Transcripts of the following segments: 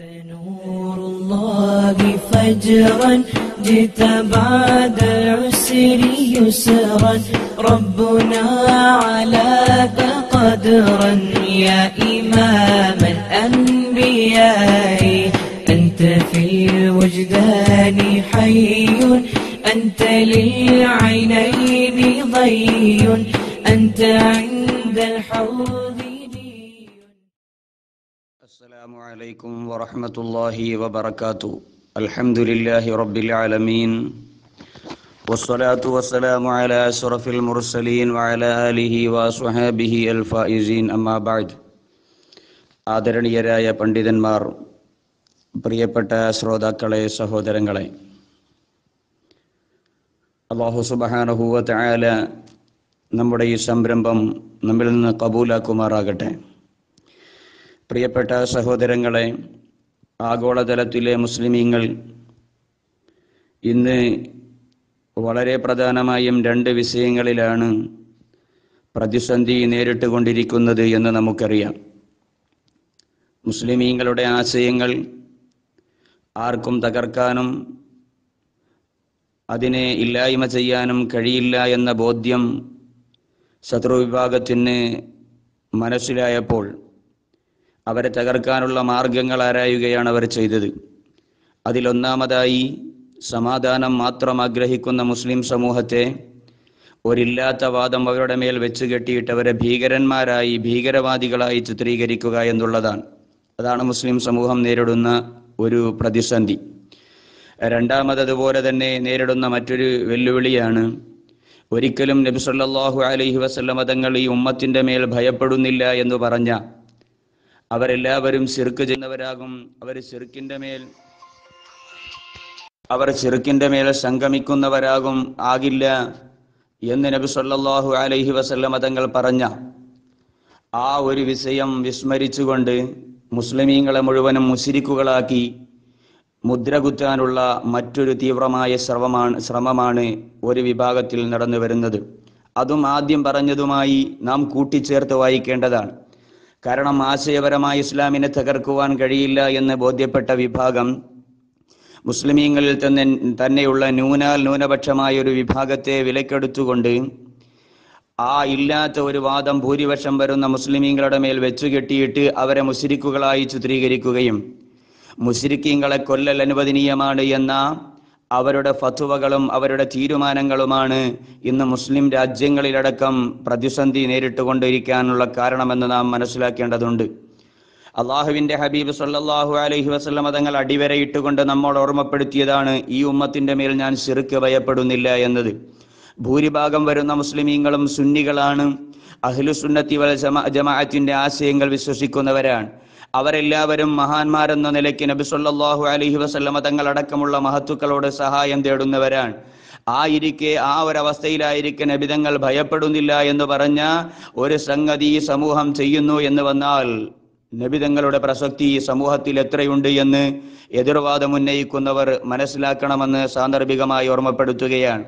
أنت نور الله فجرا جئت بعد العسر يسرا ربنا عليك قدرا يا إمام الأنبياء أنت في الوجدان حي أنت للعينين ضي أنت عند الحوض السلام عليكم ورحمة الله وبركاته الحمد لله رب العالمين والصلاة والسلام على أشرف المرسلين وعلى آله وصحابه الفائزين أما بعد ആദരണീയരായ പണ്ഡിതന്മാർ പ്രിയപ്പെട്ട ശ്രോതാക്കളെ സഹോദരങ്ങളെ അള്ളാഹു സുബാനഹുവ തായാല നമ്മുടെ ഈ സംരംഭം നമ്മിൽ നിന്ന് കബൂലാക്കുമാറാകട്ടെ പ്രിയപ്പെട്ട സഹോദരങ്ങളെ ആഗോളതലത്തിലെ മുസ്ലിമീങ്ങൾ ഇന്ന് വളരെ പ്രധാനമായും രണ്ട് വിഷയങ്ങളിലാണ് പ്രതിസന്ധി നേരിട്ട് കൊണ്ടിരിക്കുന്നത് എന്ന് നമുക്കറിയാം മുസ്ലിമീങ്ങളുടെ ആശയങ്ങൾ ആർക്കും തകർക്കാനും അതിനെ ഇല്ലായ്മ ചെയ്യാനും കഴിയില്ല എന്ന ബോധ്യം ശത്രുവിഭാഗത്തിന് മനസ്സിലായപ്പോൾ അവരെ തകർക്കാനുള്ള മാർഗങ്ങൾ ആരായുകയാണ് അവർ ചെയ്തത് അതിലൊന്നാമതായി സമാധാനം മാത്രം ആഗ്രഹിക്കുന്ന മുസ്ലിം സമൂഹത്തെ ഒരില്ലാത്ത വാദം അവരുടെ മേൽ വെച്ച് കെട്ടിയിട്ട് അവരെ ഭീകരന്മാരായി ഭീകരവാദികളായി ചിത്രീകരിക്കുക എന്നുള്ളതാണ് അതാണ് മുസ്ലിം സമൂഹം നേരിടുന്ന ഒരു പ്രതിസന്ധി രണ്ടാമതതുപോലെ തന്നെ നേരിടുന്ന മറ്റൊരു വെല്ലുവിളിയാണ് ഒരിക്കലും നബി അലഹി അലൈഹി വസല്ലമ തങ്ങൾ ഈ ഉമ്മത്തിന്റെ മേൽ ഭയപ്പെടുന്നില്ല എന്ന് പറഞ്ഞ അവരെല്ലാവരും ചെറുക്ക് ചെയ്യുന്നവരാകും അവർ ചെറുക്കിന്റെ മേൽ അവർ ചെറുക്കിന്റെ മേൽ സംഗമിക്കുന്നവരാകും ആകില്ല എന്ന് നബി സല്ലാഹു അലൈഹി വസല്ലമ തങ്ങൾ പറഞ്ഞ ആ ഒരു വിഷയം വിസ്മരിച്ചുകൊണ്ട് മുസ്ലിമീങ്ങളെ മുഴുവനും മുസിരിക്കുകളാക്കി മുദ്രകുറ്റാനുള്ള മറ്റൊരു തീവ്രമായ ശ്രമമാണ് ശ്രമമാണ് ഒരു വിഭാഗത്തിൽ നടന്നു വരുന്നത് അതും ആദ്യം പറഞ്ഞതുമായി നാം കൂട്ടിച്ചേർത്ത് വായിക്കേണ്ടതാണ് കാരണം ആശയപരമായി ഇസ്ലാമിനെ തകർക്കുവാൻ കഴിയില്ല എന്ന് ബോധ്യപ്പെട്ട വിഭാഗം മുസ്ലിമീങ്ങളിൽ തന്നെ തന്നെയുള്ള ന്യൂനാൽ ന്യൂനപക്ഷമായ ഒരു വിഭാഗത്തെ വിലക്കെടുത്തുകൊണ്ട് ആ ഇല്ലാത്ത ഒരു വാദം ഭൂരിപക്ഷം വരുന്ന മുസ്ലിമീങ്ങളുടെ മേൽ വെച്ചു കെട്ടിയിട്ട് അവരെ മുസ്ലിക്കുകളായി ചിത്രീകരിക്കുകയും മുസ്ലിക്കീങ്ങളെ കൊല്ലൽ അനുവദനീയമാണ് എന്ന അവരുടെ ഫത്തുവകളും അവരുടെ തീരുമാനങ്ങളുമാണ് ഇന്ന് മുസ്ലിം രാജ്യങ്ങളിലടക്കം പ്രതിസന്ധി നേരിട്ടുകൊണ്ടിരിക്കാനുള്ള കാരണമെന്ന് നാം മനസ്സിലാക്കേണ്ടതുണ്ട് അള്ളാഹുവിന്റെ ഹബീബ് സല്ലാഹു അലഹി വസ്ലമ തങ്ങൾ അടിവരയിട്ടുകൊണ്ട് നമ്മൾ ഓർമ്മപ്പെടുത്തിയതാണ് ഈ ഉമ്മത്തിന്റെ മേൽ ഞാൻ ചെറുക്ക് ഭയപ്പെടുന്നില്ല എന്നത് ഭൂരിഭാഗം വരുന്ന മുസ്ലിമീങ്ങളും സുന്നികളാണ് അഹ്ലു സുന്നത്തി വൽ ജമാഅത്തിന്റെ ആശയങ്ങൾ വിശ്വസിക്കുന്നവരാണ് അവരെല്ലാവരും മഹാന്മാരെന്ന നിലയ്ക്ക് നബി സല്ലാഹു അലഹി വസ്ല്ലമ തങ്ങളടക്കമുള്ള മഹത്തുക്കളോട് സഹായം തേടുന്നവരാണ് ആയിരിക്കെ ആ ഒരവസ്ഥയിലായിരിക്കെ നബിതങ്ങൾ ഭയപ്പെടുന്നില്ല എന്ന് പറഞ്ഞ ഒരു സംഗതി ഈ സമൂഹം ചെയ്യുന്നു എന്ന് വന്നാൽ നബിതങ്ങളുടെ പ്രസക്തി ഈ സമൂഹത്തിൽ എത്രയുണ്ട് എന്ന് എതിർവാദം ഉന്നയിക്കുന്നവർ മനസ്സിലാക്കണമെന്ന് സാന്ദർഭികമായി ഓർമ്മപ്പെടുത്തുകയാണ്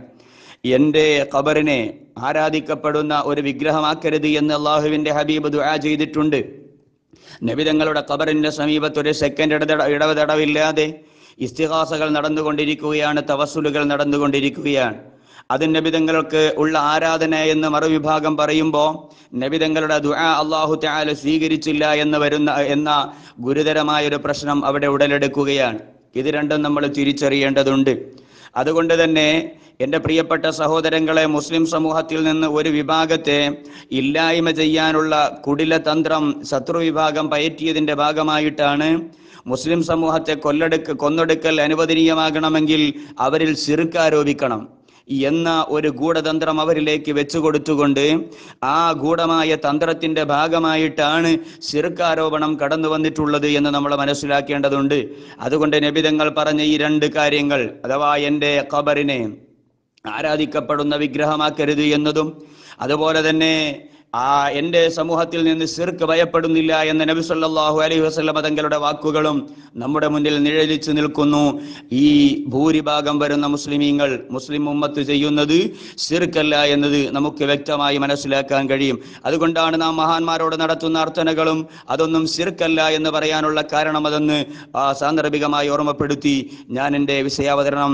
എൻ്റെ ഖബറിനെ ആരാധിക്കപ്പെടുന്ന ഒരു വിഗ്രഹമാക്കരുത് എന്ന് അള്ളാഹുവിന്റെ ഹബീബ് ദുആ ചെയ്തിട്ടുണ്ട് നബിതങ്ങളുടെ കബറിന്റെ സമീപത്ത് ഒരു സെക്കൻഡ് ഇടവതടവില്ലാതെ ഇസ്തിഹാസകൾ നടന്നുകൊണ്ടിരിക്കുകയാണ് തവസുലുകൾ നടന്നുകൊണ്ടിരിക്കുകയാണ് അത് നബിതങ്ങൾക്ക് ഉള്ള ആരാധന എന്ന് മറുവിഭാഗം പറയുമ്പോൾ നബിതങ്ങളുടെ ദുആ അള്ളാഹു ത്യാല സ്വീകരിച്ചില്ല എന്ന് വരുന്ന എന്ന ഗുരുതരമായൊരു പ്രശ്നം അവിടെ ഉടലെടുക്കുകയാണ് ഇത് രണ്ടും നമ്മൾ തിരിച്ചറിയേണ്ടതുണ്ട് അതുകൊണ്ട് തന്നെ എൻ്റെ പ്രിയപ്പെട്ട സഹോദരങ്ങളെ മുസ്ലിം സമൂഹത്തിൽ നിന്ന് ഒരു വിഭാഗത്തെ ഇല്ലായ്മ ചെയ്യാനുള്ള കുടില തന്ത്രം ശത്രു വിഭാഗം പയറ്റിയതിൻ്റെ ഭാഗമായിട്ടാണ് മുസ്ലിം സമൂഹത്തെ കൊല്ലെടുക്ക് കൊന്നെടുക്കൽ അനുവദനീയമാകണമെങ്കിൽ അവരിൽ ചെറുക്കാരോപിക്കണം ആരോപിക്കണം എന്ന ഒരു ഗൂഢതന്ത്രം അവരിലേക്ക് വെച്ചു കൊടുത്തുകൊണ്ട് ആ ഗൂഢമായ തന്ത്രത്തിന്റെ ഭാഗമായിട്ടാണ് ചെറുക്കാരോപണം കടന്നു വന്നിട്ടുള്ളത് എന്ന് നമ്മൾ മനസ്സിലാക്കേണ്ടതുണ്ട് അതുകൊണ്ട് നബിതങ്ങൾ പറഞ്ഞ ഈ രണ്ട് കാര്യങ്ങൾ അഥവാ എൻ്റെ ഖബറിനെ ആരാധിക്കപ്പെടുന്ന വിഗ്രഹമാക്കരുത് എന്നതും അതുപോലെ തന്നെ ആ എൻ്റെ സമൂഹത്തിൽ നിന്ന് സിർക്ക് ഭയപ്പെടുന്നില്ല എന്ന നബി സല്ലാഹു അലൈഹി വസ്ലമ തങ്ങളുടെ വാക്കുകളും നമ്മുടെ മുന്നിൽ നിഴലിച്ചു നിൽക്കുന്നു ഈ ഭൂരിഭാഗം വരുന്ന മുസ്ലിമീങ്ങൾ മുസ്ലിം ഉമ്മത്ത് ചെയ്യുന്നത് സിർക്കല്ല എന്നത് നമുക്ക് വ്യക്തമായി മനസ്സിലാക്കാൻ കഴിയും അതുകൊണ്ടാണ് നാം മഹാന്മാരോട് നടത്തുന്ന അർത്ഥനകളും അതൊന്നും സിർക്കല്ല എന്ന് പറയാനുള്ള കാരണം അതെന്ന് സാന്ദർഭികമായി ഓർമ്മപ്പെടുത്തി ഞാൻ എൻ്റെ വിഷയാവതരണം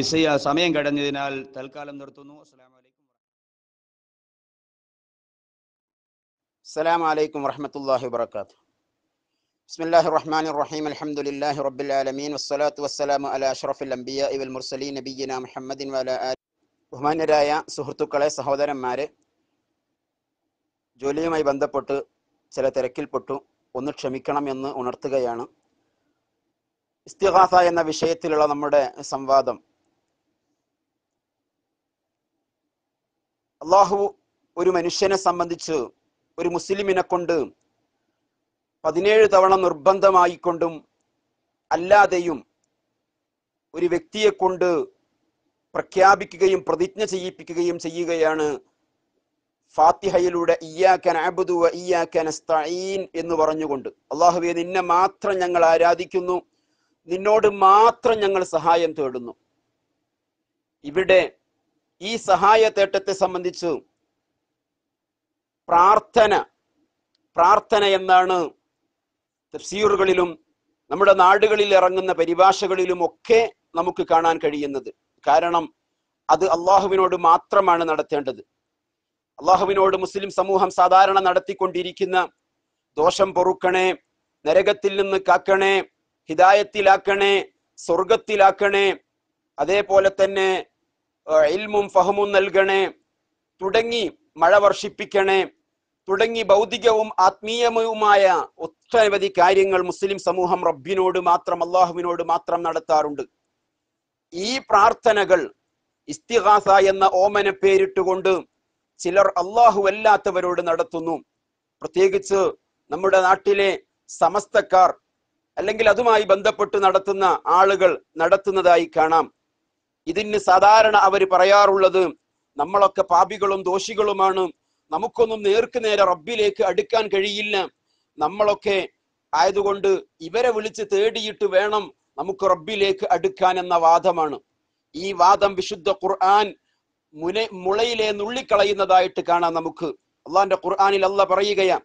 വിഷയ സമയം കഴിഞ്ഞതിനാൽ തൽക്കാലം നിർത്തുന്നു السلام عليكم ورحمة الله وبركاته بسم الله الرحمن الرحيم الحمد لله رب العالمين والصلاة والسلام على أشرف الأنبياء والمرسلين نبينا محمد وعلى آله ബഹുമാന്യരായ സുഹൃത്തുക്കളെ സഹോദരന്മാരെ ജോലിയുമായി ബന്ധപ്പെട്ട് ചില തിരക്കിൽപ്പെട്ടു ഒന്ന് ക്ഷമിക്കണമെന്ന് ഉണർത്തുകയാണ് ഇസ്തിഹാസ എന്ന വിഷയത്തിലുള്ള നമ്മുടെ സംവാദം അള്ളാഹു ഒരു മനുഷ്യനെ സംബന്ധിച്ച് ഒരു മുസ്ലിമിനെ കൊണ്ട് പതിനേഴ് തവണ നിർബന്ധമായിക്കൊണ്ടും അല്ലാതെയും ഒരു വ്യക്തിയെ കൊണ്ട് പ്രഖ്യാപിക്കുകയും പ്രതിജ്ഞ ചെയ്യിപ്പിക്കുകയും ചെയ്യുകയാണ് ഫാത്തിഹയിലൂടെ എന്ന് പറഞ്ഞുകൊണ്ട് അള്ളാഹുവെ നിന്നെ മാത്രം ഞങ്ങൾ ആരാധിക്കുന്നു നിന്നോട് മാത്രം ഞങ്ങൾ സഹായം തേടുന്നു ഇവിടെ ഈ സഹായ തേട്ടത്തെ സംബന്ധിച്ച് പ്രാർത്ഥന പ്രാർത്ഥന എന്നാണ് തഫ്സീറുകളിലും നമ്മുടെ നാടുകളിൽ ഇറങ്ങുന്ന പരിഭാഷകളിലും ഒക്കെ നമുക്ക് കാണാൻ കഴിയുന്നത് കാരണം അത് അള്ളാഹുവിനോട് മാത്രമാണ് നടത്തേണ്ടത് അള്ളാഹുവിനോട് മുസ്ലിം സമൂഹം സാധാരണ നടത്തിക്കൊണ്ടിരിക്കുന്ന ദോഷം പൊറുക്കണേ നരകത്തിൽ നിന്ന് കാക്കണേ ഹിതായത്തിലാക്കണേ സ്വർഗത്തിലാക്കണേ അതേപോലെ തന്നെ ഇൽമും ഫഹമും നൽകണേ തുടങ്ങി മഴ വർഷിപ്പിക്കണേ തുടങ്ങി ഭൗതികവും ആത്മീയവുമായ ഒട്ടനവധി കാര്യങ്ങൾ മുസ്ലിം സമൂഹം റബ്ബിനോട് മാത്രം അള്ളാഹുവിനോട് മാത്രം നടത്താറുണ്ട് ഈ പ്രാർത്ഥനകൾ ഇസ്തിഹാസ എന്ന ഓമന പേരിട്ടുകൊണ്ട് ചിലർ അള്ളാഹു അല്ലാത്തവരോട് നടത്തുന്നു പ്രത്യേകിച്ച് നമ്മുടെ നാട്ടിലെ സമസ്തക്കാർ അല്ലെങ്കിൽ അതുമായി ബന്ധപ്പെട്ട് നടത്തുന്ന ആളുകൾ നടത്തുന്നതായി കാണാം ഇതിന് സാധാരണ അവർ പറയാറുള്ളത് നമ്മളൊക്കെ പാപികളും ദോഷികളുമാണ് നമുക്കൊന്നും നേർക്ക് നേരെ റബ്ബിലേക്ക് അടുക്കാൻ കഴിയില്ല നമ്മളൊക്കെ ആയതുകൊണ്ട് ഇവരെ വിളിച്ച് തേടിയിട്ട് വേണം നമുക്ക് റബ്ബിലേക്ക് അടുക്കാൻ എന്ന വാദമാണ് ഈ വാദം വിശുദ്ധ ഖുർആൻ മുന മുളയിലെ നുള്ളിക്കളയുന്നതായിട്ട് കാണാം നമുക്ക് അള്ളാന്റെ ഖുർആാനിൽ അല്ല പറയുകയാ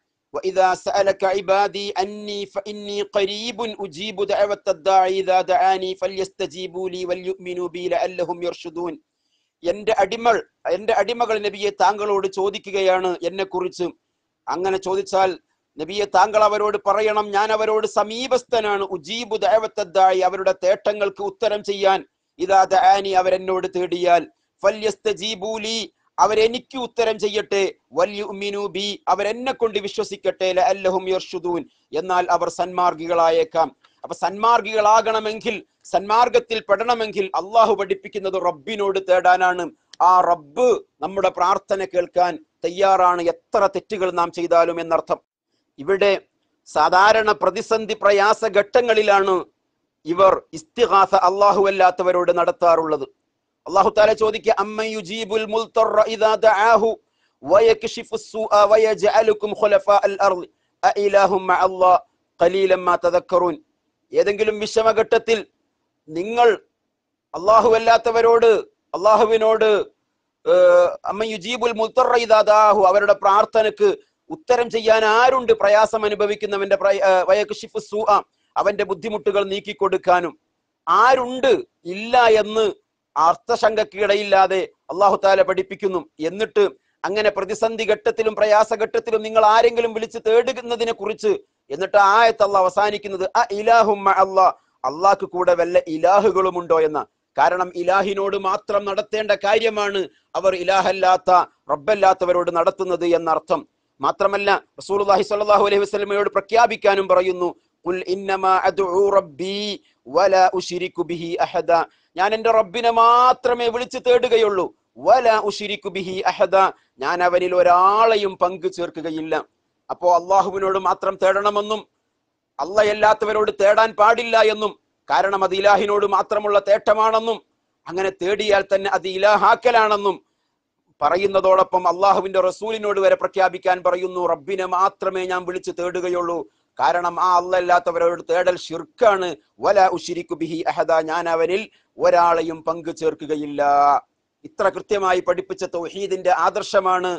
എന്റെ അടിമൾ എന്റെ അടിമകൾ നബിയെ താങ്കളോട് ചോദിക്കുകയാണ് എന്നെ കുറിച്ച് അങ്ങനെ ചോദിച്ചാൽ നബിയെ താങ്കൾ അവരോട് പറയണം ഞാൻ അവരോട് സമീപസ്ഥനാണ് ഉജീബു ദൈവത്തായി അവരുടെ തേട്ടങ്ങൾക്ക് ഉത്തരം ചെയ്യാൻ ഇതാ ദാനി അവരെന്നോട് തേടിയാൽ ഫല്യസ്തജീബൂലി അവരെനിക്ക് ഉത്തരം ചെയ്യട്ടെ വല്യുമിനു ബി അവരെന്നെ കൊണ്ട് വിശ്വസിക്കട്ടെ അല്ലഹും യർഷുദൂൻ എന്നാൽ അവർ സന്മാർഗികളായേക്കാം അപ്പൊ സന്മാർഗികളാകണമെങ്കിൽ സന്മാർഗത്തിൽ പെടണമെങ്കിൽ അള്ളാഹു പഠിപ്പിക്കുന്നത് റബ്ബിനോട് തേടാനാണ് ആ റബ്ബ് നമ്മുടെ പ്രാർത്ഥന കേൾക്കാൻ തയ്യാറാണ് എത്ര തെറ്റുകൾ നാം ചെയ്താലും എന്നർത്ഥം ഇവിടെ സാധാരണ പ്രതിസന്ധി പ്രയാസ ഘട്ടങ്ങളിലാണ് ഇവർ ഇസ്തിഹാസ അള്ളാഹു അല്ലാത്തവരോട് നടത്താറുള്ളത് അള്ളാഹു താല ചോദിക്കുക ഏതെങ്കിലും വിഷമഘട്ടത്തിൽ നിങ്ങൾ അല്ലാത്തവരോട് അള്ളാഹുവിനോട് അമ്മയുജീബുൽ മുത്തറൈദാദാഹു അവരുടെ പ്രാർത്ഥനക്ക് ഉത്തരം ചെയ്യാൻ ആരുണ്ട് പ്രയാസം അനുഭവിക്കുന്നവന്റെ അവന്റെ ബുദ്ധിമുട്ടുകൾ നീക്കിക്കൊടുക്കാനും ആരുണ്ട് ഇല്ല എന്ന് അർത്ഥശങ്കക്കിടയില്ലാതെ അള്ളാഹു താല പഠിപ്പിക്കുന്നു എന്നിട്ട് അങ്ങനെ പ്രതിസന്ധി ഘട്ടത്തിലും പ്രയാസഘട്ടത്തിലും നിങ്ങൾ ആരെങ്കിലും വിളിച്ച് തേടുന്നതിനെ കുറിച്ച് എന്നിട്ട് ആയത്തല്ല അവസാനിക്കുന്നത് അ ഇലാഹുമ്മ അള്ളാഹ് അള്ളാഹ്ക്ക് കൂടെ വല്ല ഇലാഹുകളുമുണ്ടോ എന്ന കാരണം ഇലാഹിനോട് മാത്രം നടത്തേണ്ട കാര്യമാണ് അവർ ഇലാഹല്ലാത്ത റബ്ബല്ലാത്തവരോട് നടത്തുന്നത് എന്നർത്ഥം മാത്രമല്ല റസൂലുള്ളാഹി സ്വല്ലല്ലാഹു അലൈഹി വസല്ലമയോട് പ്രഖ്യാപിക്കാനും പറയുന്നു ഖുൽ ഇന്നമാ അദ്ഉ റബ്ബി വലാ ഉശ്രികു ബിഹി അഹദ ഞാൻ എൻ്റെ റബ്ബിനെ മാത്രമേ വിളിച്ചു തേടുകയുള്ളൂ വല ഉഷിരിക്കു ബിഹി അഹദ ഞാൻ അവനിൽ ഒരാളെയും പങ്കു ചേർക്കുകയില്ല അപ്പോൾ അള്ളാഹുവിനോട് മാത്രം തേടണമെന്നും അല്ലയല്ലാത്തവരോട് തേടാൻ പാടില്ല എന്നും കാരണം അത് ഇലാഹിനോട് മാത്രമുള്ള തേട്ടമാണെന്നും അങ്ങനെ തേടിയാൽ തന്നെ അത് ഇലാഹാക്കലാണെന്നും പറയുന്നതോടൊപ്പം അള്ളാഹുവിന്റെ റസൂലിനോട് വരെ പ്രഖ്യാപിക്കാൻ പറയുന്നു റബ്ബിനെ മാത്രമേ ഞാൻ വിളിച്ച് തേടുകയുള്ളൂ കാരണം ആ അല്ലല്ലാത്തവരോട് തേടൽ ഷിർക്കാണ് വല ഉശിരിക്കു ബിഹി അഹദ ഞാൻ അവരിൽ ഒരാളെയും പങ്കു ചേർക്കുകയില്ല ഇത്ര കൃത്യമായി പഠിപ്പിച്ച തൗഹീദിന്റെ ആദർശമാണ്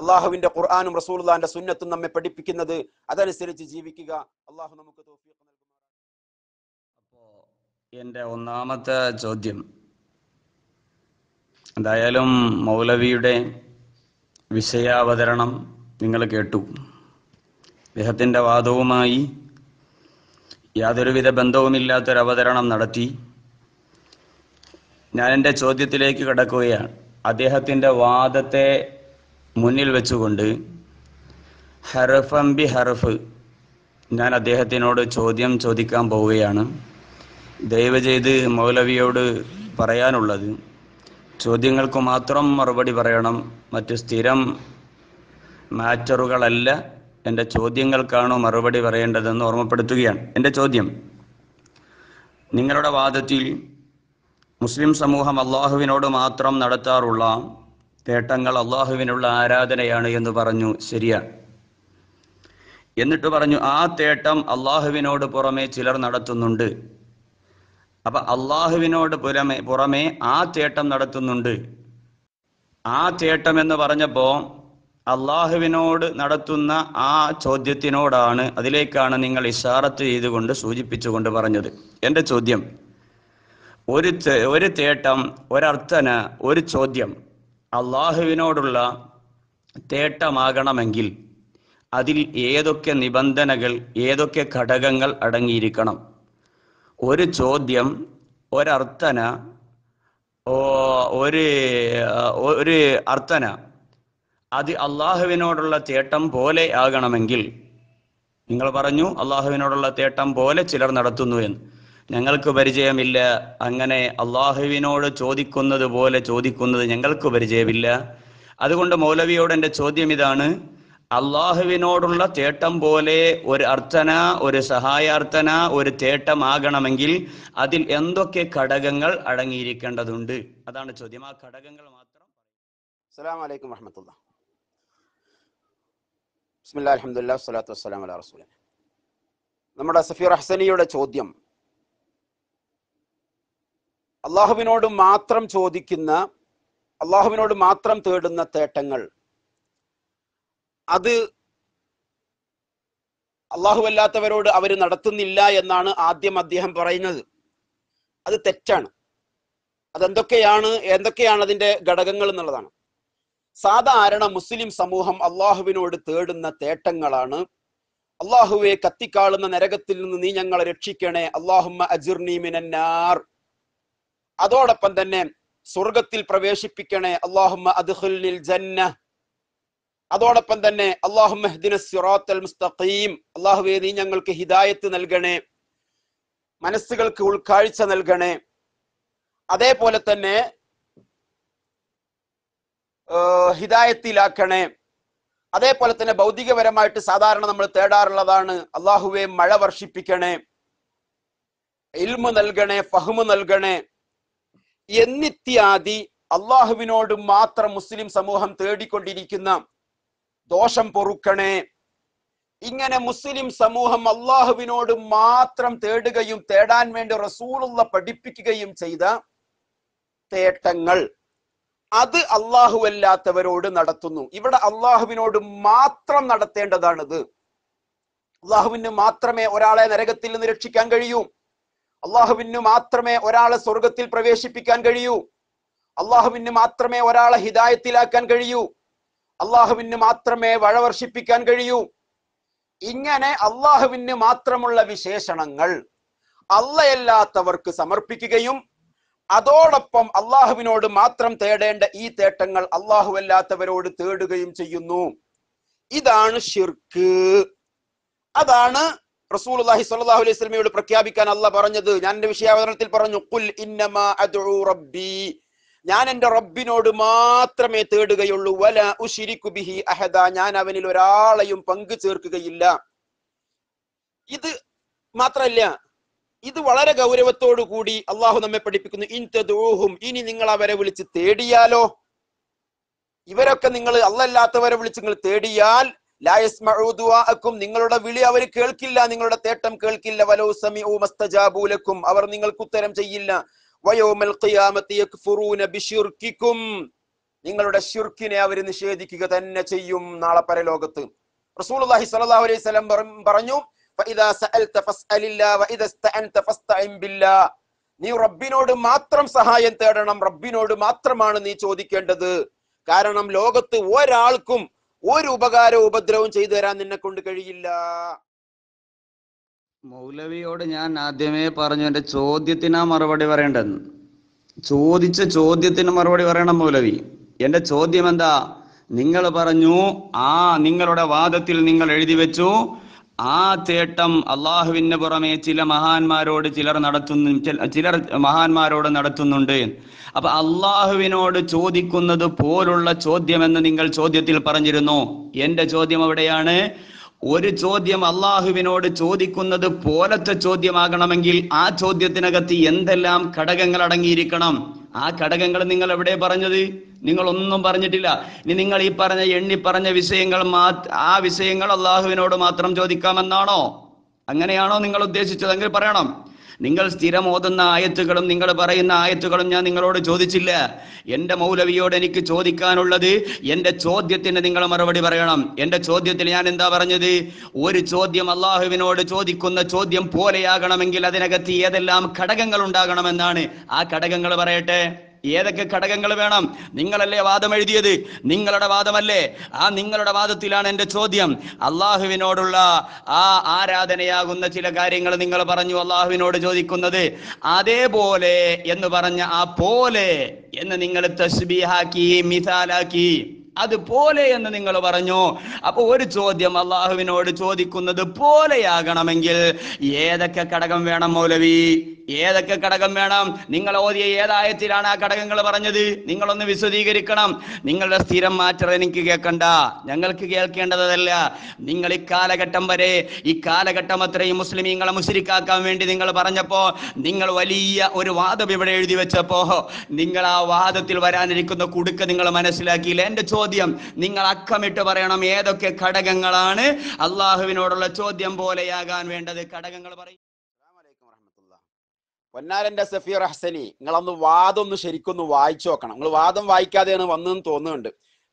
അള്ളാഹുവിന്റെ ഖുർആാനും റസൂൽദാന്റെ സുന്നത്തും നമ്മെ പഠിപ്പിക്കുന്നത് അതനുസരിച്ച് ജീവിക്കുക അള്ളാഹു നമുക്ക് അപ്പോ എന്റെ ഒന്നാമത്തെ ചോദ്യം എന്തായാലും മൗലവിയുടെ വിഷയാവതരണം നിങ്ങൾ കേട്ടു അദ്ദേഹത്തിന്റെ വാദവുമായി യാതൊരുവിധ അവതരണം നടത്തി ഞാൻ എൻ്റെ ചോദ്യത്തിലേക്ക് കടക്കുകയാണ് അദ്ദേഹത്തിൻ്റെ വാദത്തെ മുന്നിൽ വെച്ചുകൊണ്ട് ഹറഫം ബി ഹറഫ് ഞാൻ അദ്ദേഹത്തിനോട് ചോദ്യം ചോദിക്കാൻ പോവുകയാണ് ദയവ് ചെയ്ത് മൗലവിയോട് പറയാനുള്ളത് ചോദ്യങ്ങൾക്ക് മാത്രം മറുപടി പറയണം മറ്റു സ്ഥിരം മാറ്ററുകളല്ല എൻ്റെ ചോദ്യങ്ങൾക്കാണ് മറുപടി പറയേണ്ടതെന്ന് ഓർമ്മപ്പെടുത്തുകയാണ് എൻ്റെ ചോദ്യം നിങ്ങളുടെ വാദത്തിൽ മുസ്ലിം സമൂഹം അള്ളാഹുവിനോട് മാത്രം നടത്താറുള്ള തേട്ടങ്ങൾ അള്ളാഹുവിനുള്ള ആരാധനയാണ് എന്ന് പറഞ്ഞു ശരിയാ എന്നിട്ട് പറഞ്ഞു ആ തേട്ടം അള്ളാഹുവിനോട് പുറമെ ചിലർ നടത്തുന്നുണ്ട് അപ്പൊ അള്ളാഹുവിനോട് പുറമെ പുറമെ ആ തേട്ടം നടത്തുന്നുണ്ട് ആ തേട്ടം എന്ന് പറഞ്ഞപ്പോ അള്ളാഹുവിനോട് നടത്തുന്ന ആ ചോദ്യത്തിനോടാണ് അതിലേക്കാണ് നിങ്ങൾ ഇഷാറത്ത് ചെയ്തുകൊണ്ട് സൂചിപ്പിച്ചുകൊണ്ട് പറഞ്ഞത് എൻ്റെ ചോദ്യം ഒരു ഒരു തേട്ടം ഒരർത്ഥന ഒരു ചോദ്യം അള്ളാഹുവിനോടുള്ള തേട്ടമാകണമെങ്കിൽ അതിൽ ഏതൊക്കെ നിബന്ധനകൾ ഏതൊക്കെ ഘടകങ്ങൾ അടങ്ങിയിരിക്കണം ഒരു ചോദ്യം ഒരർത്ഥന ഒരു ഒരു അർത്ഥന അത് അള്ളാഹുവിനോടുള്ള തേട്ടം പോലെ ആകണമെങ്കിൽ നിങ്ങൾ പറഞ്ഞു അള്ളാഹുവിനോടുള്ള തേട്ടം പോലെ ചിലർ നടത്തുന്നു എന്ന് ഞങ്ങൾക്ക് പരിചയമില്ല അങ്ങനെ അള്ളാഹുവിനോട് ചോദിക്കുന്നത് പോലെ ചോദിക്കുന്നത് ഞങ്ങൾക്ക് പരിചയമില്ല അതുകൊണ്ട് മൗലവിയോട് എൻ്റെ ചോദ്യം ഇതാണ് അള്ളാഹുവിനോടുള്ള തേട്ടം പോലെ ഒരു അർത്ഥന ഒരു സഹായാർത്ഥന ഒരു തേട്ടം അതിൽ എന്തൊക്കെ ഘടകങ്ങൾ അടങ്ങിയിരിക്കേണ്ടതുണ്ട് അതാണ് ചോദ്യം ആ ഘടകങ്ങൾ മാത്രം അസ്സാം വലൈക്കും അലഹമുല്ലാ സ്വലാത്തു വസ്സലാം നമ്മുടെ സഫീർ ഹസനിയുടെ ചോദ്യം അള്ളാഹുവിനോട് മാത്രം ചോദിക്കുന്ന അള്ളാഹുവിനോട് മാത്രം തേടുന്ന തേട്ടങ്ങൾ അത് അള്ളാഹുവല്ലാത്തവരോട് അവർ നടത്തുന്നില്ല എന്നാണ് ആദ്യം അദ്ദേഹം പറയുന്നത് അത് തെറ്റാണ് അതെന്തൊക്കെയാണ് എന്തൊക്കെയാണ് അതിന്റെ ഘടകങ്ങൾ എന്നുള്ളതാണ് സാധാരണ മുസ്ലിം സമൂഹം അള്ളാഹുവിനോട് തേടുന്ന തേട്ടങ്ങളാണ് അള്ളാഹുവെ കത്തിക്കാളുന്ന നരകത്തിൽ നിന്ന് നീ ഞങ്ങളെ രക്ഷിക്കണേ അള്ളാഹുമ്മ മിനന്നാർ അതോടൊപ്പം തന്നെ സ്വർഗത്തിൽ പ്രവേശിപ്പിക്കണേ അള്ളാഹുമ്മ ജന്ന അതോടൊപ്പം തന്നെ മുസ്തഖീം അള്ളാഹുവേ നീ ഞങ്ങൾക്ക് ഹിദായത്ത് നൽകണേ മനസ്സുകൾക്ക് ഉൾക്കാഴ്ച നൽകണേ അതേപോലെ തന്നെ ഹിദായത്തിലാക്കണേ അതേപോലെ തന്നെ ഭൗതികപരമായിട്ട് സാധാരണ നമ്മൾ തേടാറുള്ളതാണ് അള്ളാഹുവെ മഴ വർഷിപ്പിക്കണേ ഇൽമു നൽകണേ ഫഹ്മു നൽകണേ എന്നിത്യാദി അള്ളാഹുവിനോട് മാത്രം മുസ്ലിം സമൂഹം തേടിക്കൊണ്ടിരിക്കുന്ന ദോഷം പൊറുക്കണേ ഇങ്ങനെ മുസ്ലിം സമൂഹം അള്ളാഹുവിനോട് മാത്രം തേടുകയും തേടാൻ വേണ്ടി റസൂലുള്ള പഠിപ്പിക്കുകയും ചെയ്ത തേട്ടങ്ങൾ അത് അല്ലാത്തവരോട് നടത്തുന്നു ഇവിടെ അള്ളാഹുവിനോട് മാത്രം നടത്തേണ്ടതാണിത് അള്ളാഹുവിന് മാത്രമേ ഒരാളെ നരകത്തിൽ നിന്ന് രക്ഷിക്കാൻ കഴിയൂ അള്ളാഹുവിന് മാത്രമേ ഒരാളെ സ്വർഗത്തിൽ പ്രവേശിപ്പിക്കാൻ കഴിയൂ അള്ളാഹുവിന് മാത്രമേ ഒരാളെ ഹിതായത്തിലാക്കാൻ കഴിയൂ അള്ളാഹുവിന് മാത്രമേ വഴവർഷിപ്പിക്കാൻ കഴിയൂ ഇങ്ങനെ അള്ളാഹുവിന് മാത്രമുള്ള വിശേഷണങ്ങൾ അല്ലയല്ലാത്തവർക്ക് സമർപ്പിക്കുകയും അതോടൊപ്പം അള്ളാഹുവിനോട് മാത്രം തേടേണ്ട ഈ തേട്ടങ്ങൾ അള്ളാഹു അല്ലാത്തവരോട് തേടുകയും ചെയ്യുന്നു ഇതാണ് ഷിർക്ക് അതാണ് റസൂൽ അള്ളാഹി സ്വല്ലാഹു അലൈഹി സ്വലമിയോട് പ്രഖ്യാപിക്കാൻ അല്ല പറഞ്ഞത് ഞാൻ എന്റെ വിഷയാവതരണത്തിൽ പറഞ്ഞു കുൽ ഇന്നമാ അദു റബ്ബി ഞാൻ എൻ്റെ റബ്ബിനോട് മാത്രമേ തേടുകയുള്ളൂ വല ഉഷിരിക്കു ബിഹി അഹദ ഞാൻ അവനിൽ ഒരാളെയും പങ്കു ചേർക്കുകയില്ല ഇത് മാത്രല്ല ഇത് വളരെ ഗൗരവത്തോടു കൂടി അള്ളാഹു നമ്മെ പഠിപ്പിക്കുന്നു ഇൻതോഹും ഇനി നിങ്ങൾ അവരെ വിളിച്ച് തേടിയാലോ ഇവരൊക്കെ നിങ്ങൾ അല്ലല്ലാത്തവരെ വിളിച്ച് നിങ്ങൾ തേടിയാൽ ലായസ്മൂദുവാക്കും നിങ്ങളുടെ വിളി അവർ കേൾക്കില്ല നിങ്ങളുടെ തേട്ടം കേൾക്കില്ല വലോ സമി ഓ മസ്തജാബൂലക്കും അവർ നിങ്ങൾക്ക് ഉത്തരം ചെയ്യില്ല വയോമൽ ബിഷിർക്കിക്കും നിങ്ങളുടെ ഷിർക്കിനെ അവർ നിഷേധിക്കുക തന്നെ ചെയ്യും നാളെ പരലോകത്ത് റസൂൽ സലഹു അലൈഹി സ്വലം പറഞ്ഞു നീ റബ്ബിനോട് മാത്രം സഹായം തേടണം റബ്ബിനോട് മാത്രമാണ് നീ ചോദിക്കേണ്ടത് കാരണം ലോകത്ത് ഒരാൾക്കും ഒരു ഉപകാരവും ഉപദ്രവവും ചെയ്തു തരാൻ നിന്നെ കൊണ്ട് കഴിയില്ല മൗലവിയോട് ഞാൻ ആദ്യമേ പറഞ്ഞു എന്റെ ചോദ്യത്തിനാ മറുപടി പറയേണ്ടെന്ന് ചോദിച്ച ചോദ്യത്തിന് മറുപടി പറയണം മൗലവി എന്റെ ചോദ്യം എന്താ നിങ്ങൾ പറഞ്ഞു ആ നിങ്ങളുടെ വാദത്തിൽ നിങ്ങൾ എഴുതി വെച്ചു ആ തേട്ടം അള്ളാഹുവിന് പുറമെ ചില മഹാന്മാരോട് ചിലർ നടത്തുന്നു ചിലർ മഹാന്മാരോട് നടത്തുന്നുണ്ട് അപ്പൊ അള്ളാഹുവിനോട് ചോദിക്കുന്നത് പോലുള്ള ചോദ്യമെന്ന് നിങ്ങൾ ചോദ്യത്തിൽ പറഞ്ഞിരുന്നു എന്റെ ചോദ്യം അവിടെയാണ് ഒരു ചോദ്യം അള്ളാഹുവിനോട് ചോദിക്കുന്നത് പോലത്തെ ചോദ്യമാകണമെങ്കിൽ ആ ചോദ്യത്തിനകത്ത് എന്തെല്ലാം ഘടകങ്ങൾ അടങ്ങിയിരിക്കണം ആ ഘടകങ്ങൾ നിങ്ങൾ എവിടെ പറഞ്ഞത് നിങ്ങൾ ഒന്നും പറഞ്ഞിട്ടില്ല ഇനി നിങ്ങൾ ഈ പറഞ്ഞ എണ്ണി പറഞ്ഞ വിഷയങ്ങൾ ആ വിഷയങ്ങൾ അള്ളാഹുവിനോട് മാത്രം ചോദിക്കാമെന്നാണോ അങ്ങനെയാണോ നിങ്ങൾ ഉദ്ദേശിച്ചതെങ്കിൽ പറയണം നിങ്ങൾ സ്ഥിരം ഓതുന്ന ആയത്തുകളും നിങ്ങൾ പറയുന്ന ആയത്തുകളും ഞാൻ നിങ്ങളോട് ചോദിച്ചില്ല എന്റെ മൗലവിയോട് എനിക്ക് ചോദിക്കാനുള്ളത് എന്റെ ചോദ്യത്തിന് നിങ്ങൾ മറുപടി പറയണം എന്റെ ചോദ്യത്തിന് ഞാൻ എന്താ പറഞ്ഞത് ഒരു ചോദ്യം അള്ളാഹുവിനോട് ചോദിക്കുന്ന ചോദ്യം പോലെയാകണമെങ്കിൽ അതിനകത്ത് ഏതെല്ലാം ഘടകങ്ങൾ ഉണ്ടാകണമെന്നാണ് ആ ഘടകങ്ങൾ പറയട്ടെ ഏതൊക്കെ ഘടകങ്ങൾ വേണം നിങ്ങളല്ലേ വാദം എഴുതിയത് നിങ്ങളുടെ വാദമല്ലേ ആ നിങ്ങളുടെ വാദത്തിലാണ് എൻ്റെ ചോദ്യം അള്ളാഹുവിനോടുള്ള ആ ആരാധനയാകുന്ന ചില കാര്യങ്ങൾ നിങ്ങൾ പറഞ്ഞു അള്ളാഹുവിനോട് ചോദിക്കുന്നത് അതേപോലെ എന്ന് പറഞ്ഞ ആ പോലെ എന്ന് നിങ്ങൾ തസ്ബീഹാക്കി മിസാലാക്കി അതുപോലെ എന്ന് നിങ്ങൾ പറഞ്ഞു അപ്പോൾ ഒരു ചോദ്യം അള്ളാഹുവിനോട് ചോദിക്കുന്നത് പോലെയാകണമെങ്കിൽ ഏതൊക്കെ ഘടകം വേണം മൗലവി ഏതൊക്കെ ഘടകം വേണം നിങ്ങൾ ഓതിയ ഏതായത്തിലാണ് ആ ഘടകങ്ങൾ പറഞ്ഞത് നിങ്ങളൊന്ന് വിശദീകരിക്കണം നിങ്ങളുടെ സ്ഥിരം മാറ്റം എനിക്ക് കേൾക്കണ്ട ഞങ്ങൾക്ക് കേൾക്കേണ്ടതല്ല നിങ്ങൾ ഇക്കാലഘട്ടം വരെ ഇക്കാലഘട്ടം കാലഘട്ടം അത്രയും മുസ്ലിമീങ്ങളെ മുസ്ലിക്കാക്കാൻ വേണ്ടി നിങ്ങൾ പറഞ്ഞപ്പോൾ നിങ്ങൾ വലിയ ഒരു വാദം ഇവിടെ എഴുതി വെച്ചപ്പോൾ നിങ്ങൾ ആ വാദത്തിൽ വരാനിരിക്കുന്ന കുടുക്ക നിങ്ങൾ മനസ്സിലാക്കിയില്ല എന്റെ ചോദ്യം ചോദ്യം നിങ്ങൾ അക്കമിട്ട് പറയണം ഏതൊക്കെ ഘടകങ്ങളാണ് അള്ളാഹുവിനോടുള്ള ചോദ്യം പോലെയാകാൻ വേണ്ടത് ഘടകങ്ങൾ പറയും പൊന്നാരന്റെ സഫീർ ഹസനി നിങ്ങളൊന്ന് വാദമൊന്ന് ശരിക്കൊന്ന് വായിച്ചു നോക്കണം നിങ്ങൾ വാദം വായിക്കാതെയാണ് വന്നതെന്ന് തോന്നുന്നുണ്ട്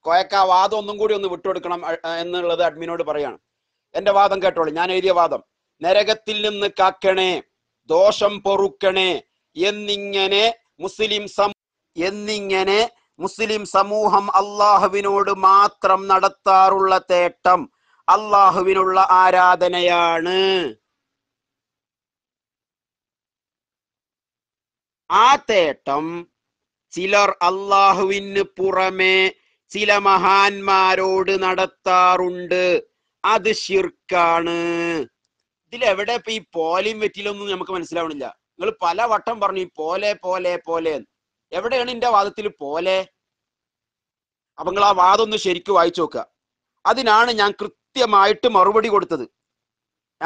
കോയക്ക വാദം ഒന്നും കൂടി ഒന്ന് വിട്ടുകൊടുക്കണം എന്നുള്ളത് അഡ്മിനോട് പറയാണ് എന്റെ വാദം കേട്ടോളൂ ഞാൻ എഴുതിയ വാദം നരകത്തിൽ നിന്ന് കാക്കണേ ദോഷം പൊറുക്കണേ എന്നിങ്ങനെ മുസ്ലിം സം എന്നിങ്ങനെ മുസ്ലിം സമൂഹം അള്ളാഹുവിനോട് മാത്രം നടത്താറുള്ള തേട്ടം അള്ളാഹുവിനുള്ള ആരാധനയാണ് ആ തേട്ടം ചിലർ അള്ളാഹുവിന് പുറമെ ചില മഹാന്മാരോട് നടത്താറുണ്ട് അത് ഷിർക്കാണ് ഇതിലെവിടെ ഇപ്പൊ ഈ പോലെയും വെറ്റിലൊന്നും നമുക്ക് മനസ്സിലാവണില്ല നിങ്ങൾ പല വട്ടം പറഞ്ഞു ഈ പോലെ പോലെ പോലെ എന്ന് എവിടെയാണ് എന്റെ വാദത്തിൽ പോലെ അപ്പൊ നിങ്ങൾ ആ വാദം ഒന്ന് ശരിക്കും വായിച്ചു നോക്കുക അതിനാണ് ഞാൻ കൃത്യമായിട്ട് മറുപടി കൊടുത്തത്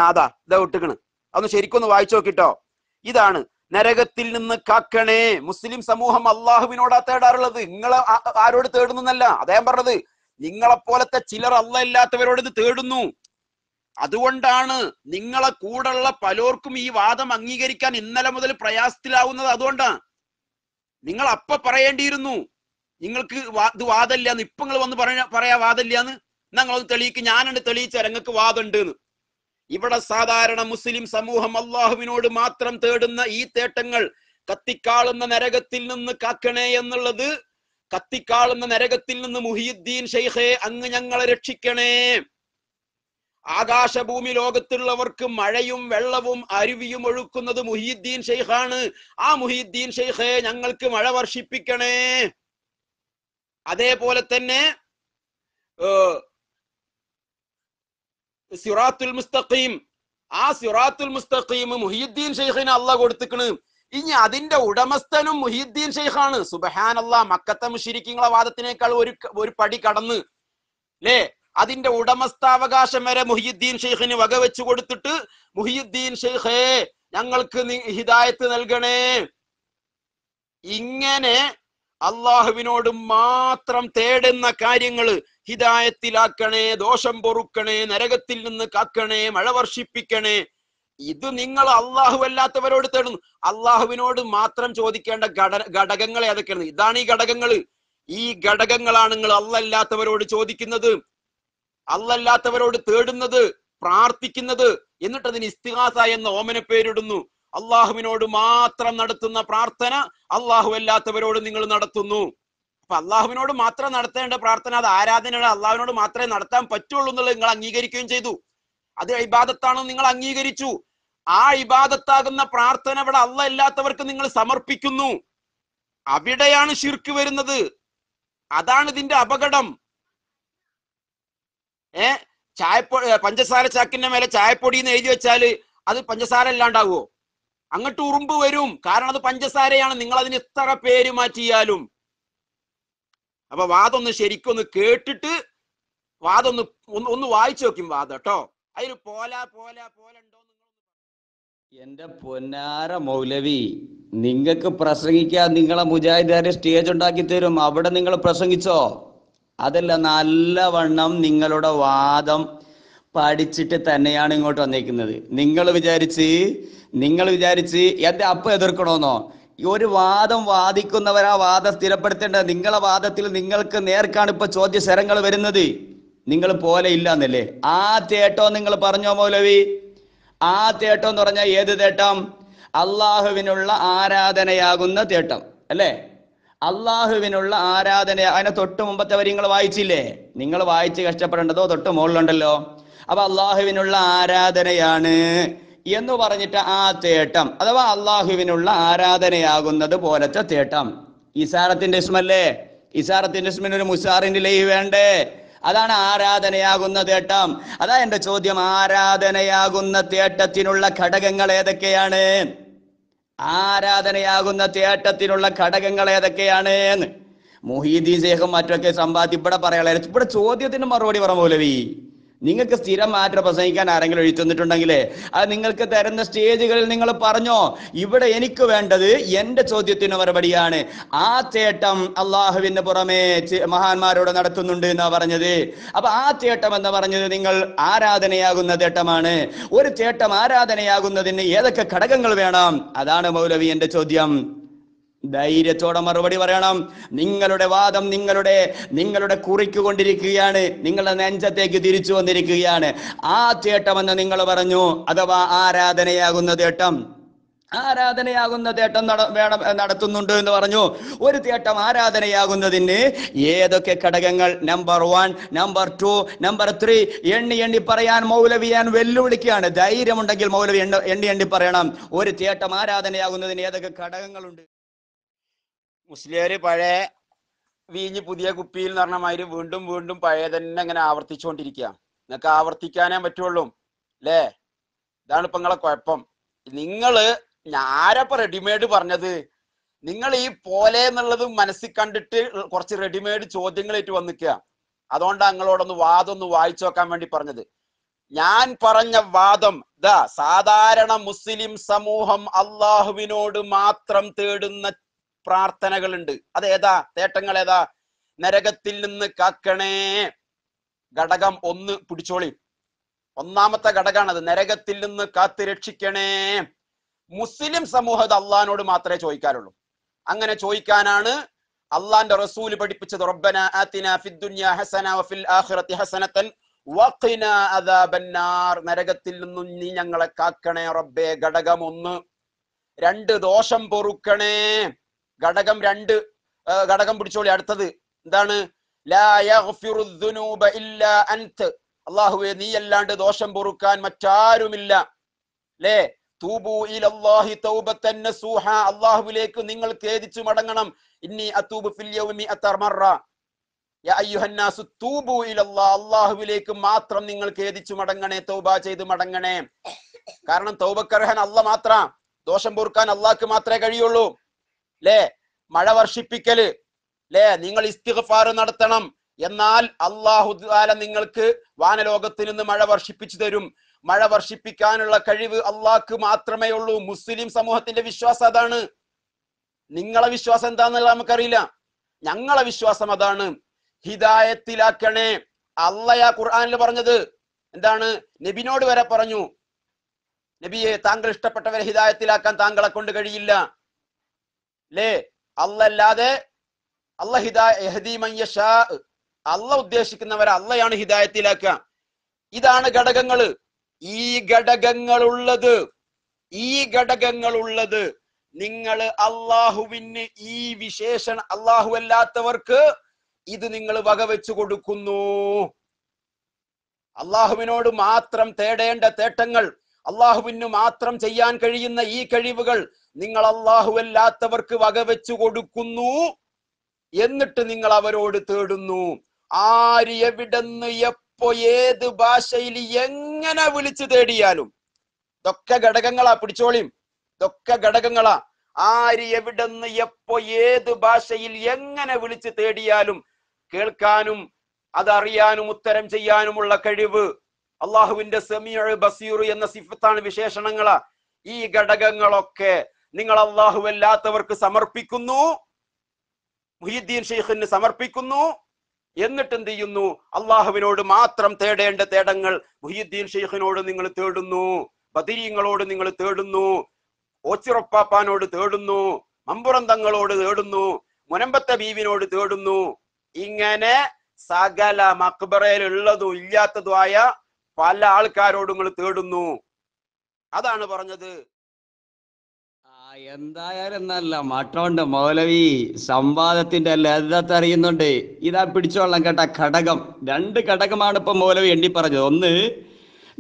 അതാ ഇതാ വിട്ടുക്കണ് അതൊന്ന് ഒന്ന് വായിച്ചു നോക്കിട്ടോ ഇതാണ് നരകത്തിൽ നിന്ന് കാക്കണേ മുസ്ലിം സമൂഹം അള്ളാഹുവിനോടാ തേടാറുള്ളത് നിങ്ങളെ ആരോട് തേടുന്നല്ല അദ്ദേഹം പറഞ്ഞത് നിങ്ങളെപ്പോലത്തെ ചിലർ അല്ല ഇല്ലാത്തവരോട് ഇത് തേടുന്നു അതുകൊണ്ടാണ് നിങ്ങളെ കൂടെയുള്ള പലർക്കും ഈ വാദം അംഗീകരിക്കാൻ ഇന്നലെ മുതൽ പ്രയാസത്തിലാവുന്നത് അതുകൊണ്ടാണ് നിങ്ങൾ അപ്പ പറയേണ്ടിയിരുന്നു നിങ്ങൾക്ക് ഇത് വാദമില്ല എന്ന് ഇപ്പൊ നിങ്ങൾ വന്ന് പറയാ പറയാ വാദമില്ല എന്ന് ഞങ്ങളൊന്ന് തെളിയിക്ക് ഞാനുണ്ട് തെളിയിച്ച ഞങ്ങൾക്ക് വാദമുണ്ട് എന്ന് ഇവിടെ സാധാരണ മുസ്ലിം സമൂഹം അള്ളാഹുവിനോട് മാത്രം തേടുന്ന ഈ തേട്ടങ്ങൾ കത്തിക്കാളുന്ന നരകത്തിൽ നിന്ന് കാക്കണേ എന്നുള്ളത് കത്തിക്കാളുന്ന നരകത്തിൽ നിന്ന് മുഹിയുദ്ദീൻ ഷെയ്ഖെ അങ്ങ് ഞങ്ങളെ രക്ഷിക്കണേ ആകാശഭൂമി ലോകത്തുള്ളവർക്ക് മഴയും വെള്ളവും അരുവിയും ഒഴുക്കുന്നത് മുഹീദ്ദീൻ ഷെയ്ഖാണ് ആ മുഹീദ്ദീൻ ഷെയ്ഖെ ഞങ്ങൾക്ക് മഴ വർഷിപ്പിക്കണേ അതേപോലെ തന്നെ സിറാത്തുൽ മുസ്തഖീം ആ സിറാത്തുൽ മുസ്തഖീം മുഹീദ്ദീൻ ഷെയ്ഖിന് അല്ല കൊടുത്തിക്കണ് ഇനി അതിന്റെ ഉടമസ്ഥനും മുഹീദ്ദീൻ ഷെയ്ഖാണ് സുബഹാൻ അല്ല മക്കത്തെ മുഷിരിക്കിങ്ങളെ വാദത്തിനേക്കാൾ ഒരു ഒരു പടി കടന്ന് അല്ലേ അതിന്റെ ഉടമസ്ഥാവകാശം വരെ മുഹിയുദ്ദീൻ ഷെയ്ഖിന് വകവെച്ചു കൊടുത്തിട്ട് മുഹിയുദ്ദീൻ ഷെയ്ഖേ ഞങ്ങൾക്ക് ഹിദായത്ത് നൽകണേ ഇങ്ങനെ അള്ളാഹുവിനോട് മാത്രം തേടുന്ന കാര്യങ്ങൾ ഹിതായത്തിലാക്കണേ ദോഷം പൊറുക്കണേ നരകത്തിൽ നിന്ന് കാക്കണേ മഴ വർഷിപ്പിക്കണേ ഇത് നിങ്ങൾ അള്ളാഹു അല്ലാത്തവരോട് തേടുന്നു അള്ളാഹുവിനോട് മാത്രം ചോദിക്കേണ്ട ഘടകങ്ങളെ ഏതൊക്കെയാണ് ഇതാണ് ഈ ഘടകങ്ങൾ ഈ ഘടകങ്ങളാണ് നിങ്ങൾ അല്ലാത്തവരോട് ചോദിക്കുന്നത് അല്ലല്ലാത്തവരോട് തേടുന്നത് പ്രാർത്ഥിക്കുന്നത് എന്നിട്ട് അതിന് ഇസ്തിഹാസ എന്ന ഓമന പേരിടുന്നു അള്ളാഹുവിനോട് മാത്രം നടത്തുന്ന പ്രാർത്ഥന അള്ളാഹു അല്ലാത്തവരോട് നിങ്ങൾ നടത്തുന്നു അപ്പൊ അള്ളാഹുവിനോട് മാത്രം നടത്തേണ്ട പ്രാർത്ഥന അത് ആരാധനയാണ് അള്ളാഹുവിനോട് മാത്രമേ നടത്താൻ പറ്റുള്ളൂ എന്നുള്ളത് നിങ്ങൾ അംഗീകരിക്കുകയും ചെയ്തു അത് ഇബാദത്താണെന്ന് നിങ്ങൾ അംഗീകരിച്ചു ആ ഇബാദത്താകുന്ന പ്രാർത്ഥന ഇവിടെ അല്ല ഇല്ലാത്തവർക്ക് നിങ്ങൾ സമർപ്പിക്കുന്നു അവിടെയാണ് ശിർക്ക് വരുന്നത് അതാണ് ഇതിന്റെ അപകടം ഏഹ് ചായപ്പൊടി പഞ്ചസാര ചാക്കിന്റെ മേലെ ചായപ്പൊടി എന്ന് എഴുതി വെച്ചാൽ അത് പഞ്ചസാര അല്ലാണ്ടാവോ അങ്ങോട്ട് ഉറുമ്പ് വരും കാരണം അത് പഞ്ചസാരയാണ് നിങ്ങൾ അതിന് ഇത്ര പേര് മാറ്റിയാലും അപ്പൊ ഒന്ന് ശരിക്കൊന്ന് കേട്ടിട്ട് വാദമൊന്ന് ഒന്ന് ഒന്ന് വായിച്ചു നോക്കും വാദം കേട്ടോ അതിന് പോല പോല പോലുണ്ടോ എന്റെ പൊന്നാര മൗലവി നിങ്ങൾക്ക് പ്രസംഗിക്കാൻ നിങ്ങളെ മുജാഹിദാരെ സ്റ്റേജ് ഉണ്ടാക്കി തരും അവിടെ നിങ്ങൾ പ്രസംഗിച്ചോ അതല്ല നല്ലവണ്ണം നിങ്ങളുടെ വാദം പഠിച്ചിട്ട് തന്നെയാണ് ഇങ്ങോട്ട് വന്നിരിക്കുന്നത് നിങ്ങൾ വിചാരിച്ച് നിങ്ങൾ വിചാരിച്ച് എന്റെ അപ്പം എതിർക്കണമെന്നോ ഒരു വാദം വാദിക്കുന്നവരാ വാദം സ്ഥിരപ്പെടുത്തേണ്ടത് നിങ്ങളെ വാദത്തിൽ നിങ്ങൾക്ക് നേർക്കാണ് ഇപ്പൊ ചോദ്യ വരുന്നത് നിങ്ങൾ പോലെ ഇല്ല എന്നല്ലേ ആ തേട്ടോ നിങ്ങൾ പറഞ്ഞോ മൗലവി ആ തേട്ടം എന്ന് പറഞ്ഞാൽ ഏത് തേട്ടം അള്ളാഹുവിനുള്ള ആരാധനയാകുന്ന തേട്ടം അല്ലേ അള്ളാഹുവിനുള്ള ആരാധന അതിനെ തൊട്ട് മുമ്പത്തെ വരി നിങ്ങൾ വായിച്ചില്ലേ നിങ്ങൾ വായിച്ച് കഷ്ടപ്പെടേണ്ടതോ തൊട്ട് മുകളിലുണ്ടല്ലോ അപ്പൊ അള്ളാഹുവിനുള്ള ആരാധനയാണ് എന്ന് പറഞ്ഞിട്ട് ആ തേട്ടം അഥവാ അള്ളാഹുവിനുള്ള ആരാധനയാകുന്നത് പോലത്തെ തേട്ടം ഇസാറത്തിന്റെ ഇസ്മല്ലേ ഇസാറത്തിന്റെ ഇസ്മിന് ഒരു മുസാറിന്റെ ലൈ വേണ്ടേ അതാണ് ആരാധനയാകുന്ന തേട്ടം അതാ എന്റെ ചോദ്യം ആരാധനയാകുന്ന തേട്ടത്തിനുള്ള ഘടകങ്ങൾ ഏതൊക്കെയാണ് ആരാധനയാകുന്ന തേട്ടത്തിനുള്ള ഘടകങ്ങൾ ഏതൊക്കെയാണ് എന്ന് മുഹീദീൻ ശേഖം മറ്റൊക്കെ സമ്പാദ്യം ഇവിടെ പറയാനുള്ള ഇവിടെ ചോദ്യത്തിന് മറുപടി പറ മൗലവി നിങ്ങൾക്ക് മാറ്റം പ്രസംഗിക്കാൻ ആരെങ്കിലും എഴുത്തുന്നിട്ടുണ്ടെങ്കിൽ അത് നിങ്ങൾക്ക് തരുന്ന സ്റ്റേജുകളിൽ നിങ്ങൾ പറഞ്ഞോ ഇവിടെ എനിക്ക് വേണ്ടത് എന്റെ ചോദ്യത്തിന് മറുപടിയാണ് ആ ചേട്ടം അള്ളാഹുവിന് പുറമെ മഹാന്മാരോട് നടത്തുന്നുണ്ട് എന്നാ പറഞ്ഞത് അപ്പൊ ആ ചേട്ടം എന്ന് പറഞ്ഞത് നിങ്ങൾ ആരാധനയാകുന്ന ചേട്ടമാണ് ഒരു ചേട്ടം ആരാധനയാകുന്നതിന് ഏതൊക്കെ ഘടകങ്ങൾ വേണം അതാണ് മൗലവി എന്റെ ചോദ്യം ധൈര്യത്തോടെ മറുപടി പറയണം നിങ്ങളുടെ വാദം നിങ്ങളുടെ നിങ്ങളുടെ കുറിക്കൊണ്ടിരിക്കുകയാണ് നിങ്ങളുടെ നെഞ്ചത്തേക്ക് തിരിച്ചു വന്നിരിക്കുകയാണ് ആ തേട്ടമെന്ന് നിങ്ങൾ പറഞ്ഞു അഥവാ ആരാധനയാകുന്ന തേട്ടം ആരാധനയാകുന്ന തേട്ടം നട വേണം നടത്തുന്നുണ്ട് എന്ന് പറഞ്ഞു ഒരു തേട്ടം ആരാധനയാകുന്നതിന് ഏതൊക്കെ ഘടകങ്ങൾ number one number two number three എണ്ണി എണ്ണി പറയാൻ മൗലവി ഞാൻ വെല്ലുവിളിക്കുകയാണ് ധൈര്യമുണ്ടെങ്കിൽ മൗലവി എണ്ണി എണ്ണി പറയണം ഒരു തേട്ടം ആരാധനയാകുന്നതിന് ഏതൊക്കെ ഘടകങ്ങളുണ്ട് മുസ്ലിയാർ പഴയ വീഞ്ഞ് പുതിയ കുപ്പിയിൽ എന്ന് പറഞ്ഞ മാതിരി വീണ്ടും വീണ്ടും പഴയ തന്നെ ഇങ്ങനെ ആവർത്തിച്ചുകൊണ്ടിരിക്കുക നിങ്ങൾക്ക് ആവർത്തിക്കാനേ പറ്റുള്ളൂ അല്ലേ ഇതാണ് ഇപ്പൊ നിങ്ങളെ കുഴപ്പം നിങ്ങള് ഞാരപ്പ റെഡിമെയ്ഡ് പറഞ്ഞത് നിങ്ങൾ ഈ പോലെ എന്നുള്ളത് മനസ്സിൽ കണ്ടിട്ട് കുറച്ച് റെഡിമെയ്ഡ് ചോദ്യങ്ങളായിട്ട് വന്നിക്കുക അതുകൊണ്ടാണ് നിങ്ങളോടൊന്ന് വാദമൊന്ന് വായിച്ചു നോക്കാൻ വേണ്ടി പറഞ്ഞത് ഞാൻ പറഞ്ഞ വാദം ദാ സാധാരണ മുസ്ലിം സമൂഹം അള്ളാഹുവിനോട് മാത്രം തേടുന്ന പ്രാർത്ഥനകളുണ്ട് അതേതാ തേട്ടങ്ങൾ ഏതാ നരകത്തിൽ നിന്ന് കാക്കണേ ഘടകം ഒന്ന് പിടിച്ചോളി ഒന്നാമത്തെ ഘടകമാണത് നരകത്തിൽ നിന്ന് കാത്തു രക്ഷിക്കണേ മുസ്ലിം സമൂഹം അത് അള്ളഹാനോട് മാത്രമേ ചോദിക്കാറുള്ളൂ അങ്ങനെ ചോദിക്കാനാണ് അള്ളാന്റെ റസൂൽ പഠിപ്പിച്ചത് ഹസന വഫിൽ ആഖിറതി ഹസനതൻ അദാബന്നാർ നരകത്തിൽ നിന്നും നീ ഞങ്ങളെ കാക്കണേ റബ്ബേ ഘടകം ഒന്ന് രണ്ട് ദോഷം പൊറുക്കണേ ഘടകം രണ്ട് ഘടകം പിടിച്ചോളി അടുത്തത് എന്താണ് അള്ളാഹുവെ നീ അല്ലാണ്ട് ദോഷം പൊറുക്കാൻ മറ്റാരുമില്ല അല്ലേ തൂബു ഇലല്ലാഹി തൗബത്തൻ നസൂഹ അല്ലാഹുവിലേക്ക് നിങ്ങൾ ഖേദിച്ചു മടങ്ങണം ഇന്നി അതൂബു ഫിൽ യൗമി അതർമറ യാ തൂബു ഇലല്ലാഹ് അല്ലാഹുവിലേക്ക് മാത്രം നിങ്ങൾ ഖേദിച്ചു മടങ്ങണേ തൗബ ചെയ്ത് മടങ്ങണേ കാരണം തൗബക്കർഹൻ അല്ല മാത്ര ദോഷം പൊറുക്കാൻ അള്ളാഹ്ക്ക് മാത്രമേ കഴിയുള്ളൂ ലേ മഴ വർഷിപ്പിക്കല് ലേ നിങ്ങൾ ഇസ്തിഗ്ഫാർ നടത്തണം എന്നാൽ അള്ളാഹു നിങ്ങൾക്ക് വാനലോകത്തിൽ നിന്ന് മഴ വർഷിപ്പിച്ചു തരും മഴ വർഷിപ്പിക്കാനുള്ള കഴിവ് അള്ളാഹ്ക്ക് മാത്രമേ ഉള്ളൂ മുസ്ലിം സമൂഹത്തിന്റെ വിശ്വാസം അതാണ് നിങ്ങളെ വിശ്വാസം എന്താന്നുള്ള നമുക്കറിയില്ല ഞങ്ങളെ വിശ്വാസം അതാണ് ഹിതായത്തിലാക്കണേ അള്ളയാ ഖുർആാനിൽ പറഞ്ഞത് എന്താണ് നബിനോട് വരെ പറഞ്ഞു നബിയെ താങ്കൾ ഇഷ്ടപ്പെട്ടവരെ ഹിതായത്തിലാക്കാൻ താങ്കളെ കൊണ്ട് കഴിയില്ല ലേ അല്ലല്ലാതെ അല്ല ഹിദായ അല്ല ഉദ്ദേശിക്കുന്നവരെ അല്ലയാണ് ഹിദായത്തിലാക്കുക ഇതാണ് ഘടകങ്ങൾ ഈ ഘടകങ്ങളുള്ളത് ഈ ഘടകങ്ങളുള്ളത് നിങ്ങൾ അള്ളാഹുവിന് ഈ വിശേഷണം അള്ളാഹു അല്ലാത്തവർക്ക് ഇത് നിങ്ങൾ വകവെച്ചു കൊടുക്കുന്നു അള്ളാഹുവിനോട് മാത്രം തേടേണ്ട തേട്ടങ്ങൾ അള്ളാഹുവിന് മാത്രം ചെയ്യാൻ കഴിയുന്ന ഈ കഴിവുകൾ നിങ്ങൾ അള്ളാഹുവല്ലാത്തവർക്ക് വകവെച്ചു കൊടുക്കുന്നു എന്നിട്ട് നിങ്ങൾ അവരോട് തേടുന്നു ആര് എവിടെന്ന് എപ്പോ ഏത് ഭാഷയിൽ എങ്ങനെ വിളിച്ചു തേടിയാലും ഇതൊക്കെ ഘടകങ്ങളാ പിടിച്ചോളിയും ഇതൊക്കെ ഘടകങ്ങളാ ആര് എവിടെന്ന് എപ്പോ ഏത് ഭാഷയിൽ എങ്ങനെ വിളിച്ചു തേടിയാലും കേൾക്കാനും അതറിയാനും ഉത്തരം ചെയ്യാനുമുള്ള കഴിവ് അള്ളാഹുവിന്റെ സെമിയ ബസീർ എന്ന സിഫത്താണ് വിശേഷണങ്ങളാ ഈ ഘടകങ്ങളൊക്കെ നിങ്ങൾ അള്ളാഹു അല്ലാത്തവർക്ക് സമർപ്പിക്കുന്നു മുഹിദ്ദീൻ ഷെയ്ഖിന് സമർപ്പിക്കുന്നു എന്നിട്ട് എന്ത് ചെയ്യുന്നു അള്ളാഹുവിനോട് മാത്രം തേടേണ്ട തേടങ്ങൾ മുഹിയുദ്ദീൻ ഷെയ്ഖിനോട് നിങ്ങൾ തേടുന്നു ബദിരീങ്ങളോട് നിങ്ങൾ തേടുന്നു ഓച്ചിറപ്പാപ്പാനോട് തേടുന്നു മമ്പുറന്തങ്ങളോട് തേടുന്നു മുനമ്പത്തെ ബീവിനോട് തേടുന്നു ഇങ്ങനെ സകല മക്ബറയിലുള്ളതും ഇല്ലാത്തതുമായ പല ആൾക്കാരോട് നിങ്ങൾ തേടുന്നു അതാണ് പറഞ്ഞത് എന്തായാലും എന്നല്ല മട്ടുണ്ട് മൗലവി സംവാദത്തിന്റെ ലളിതത്ത് അറിയുന്നുണ്ട് ഇതാ പിടിച്ചോളാം കേട്ട ഘടകം രണ്ട് ഘടകമാണ് ഇപ്പൊ മൗലവി എണ്ണി പറഞ്ഞത് ഒന്ന്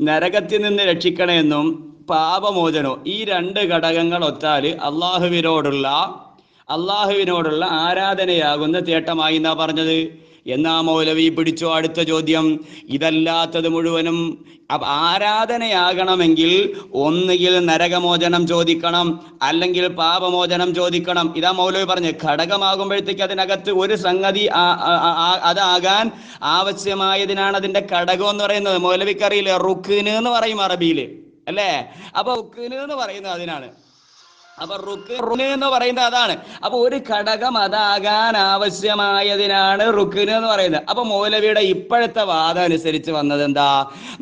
നരകത്തിൽ നിന്ന് രക്ഷിക്കണമെന്നും പാപമോചനവും ഈ രണ്ട് ഘടകങ്ങൾ ഒത്താൽ അള്ളാഹുവിനോടുള്ള അള്ളാഹുവിനോടുള്ള ആരാധനയാകുന്ന തേട്ടമായി എന്നാ പറഞ്ഞത് എന്നാ മൗലവി പിടിച്ചു അടുത്ത ചോദ്യം ഇതല്ലാത്തത് മുഴുവനും ആരാധനയാകണമെങ്കിൽ ഒന്നുകിൽ നരകമോചനം ചോദിക്കണം അല്ലെങ്കിൽ പാപമോചനം ചോദിക്കണം ഇതാ മൗലവി പറഞ്ഞ് ഘടകമാകുമ്പോഴത്തേക്ക് അതിനകത്ത് ഒരു സംഗതി അതാകാൻ ആവശ്യമായതിനാണ് അതിന്റെ ഘടകം എന്ന് പറയുന്നത് മൗലവിക്കറിയില്ലേ റുക്കിന് എന്ന് പറയും അറബിയിൽ അല്ലേ അപ്പൊ റുക്കിന് എന്ന് പറയുന്നത് അതിനാണ് അപ്പൊ റുക്ക് എന്ന് പറയുന്നത് അതാണ് അപ്പൊ ഒരു ഘടകം അതാകാൻ ആവശ്യമായതിനാണ് റുക്കിന് എന്ന് പറയുന്നത് അപ്പൊ മൗലവിയുടെ ഇപ്പോഴത്തെ വാദം അനുസരിച്ച് വന്നത് എന്താ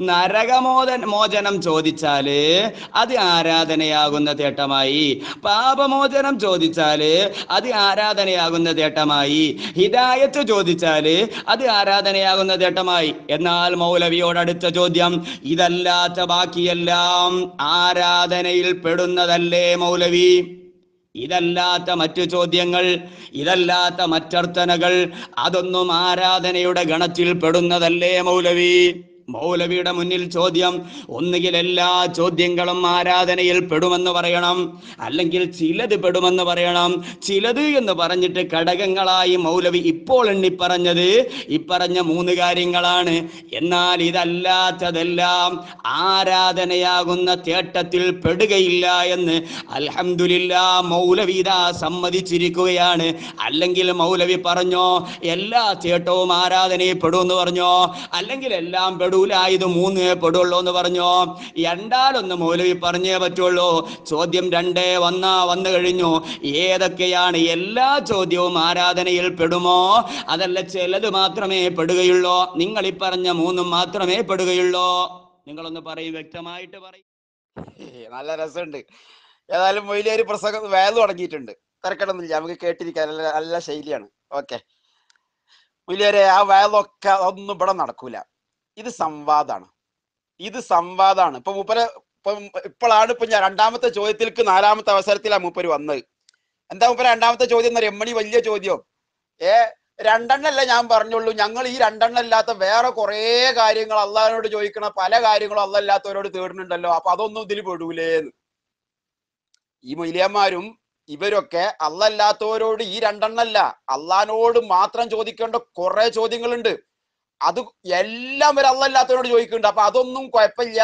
നരകമോദൻ മോചനം ചോദിച്ചാല് അത് ആരാധനയാകുന്ന തേട്ടമായി പാപമോചനം ചോദിച്ചാല് അത് ആരാധനയാകുന്ന തേട്ടമായി ഹിദായത്ത് ചോദിച്ചാല് അത് ആരാധനയാകുന്ന തേട്ടമായി എന്നാൽ മൗലവിയോട് അടുത്ത ചോദ്യം ഇതല്ലാത്ത ബാക്കിയെല്ലാം ആരാധനയിൽ പെടുന്നതല്ലേ മൗലവി ഇതല്ലാത്ത മറ്റു ചോദ്യങ്ങൾ ഇതല്ലാത്ത മറ്റർത്ഥനകൾ അതൊന്നും ആരാധനയുടെ ഗണത്തിൽ പെടുന്നതല്ലേ മൗലവി മൗലവിയുടെ മുന്നിൽ ചോദ്യം ഒന്നുകിൽ എല്ലാ ചോദ്യങ്ങളും ആരാധനയിൽ പെടുമെന്ന് പറയണം അല്ലെങ്കിൽ ചിലത് പെടുമെന്ന് പറയണം ചിലത് എന്ന് പറഞ്ഞിട്ട് ഘടകങ്ങളായി മൗലവി ഇപ്പോൾ പറഞ്ഞത് ഇപ്പറഞ്ഞ മൂന്ന് കാര്യങ്ങളാണ് എന്നാൽ ഇതല്ലാത്തതെല്ലാം ആരാധനയാകുന്ന തേട്ടത്തിൽ പെടുകയില്ല എന്ന് അലഹമില്ല മൗലവി ഇതാ സമ്മതിച്ചിരിക്കുകയാണ് അല്ലെങ്കിൽ മൗലവി പറഞ്ഞോ എല്ലാ തേട്ടവും ആരാധനയിൽ പെടുമെന്ന് പറഞ്ഞോ അല്ലെങ്കിൽ എല്ലാം പെടും ഉലായത് മൂന്ന് പെടുള്ളൂ എന്ന് പറഞ്ഞോ രണ്ടാലൊന്ന് മൗലവി പറഞ്ഞേ പറ്റുള്ളൂ ചോദ്യം രണ്ടേ വന്ന വന്നു കഴിഞ്ഞു ഏതൊക്കെയാണ് എല്ലാ ചോദ്യവും ആരാധനയിൽ പെടുമോ അതല്ല ചിലത് മാത്രമേ പെടുകയുള്ളൂ നിങ്ങൾ ഈ പറഞ്ഞ മൂന്നും മാത്രമേ പെടുകയുള്ളൂ നിങ്ങളൊന്ന് പറയും വ്യക്തമായിട്ട് പറയും നല്ല രസമുണ്ട് ഏതായാലും മൊയിലേരി പ്രസംഗം വേദ തുടങ്ങിയിട്ടുണ്ട് തിരക്കടൊന്നുമില്ല നമുക്ക് കേട്ടിരിക്കാൻ നല്ല നല്ല ശൈലിയാണ് ഓക്കെ മൊയിലേരെ ആ വേദമൊക്കെ ഒന്നും ഇവിടെ നടക്കൂല ഇത് സംവാദാണ് ഇത് സംവാദാണ് ഇപ്പൊ മൂപ്പര് ഇപ്പോഴാണ് ഇപ്പൊ ഞാൻ രണ്ടാമത്തെ ചോദ്യത്തിലേക്ക് നാലാമത്തെ അവസരത്തിലാണ് മൂപ്പര് വന്നത് എന്താ മൂപ്പര് രണ്ടാമത്തെ ചോദ്യം എന്നറിയാം എമ്മണി വലിയ ചോദ്യം ഏ രണ്ടെണ്ണല്ലേ ഞാൻ പറഞ്ഞുള്ളൂ ഞങ്ങൾ ഈ രണ്ടെണ്ണം ഇല്ലാത്ത വേറെ കുറേ കാര്യങ്ങൾ അള്ളാഹിനോട് ചോദിക്കണ പല കാര്യങ്ങളും അള്ളല്ലാത്തവരോട് തേടുന്നുണ്ടല്ലോ അപ്പൊ അതൊന്നും ഇതിൽ പെടൂലേന്ന് ഈ മൊയിലിയന്മാരും ഇവരൊക്കെ അള്ളല്ലാത്തവരോട് ഈ രണ്ടെണ്ണല്ല അള്ളഹാനോട് മാത്രം ചോദിക്കേണ്ട കുറെ ചോദ്യങ്ങളുണ്ട് അത് എല്ലാം ഒരു അല്ലല്ലാത്തവരോട് ചോദിക്കുന്നുണ്ട് അപ്പൊ അതൊന്നും കുഴപ്പമില്ല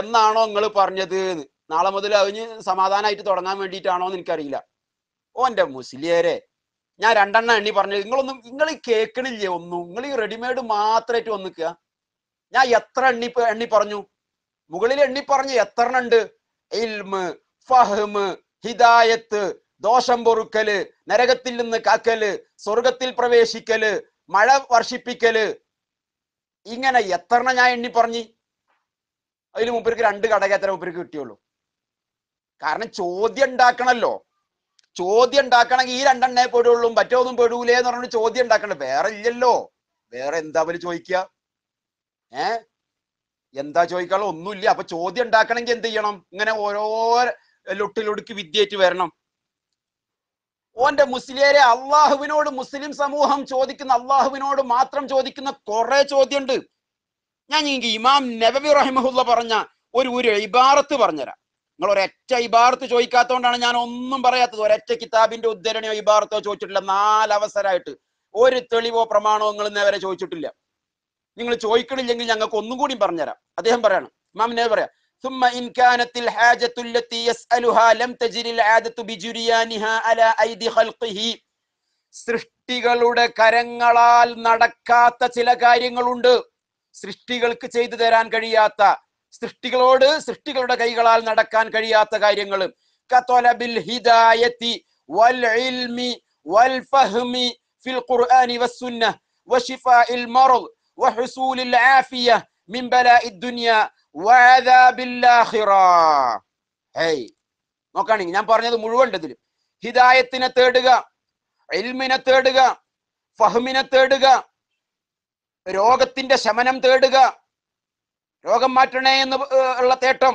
എന്നാണോ നിങ്ങൾ പറഞ്ഞത് നാളെ മുതൽ അവന് സമാധാനമായിട്ട് തുടങ്ങാൻ വേണ്ടിയിട്ടാണോ എന്ന് എനിക്കറിയില്ല ഓന്റെ മുസ്ലിയരെ ഞാൻ രണ്ടെണ്ണം എണ്ണി പറഞ്ഞു നിങ്ങളൊന്നും നിങ്ങൾ ഈ കേൾക്കണില്ലേ ഒന്നും നിങ്ങൾ ഈ റെഡിമെയ്ഡ് മാത്രമായിട്ട് വന്നിക്കുക ഞാൻ എത്ര എണ്ണി എണ്ണി പറഞ്ഞു മുകളിൽ എണ്ണി പറഞ്ഞു എത്ര ഉണ്ട് ഇൽമ് ഫഹ്മ് ഹിദായത്ത് ദോഷം പൊറുക്കല് നരകത്തിൽ നിന്ന് കാക്കല് സ്വർഗത്തിൽ പ്രവേശിക്കല് മഴ വർഷിപ്പിക്കല് ഇങ്ങനെ എത്ര ഞാൻ എണ്ണി പറഞ്ഞു അതിൽ മുപ്പർക്ക് രണ്ട് എത്ര മുപ്പർക്ക് കിട്ടിയുള്ളൂ കാരണം ചോദ്യം ഉണ്ടാക്കണല്ലോ ചോദ്യം ഉണ്ടാക്കണമെങ്കിൽ ഈ രണ്ടെണ്ണേ പെടുള്ളൂ മറ്റൊന്നും പെടൂലേ എന്ന് പറഞ്ഞു ചോദ്യം ഉണ്ടാക്കണ്ട വേറെ ഇല്ലല്ലോ വേറെ എന്താ അവര് ചോദിക്കുക ഏ എന്താ ചോദിക്കാനുള്ള ഒന്നുമില്ല അപ്പൊ ചോദ്യം ഉണ്ടാക്കണമെങ്കിൽ എന്ത് ചെയ്യണം ഇങ്ങനെ ഓരോ ലൊട്ടിലൊടുക്കി വിദ്യയേറ്റ് വരണം ഓന്റെ മുസ്ലിയരെ അള്ളാഹുവിനോട് മുസ്ലിം സമൂഹം ചോദിക്കുന്ന അള്ളാഹുവിനോട് മാത്രം ചോദിക്കുന്ന കുറെ ചോദ്യമുണ്ട് ഞാൻ നിങ്ങൾക്ക് ഇമാം നബബി റഹിമഹുല്ല പറഞ്ഞ ഒരു ഒരു ഇബാറത്ത് പറഞ്ഞുതരാം നിങ്ങൾ ഒരൊറ്റ ഇബാറത്ത് ചോദിക്കാത്തതുകൊണ്ടാണ് ഞാൻ ഒന്നും പറയാത്തത് ഒരൊറ്റ കിതാബിന്റെ ഉദ്ധരണിയോ ഇബാറത്തോ ചോദിച്ചിട്ടില്ല നാലവസരമായിട്ട് ഒരു തെളിവോ പ്രമാണോ നിങ്ങൾ ഇന്നേവരെ ചോദിച്ചിട്ടില്ല നിങ്ങൾ ചോദിക്കണില്ലെങ്കിൽ ഞങ്ങൾക്ക് ഒന്നും കൂടി പറഞ്ഞുതരാം അദ്ദേഹം പറയണം ഇമാം നബി പറയാം ثم إن كانت الحاجة التي يسألها لم تجر العادة بجريانها على أيدي خلقه സൃഷ്ടികളുടെ കരങ്ങളാൽ നടക്കാത്ത ചില കാര്യങ്ങളുണ്ട് സൃഷ്ടികൾക്ക് ചെയ്തു തരാൻ കഴിയാത്ത സൃഷ്ടികളോട് സൃഷ്ടികളുടെ കൈകളാൽ നടക്കാൻ കഴിയാത്ത കാര്യങ്ങൾ കത്തോലബിൽ ഹിദായത്തി വൽ ഇൽമി വൽ ഫഹ്മി ഫിൽ ഖുർആനി വസ്സുന്ന വശിഫാഇൽ മർദ് വഹുസൂലിൽ ആഫിയ മിൻ ഹേയ് നോക്കുകയാണെങ്കിൽ ഞാൻ പറഞ്ഞത് മുഴുവൻ ഉണ്ട് ഇതിൽ ഹിദായത്തിനെ തേടുക ഇൽമിനെ തേടുക ഫഹ്മിനെ തേടുക രോഗത്തിന്റെ ശമനം തേടുക രോഗം മാറ്റണേ എന്ന് ഉള്ള തേട്ടം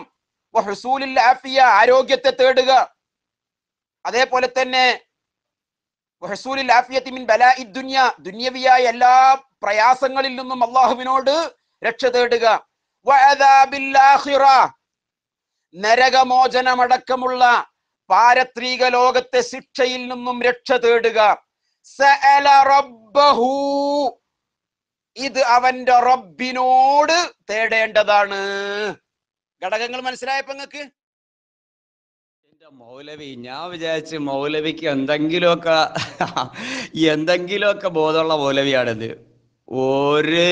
ഹുസൂലിൽ ആഫിയ ആരോഗ്യത്തെ തേടുക അതേപോലെ തന്നെ ഹുസൂലിൽ മിൻ ബല ദുന്യ ദുന്യവിയായ എല്ലാ പ്രയാസങ്ങളിൽ നിന്നും അള്ളാഹുവിനോട് രക്ഷ തേടുക നരകമോചനമടക്കമുള്ള പാരത്രീക ലോകത്തെ ശിക്ഷയിൽ നിന്നും രക്ഷ തേടുക ഇത് അവന്റെ റബ്ബിനോട് തേടേണ്ടതാണ് ഘടകങ്ങൾ മനസ്സിലായപ്പോ നിങ്ങക്ക് മൗലവി ഞാൻ വിചാരിച്ച് മൗലവിക്ക് എന്തെങ്കിലുമൊക്കെ എന്തെങ്കിലുമൊക്കെ ബോധമുള്ള മൗലവിയാണിത് ഒരു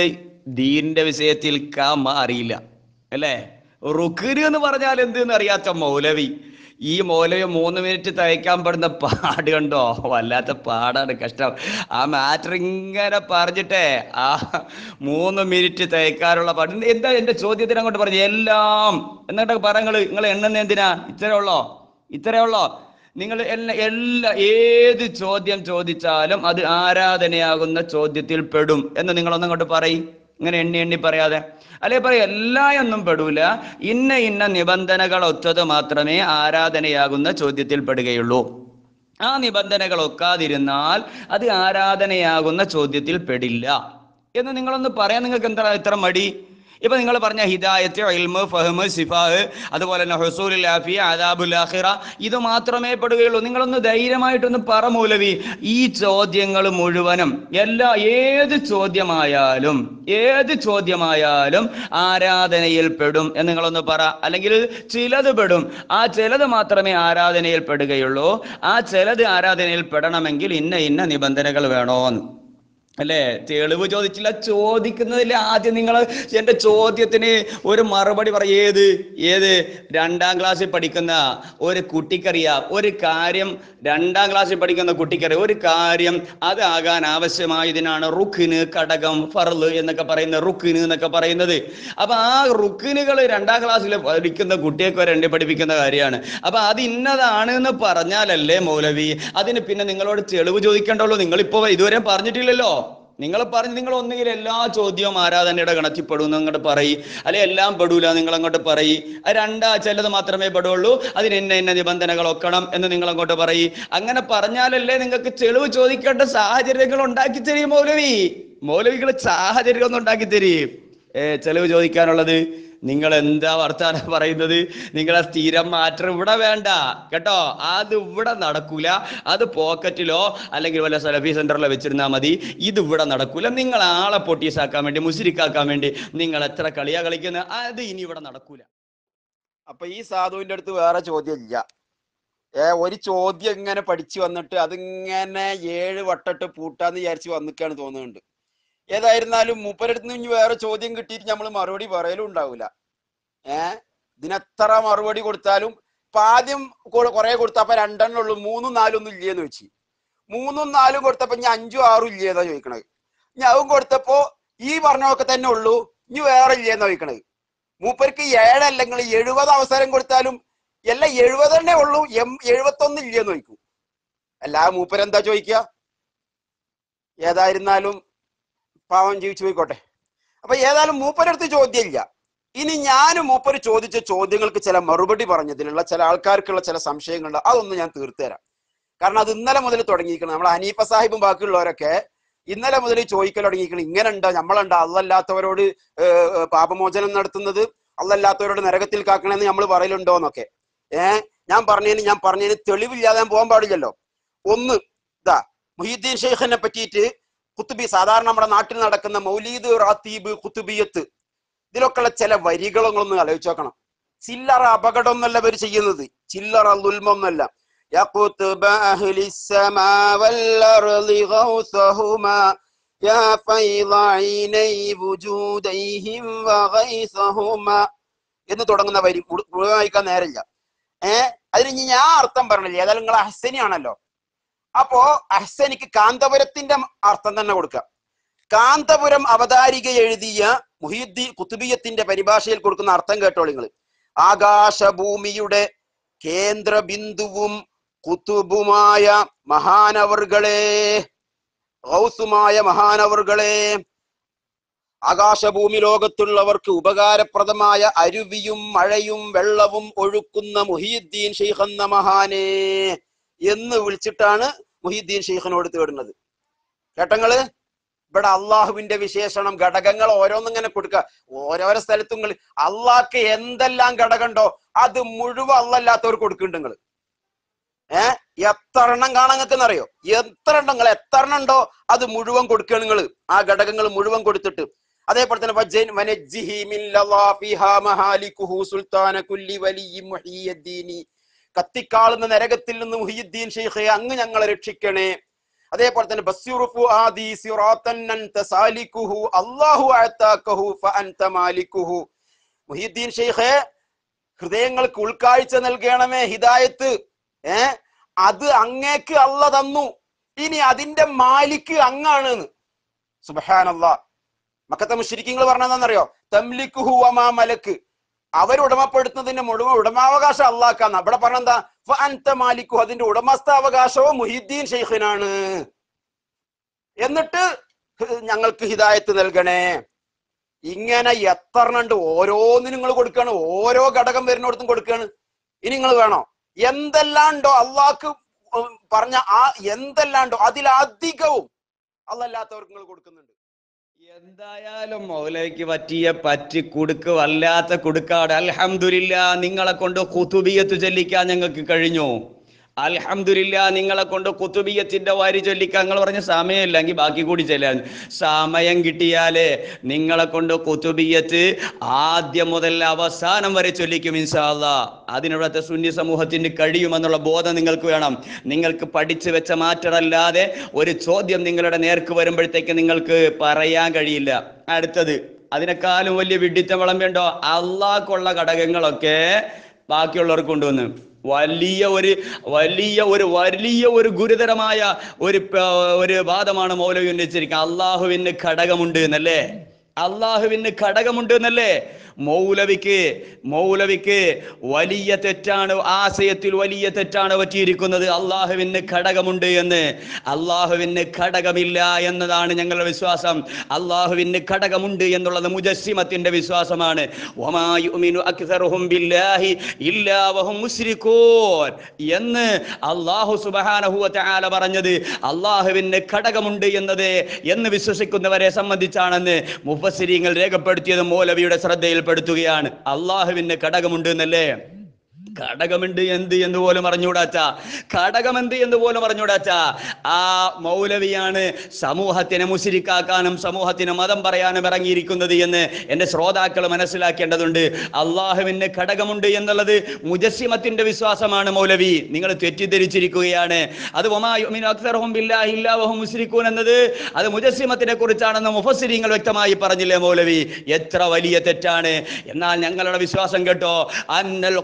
ദീനിന്റെ വിഷയത്തിൽ കാമ അറിയില്ല അല്ലേ റുക്കിന് എന്ന് പറഞ്ഞാൽ എന്തെന്ന് അറിയാത്ത മൗലവി ഈ മൗലവി മൂന്ന് മിനിറ്റ് തയ്ക്കാൻ പെടുന്ന പാട് കണ്ടോ വല്ലാത്ത പാടാണ് കഷ്ടം ആ മാറ്റർ ഇങ്ങനെ പറഞ്ഞിട്ടേ ആ മൂന്ന് മിനിറ്റ് തയ്ക്കാനുള്ള പാട് എന്താ എന്റെ ചോദ്യത്തിന് അങ്ങോട്ട് പറഞ്ഞു എല്ലാം എന്നിട്ട് പറഞ്ഞു നിങ്ങൾ എണ്ണുന്ന എന്തിനാ ഇത്രേ ഉള്ളോ ഇത്രേ ഉള്ളോ നിങ്ങൾ എല്ലാ എല്ലാ ഏത് ചോദ്യം ചോദിച്ചാലും അത് ആരാധനയാകുന്ന ചോദ്യത്തിൽ പെടും എന്ന് നിങ്ങളൊന്നും അങ്ങോട്ട് പറയും ഇങ്ങനെ എണ്ണി എണ്ണി പറയാതെ അല്ലെ പറയാ എല്ലാ ഒന്നും പെടൂല ഇന്ന ഇന്ന നിബന്ധനകൾ ഒത്തത് മാത്രമേ ആരാധനയാകുന്ന ചോദ്യത്തിൽ പെടുകയുള്ളൂ ആ നിബന്ധനകൾ ഒക്കാതിരുന്നാൽ അത് ആരാധനയാകുന്ന ചോദ്യത്തിൽ പെടില്ല എന്ന് നിങ്ങളൊന്ന് പറയാൻ നിങ്ങൾക്ക് എന്താ ഇത്ര മടി ഇപ്പൊ നിങ്ങൾ പറഞ്ഞ ഹിദായത്ത് ഇൽമ് ഫഹ്മ് സിഫാഹ് അതുപോലെ തന്നെ ഹസൂൽ ലാഫി അദാബുൽ ആഹിറ ഇത് മാത്രമേ പെടുകയുള്ളൂ നിങ്ങളൊന്ന് ധൈര്യമായിട്ടൊന്ന് പറ മൗലവി ഈ ചോദ്യങ്ങൾ മുഴുവനും എല്ലാ ഏത് ചോദ്യമായാലും ഏത് ചോദ്യമായാലും ആരാധനയിൽ പെടും എന്ന് നിങ്ങളൊന്ന് പറ അല്ലെങ്കിൽ ചിലത് പെടും ആ ചിലത് മാത്രമേ ആരാധനയിൽ പെടുകയുള്ളൂ ആ ചിലത് ആരാധനയിൽ പെടണമെങ്കിൽ ഇന്ന ഇന്ന നിബന്ധനകൾ വേണോന്ന് അല്ലേ തെളിവ് ചോദിച്ചില്ല ചോദിക്കുന്നതിൽ ആദ്യം നിങ്ങൾ എൻ്റെ ചോദ്യത്തിന് ഒരു മറുപടി പറയും ഏത് ഏത് രണ്ടാം ക്ലാസ്സിൽ പഠിക്കുന്ന ഒരു കുട്ടിക്കറിയാം ഒരു കാര്യം രണ്ടാം ക്ലാസ്സിൽ പഠിക്കുന്ന കുട്ടിക്കറിയാം ഒരു കാര്യം അതാകാൻ ആവശ്യമായതിനാണ് റുഖിന് കടകം ഫർള് എന്നൊക്കെ പറയുന്ന റുഖിന് എന്നൊക്കെ പറയുന്നത് അപ്പൊ ആ റുഖിനുകൾ രണ്ടാം ക്ലാസ്സിൽ പഠിക്കുന്ന കുട്ടിയൊക്കെ വരെ പഠിപ്പിക്കുന്ന കാര്യമാണ് അപ്പൊ അത് ഇന്നതാണ് എന്ന് പറഞ്ഞാലല്ലേ മൗലവി അതിന് പിന്നെ നിങ്ങളോട് തെളിവ് നിങ്ങൾ നിങ്ങളിപ്പോ ഇതുവരെ പറഞ്ഞിട്ടില്ലല്ലോ നിങ്ങൾ പറഞ്ഞ് നിങ്ങൾ ഒന്നുകിൽ എല്ലാ ചോദ്യവും ആരാധനയുടെ ഗണത്തിൽ പെടുമെന്ന് അങ്ങോട്ട് പറയി അല്ലെ എല്ലാം പെടൂല നിങ്ങൾ അങ്ങോട്ട് പറയും രണ്ടാ ചിലത് മാത്രമേ പെടുള്ളൂ അതിന് ഇന്ന ഇന്ന നിബന്ധനകൾ ഒക്കണം എന്ന് നിങ്ങൾ അങ്ങോട്ട് പറയി അങ്ങനെ പറഞ്ഞാലല്ലേ നിങ്ങൾക്ക് തെളിവ് ചോദിക്കേണ്ട സാഹചര്യങ്ങൾ ഉണ്ടാക്കി തരും മൗലവി മൗലവികൾ സാഹചര്യം ഒന്നും ഉണ്ടാക്കി തരും ഏ ചെലവ് ചോദിക്കാനുള്ളത് നിങ്ങൾ എന്താ വർത്താനം പറയുന്നത് നിങ്ങളെ സ്ഥിരം മാറ്റം ഇവിടെ വേണ്ട കേട്ടോ അത് ഇവിടെ നടക്കൂല അത് പോക്കറ്റിലോ അല്ലെങ്കിൽ വല്ല സെലഫി സെന്ററിലോ വെച്ചിരുന്നാൽ മതി ഇത് ഇവിടെ നടക്കൂല നിങ്ങൾ ആളെ പൊട്ടീസാക്കാൻ വേണ്ടി മുസിരിക്കാക്കാൻ വേണ്ടി നിങ്ങൾ എത്ര കളിയാ കളിക്കുന്നത് അത് ഇനി ഇവിടെ നടക്കൂല അപ്പൊ ഈ സാധുവിന്റെ അടുത്ത് വേറെ ചോദ്യം ഇല്ല ഏർ ഒരു ചോദ്യം ഇങ്ങനെ പഠിച്ചു വന്നിട്ട് അതിങ്ങനെ ഏഴ് വട്ടട്ട് പൂട്ടാന്ന് വിചാരിച്ച് വന്നിക്കാണ് തോന്നുന്നുണ്ട് ഏതായിരുന്നാലും മൂപ്പരടുത്ത് നിന്ന് വേറെ ചോദ്യം കിട്ടിയിട്ട് നമ്മൾ മറുപടി പറയലും ഉണ്ടാവില്ല ഏ ഇതിനെത്ര മറുപടി കൊടുത്താലും ഇപ്പൊ ആദ്യം കുറെ കൊടുത്തപ്പോ രണ്ടെണ്ണം ഉള്ളു മൂന്നും നാലും ഒന്നും ഇല്ലേന്ന് വെച്ച് മൂന്നും നാലും കൊടുത്തപ്പോ ഇനി അഞ്ചും ആറും ഇല്ലേന്നാ ചോദിക്കണത് ഇനി അതും കൊടുത്തപ്പോ ഈ പറഞ്ഞൊക്കെ തന്നെ ഉള്ളു ഇനി വേറെ ഇല്ലേന്നാ ചോദിക്കണത് മൂപ്പർക്ക് ഏഴല്ലെങ്കിൽ എഴുപത് അവസരം കൊടുത്താലും എല്ലാം എഴുപത് തന്നെ ഉള്ളൂ എം എഴുപത്തൊന്ന് ഇല്ലേന്ന് ചോദിക്കും അല്ലാ എന്താ ചോദിക്ക ഏതായിരുന്നാലും പാവം ജീവിച്ചു പോയിക്കോട്ടെ അപ്പൊ ഏതായാലും മൂപ്പരടുത്ത് ചോദ്യം ഇല്ല ഇനി ഞാനും മൂപ്പര് ചോദിച്ച ചോദ്യങ്ങൾക്ക് ചില മറുപടി പറഞ്ഞതിലുള്ള ചില ആൾക്കാർക്കുള്ള ചില സംശയങ്ങളുണ്ട് അതൊന്ന് ഞാൻ തീർത്തുതരാം കാരണം അത് ഇന്നലെ മുതൽ തുടങ്ങിയിരിക്കണം നമ്മൾ ഹനീഫ സാഹിബും ബാക്കിയുള്ളവരൊക്കെ ഇന്നലെ മുതൽ ചോദിക്കൽ തുടങ്ങിയിരിക്കണം ഇങ്ങനെ ഉണ്ടോ നമ്മളുണ്ടോ അതല്ലാത്തവരോട് പാപമോചനം നടത്തുന്നത് അതല്ലാത്തവരോട് നരകത്തിൽ കാക്കണമെന്ന് നമ്മൾ പറയലുണ്ടോ എന്നൊക്കെ ഏർ ഞാൻ പറഞ്ഞതിന് ഞാൻ പറഞ്ഞതിന് തെളിവില്ലാതെ ഞാൻ പോകാൻ പാടില്ലല്ലോ ഒന്ന് ഇതാ മുഹീദ്ദീൻ ഷെയ്ഖിനെ പറ്റിയിട്ട് കുത്തുബി സാധാരണ നമ്മുടെ നാട്ടിൽ നടക്കുന്ന മൗലീദ് റാത്തീബ് കുത്തുബിയത്ത് ഇതിലൊക്കെയുള്ള ചില വരികളൊന്നും ആലോചിച്ച് നോക്കണം ചില്ലറ അപകടം ഒന്നല്ല അവർ ചെയ്യുന്നത് ചില്ലറ ദുൽമൊന്നല്ല എന്ന് തുടങ്ങുന്ന വരി വായിക്കാൻ നേരമില്ല ഏർ അതിന് ഞാൻ അർത്ഥം പറഞ്ഞില്ല ഏതായാലും നിങ്ങൾ അഹ്സനിയാണല്ലോ അപ്പോ അഹ്സനിക്ക് കാന്തപുരത്തിന്റെ അർത്ഥം തന്നെ കൊടുക്കാം കാന്തപുരം അവതാരിക എഴുതിയ മുഹിദ്ദി കുത്തുബിയത്തിന്റെ പരിഭാഷയിൽ കൊടുക്കുന്ന അർത്ഥം കേട്ടോ നിങ്ങൾ ആകാശഭൂമിയുടെ കേന്ദ്ര ബിന്ദുവും കുത്തുബുമായ മഹാനവറുകളെ ഗൗസുമായ മഹാനവറുകളെ ആകാശഭൂമി ലോകത്തുള്ളവർക്ക് ഉപകാരപ്രദമായ അരുവിയും മഴയും വെള്ളവും ഒഴുക്കുന്ന മുഹീദ്ദീൻ ഷെയ്ഖ് എന്ന മഹാനെ എന്ന് വിളിച്ചിട്ടാണ് മുഹീദ്ദീൻ ഷെയ്ഖനോട് തേടുന്നത് കേട്ടങ്ങള് ഇവിടെ അള്ളാഹുവിന്റെ വിശേഷണം ഘടകങ്ങൾ ഓരോന്നും ഇങ്ങനെ കൊടുക്കുക ഓരോരോ സ്ഥലത്തും അള്ളാഹ്ക്ക് എന്തെല്ലാം ഘടകമുണ്ടോ അത് മുഴുവൻ അള്ളല്ലാത്തവർ കൊടുക്കുന്നുണ്ട് നിങ്ങൾ ഏ എത്ര എണ്ണം കാണാൻ നിങ്ങൾക്കെന്നറിയോ എത്ര എണ്ണം നിങ്ങൾ എത്ര എണ്ണം ഉണ്ടോ അത് മുഴുവൻ കൊടുക്കുക നിങ്ങൾ ആ ഘടകങ്ങൾ മുഴുവൻ കൊടുത്തിട്ട് അതേപോലെ തന്നെ കത്തിക്കാളുന്ന നരകത്തിൽ നിന്ന് മുഹിയുദ്ദീൻ ഷെയ്ഖെ അങ്ങ് ഞങ്ങളെ രക്ഷിക്കണേ അതേപോലെ തന്നെ ബസ്യുറുഫു ആദി അല്ലാഹു ഫഅൻത ഹൃദയങ്ങൾക്ക് ഉൾക്കാഴ്ച നൽകണമേ ഹിദായത്ത് ഏർ അത് അങ്ങേക്ക് അല്ല തന്നു ഇനി അതിന്റെ മാലിക്ക് അങ്ങാണ് സുബഹാനല്ല മക്കത്തെ മുഷരിക്കിങ്ങൾ പറഞ്ഞതെന്നറിയോ തംലിക്കുഹു അമാ മലക്ക് അവർ മുഴുവൻ ഉടമാവകാശം അള്ളാക്കാന്ന് അവിടെ പറഞ്ഞെന്താ മാലിക്കു അതിന്റെ ഉടമസ്ഥാവകാശവും മുഹിദ്ദീൻ ഷെയ്ഖിനാണ് എന്നിട്ട് ഞങ്ങൾക്ക് ഹിദായത്ത് നൽകണേ ഇങ്ങനെ എത്രണ്ണുണ്ട് ഓരോന്നിനും നിങ്ങൾ കൊടുക്കാണ് ഓരോ ഘടകം വരുന്നിടത്തും കൊടുക്കാണ് ഇനി നിങ്ങൾ വേണോ എന്തെല്ലാം ഉണ്ടോ അള്ളാഹ്ക്ക് പറഞ്ഞ ആ എന്തെല്ലാം ഉണ്ടോ അതിലധികവും അല്ലല്ലാത്തവർക്ക് നിങ്ങൾ കൊടുക്കുന്നുണ്ട് എന്തായാലും മൗലയ്ക്ക് പറ്റിയ പറ്റി കുടുക്ക് വല്ലാത്ത കുടുക്കാട് അൽഹംദുലില്ല നിങ്ങളെ കൊണ്ട് കുത്തുബിയത്ത് ചൊല്ലിക്കാൻ ഞങ്ങൾക്ക് കഴിഞ്ഞു അലഹമില്ല നിങ്ങളെ കൊണ്ട് കുത്തുബിയത്തിന്റെ വാരി ചൊല്ലിക്കാൻ നിങ്ങൾ പറഞ്ഞ സമയമില്ലെങ്കിൽ ബാക്കി കൂടി ചെല്ലാൻ സമയം കിട്ടിയാലേ നിങ്ങളെ കൊണ്ട് കുത്തുബിയത്ത് ആദ്യം മുതൽ അവസാനം വരെ ചൊല്ലിക്കും ഇൻഷാല്ല അതിനിവിടുത്തെ സുന്നി സമൂഹത്തിന് കഴിയുമെന്നുള്ള ബോധം നിങ്ങൾക്ക് വേണം നിങ്ങൾക്ക് പഠിച്ചു വെച്ച മാറ്റമല്ലാതെ ഒരു ചോദ്യം നിങ്ങളുടെ നേർക്ക് വരുമ്പോഴത്തേക്ക് നിങ്ങൾക്ക് പറയാൻ കഴിയില്ല അടുത്തത് അതിനെക്കാളും വലിയ വിഡിത്തം വിളമ്പുണ്ടോ അള്ളാക്കുള്ള ഘടകങ്ങളൊക്കെ ബാക്കിയുള്ളവർക്ക് കൊണ്ടുവന്ന് വലിയ ഒരു വലിയ ഒരു വലിയ ഒരു ഗുരുതരമായ ഒരു ഒരു വാദമാണ് മൗലവി ഉന്നയിച്ചിരിക്കുന്നത് അള്ളാഹുവിന് ഘടകമുണ്ട് എന്നല്ലേ അള്ളാഹുവിന് ഘടകമുണ്ട് എന്നല്ലേ മൗലവിക്ക് മൗലവിക്ക് വലിയ തെറ്റാണ് ആശയത്തിൽ വലിയ തെറ്റാണ് പറ്റിയിരിക്കുന്നത് അള്ളാഹുവിന് ഘടകമുണ്ട് എന്ന് അള്ളാഹുവിന് ഘടകമില്ല എന്നതാണ് ഞങ്ങളുടെ വിശ്വാസം അള്ളാഹുവിന് ഘടകമുണ്ട് എന്നുള്ളത് മുജസ്സിമത്തിന്റെ വിശ്വാസമാണ് എന്ന് അള്ളാഹു പറഞ്ഞത് അള്ളാഹുവിന് ഘടകമുണ്ട് എന്നത് എന്ന് വിശ്വസിക്കുന്നവരെ സംബന്ധിച്ചാണെന്ന് മുഫ മുഫസിരിങ്ങൾ രേഖപ്പെടുത്തിയത് മൗലവിയുടെ ശ്രദ്ധയിൽപ്പെടുത്തുകയാണ് അള്ളാഹുവിന്റെ ഘടകമുണ്ട് എന്നല്ലേ ഘടകമുണ്ട് എന്ത് എന്ന് പോലും അറിഞ്ഞൂടാച്ച ഘടകമെന്ത് എന്ന് പോലും അറിഞ്ഞൂടാച്ച ആ മൗലവിയാണ് സമൂഹത്തിനെ മുസിരിക്കാക്കാനും സമൂഹത്തിന് മതം പറയാനും ഇറങ്ങിയിരിക്കുന്നത് എന്ന് എൻ്റെ ശ്രോതാക്കൾ മനസ്സിലാക്കേണ്ടതുണ്ട് അള്ളാഹുവിന് ഘടകമുണ്ട് എന്നുള്ളത് മുജസ്സിമത്തിന്റെ വിശ്വാസമാണ് മൗലവി നിങ്ങൾ തെറ്റിദ്ധരിച്ചിരിക്കുകയാണ് അത് മുസ്ലിഖൂൻ എന്നത് അത് മുജസ്സിമത്തിനെ കുറിച്ചാണെന്ന് മുഫസ്സിരിങ്ങൾ വ്യക്തമായി പറഞ്ഞില്ലേ മൗലവി എത്ര വലിയ തെറ്റാണ് എന്നാൽ ഞങ്ങളുടെ വിശ്വാസം കേട്ടോ അന്നൽ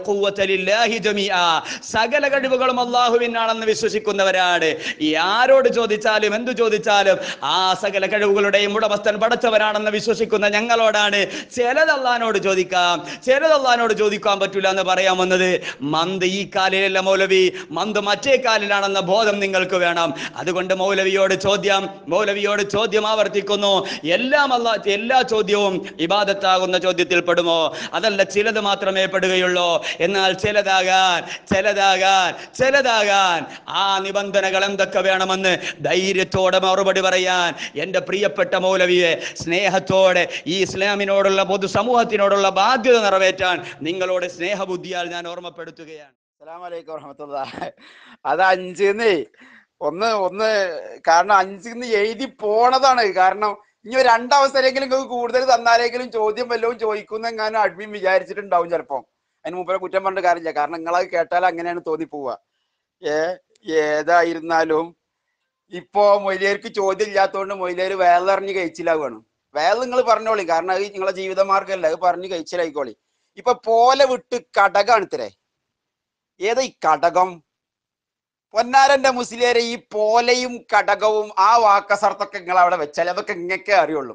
സകല കഴിവുകളും അള്ളാഹുവിനാണെന്ന് വിശ്വസിക്കുന്നവരാണ് ഈ ആരോട് ചോദിച്ചാലും എന്തു ചോദിച്ചാലും ആ സകല കഴിവുകളുടെയും ഉടമസ്ഥൻ പടച്ചവനാണെന്ന് വിശ്വസിക്കുന്ന ഞങ്ങളോടാണ് ചിലതല്ലാനോട് ചോദിക്കാം ചിലതല്ലാനോട് ചോദിക്കാൻ പറ്റില്ല എന്ന് പറയാൻ വന്നത് മന്ത് ഈ കാലിലല്ല മൗലവി മന്ത് മറ്റേ കാലിലാണെന്ന ബോധം നിങ്ങൾക്ക് വേണം അതുകൊണ്ട് മൗലവിയോട് ചോദ്യം മൗലവിയോട് ചോദ്യം ആവർത്തിക്കുന്നു എല്ലാം അല്ല എല്ലാ ചോദ്യവും ഇബാദത്താകുന്ന ചോദ്യത്തിൽ പെടുമോ അതല്ല ചിലത് മാത്രമേ പെടുകയുള്ളൂ എന്നാൽ ചില ചിലതാകാൻ ചിലതാകാൻ ചിലതാകാൻ ആ നിബന്ധനകൾ എന്തൊക്കെ വേണമെന്ന് ധൈര്യത്തോടെ മറുപടി പറയാൻ എൻ്റെ പ്രിയപ്പെട്ട മൗലവിയെ സ്നേഹത്തോടെ ഈ ഇസ്ലാമിനോടുള്ള പൊതുസമൂഹത്തിനോടുള്ള ബാധ്യത നിറവേറ്റാൻ നിങ്ങളോട് സ്നേഹബുദ്ധിയാൽ ഞാൻ ഓർമ്മപ്പെടുത്തുകയാണ് അത് അഞ്ചിന്ന് ഒന്ന് ഒന്ന് കാരണം അഞ്ചിന്ന് എഴുതി പോണതാണ് കാരണം ഇനി രണ്ടവസരമെങ്കിലും കൂടുതൽ തന്നാലെങ്കിലും ചോദ്യം വല്ലതും ചോദിക്കുന്നെങ്ങാനും അഡ്മിൻ വിചാരിച്ചിട്ടുണ്ടാവും ചിലപ്പോ അതിന് മുമ്പേ കുറ്റം പറഞ്ഞിട്ട് കാര്യമില്ല കാരണം നിങ്ങളത് കേട്ടാൽ അങ്ങനെയാണ് തോന്നിപ്പോവുക ഏ ഏതായിരുന്നാലും ഇപ്പോ മൊയിലേർക്ക് ചോദ്യം ഇല്ലാത്തതുകൊണ്ട് മൊയിലേര് വേലറിഞ്ഞ് കഴിച്ചിലാവുകയാണ് വേല നിങ്ങൾ പറഞ്ഞോളി കാരണം അത് നിങ്ങളെ ജീവിതമാർഗമല്ല അത് പറഞ്ഞ് കഴിച്ചിലായിക്കോളി ഇപ്പൊ പോലെ വിട്ട് കടകാണ് ഇത്രേ ഏതാ ഈ കടകം പൊന്നാരന്റെ മുസ്ലിയരെ ഈ പോലെയും കടകവും ആ വാക്കസർത്തൊക്കെ നിങ്ങൾ അവിടെ വെച്ചാൽ അതൊക്കെ ഇങ്ങൊക്കെ അറിയുള്ളൂ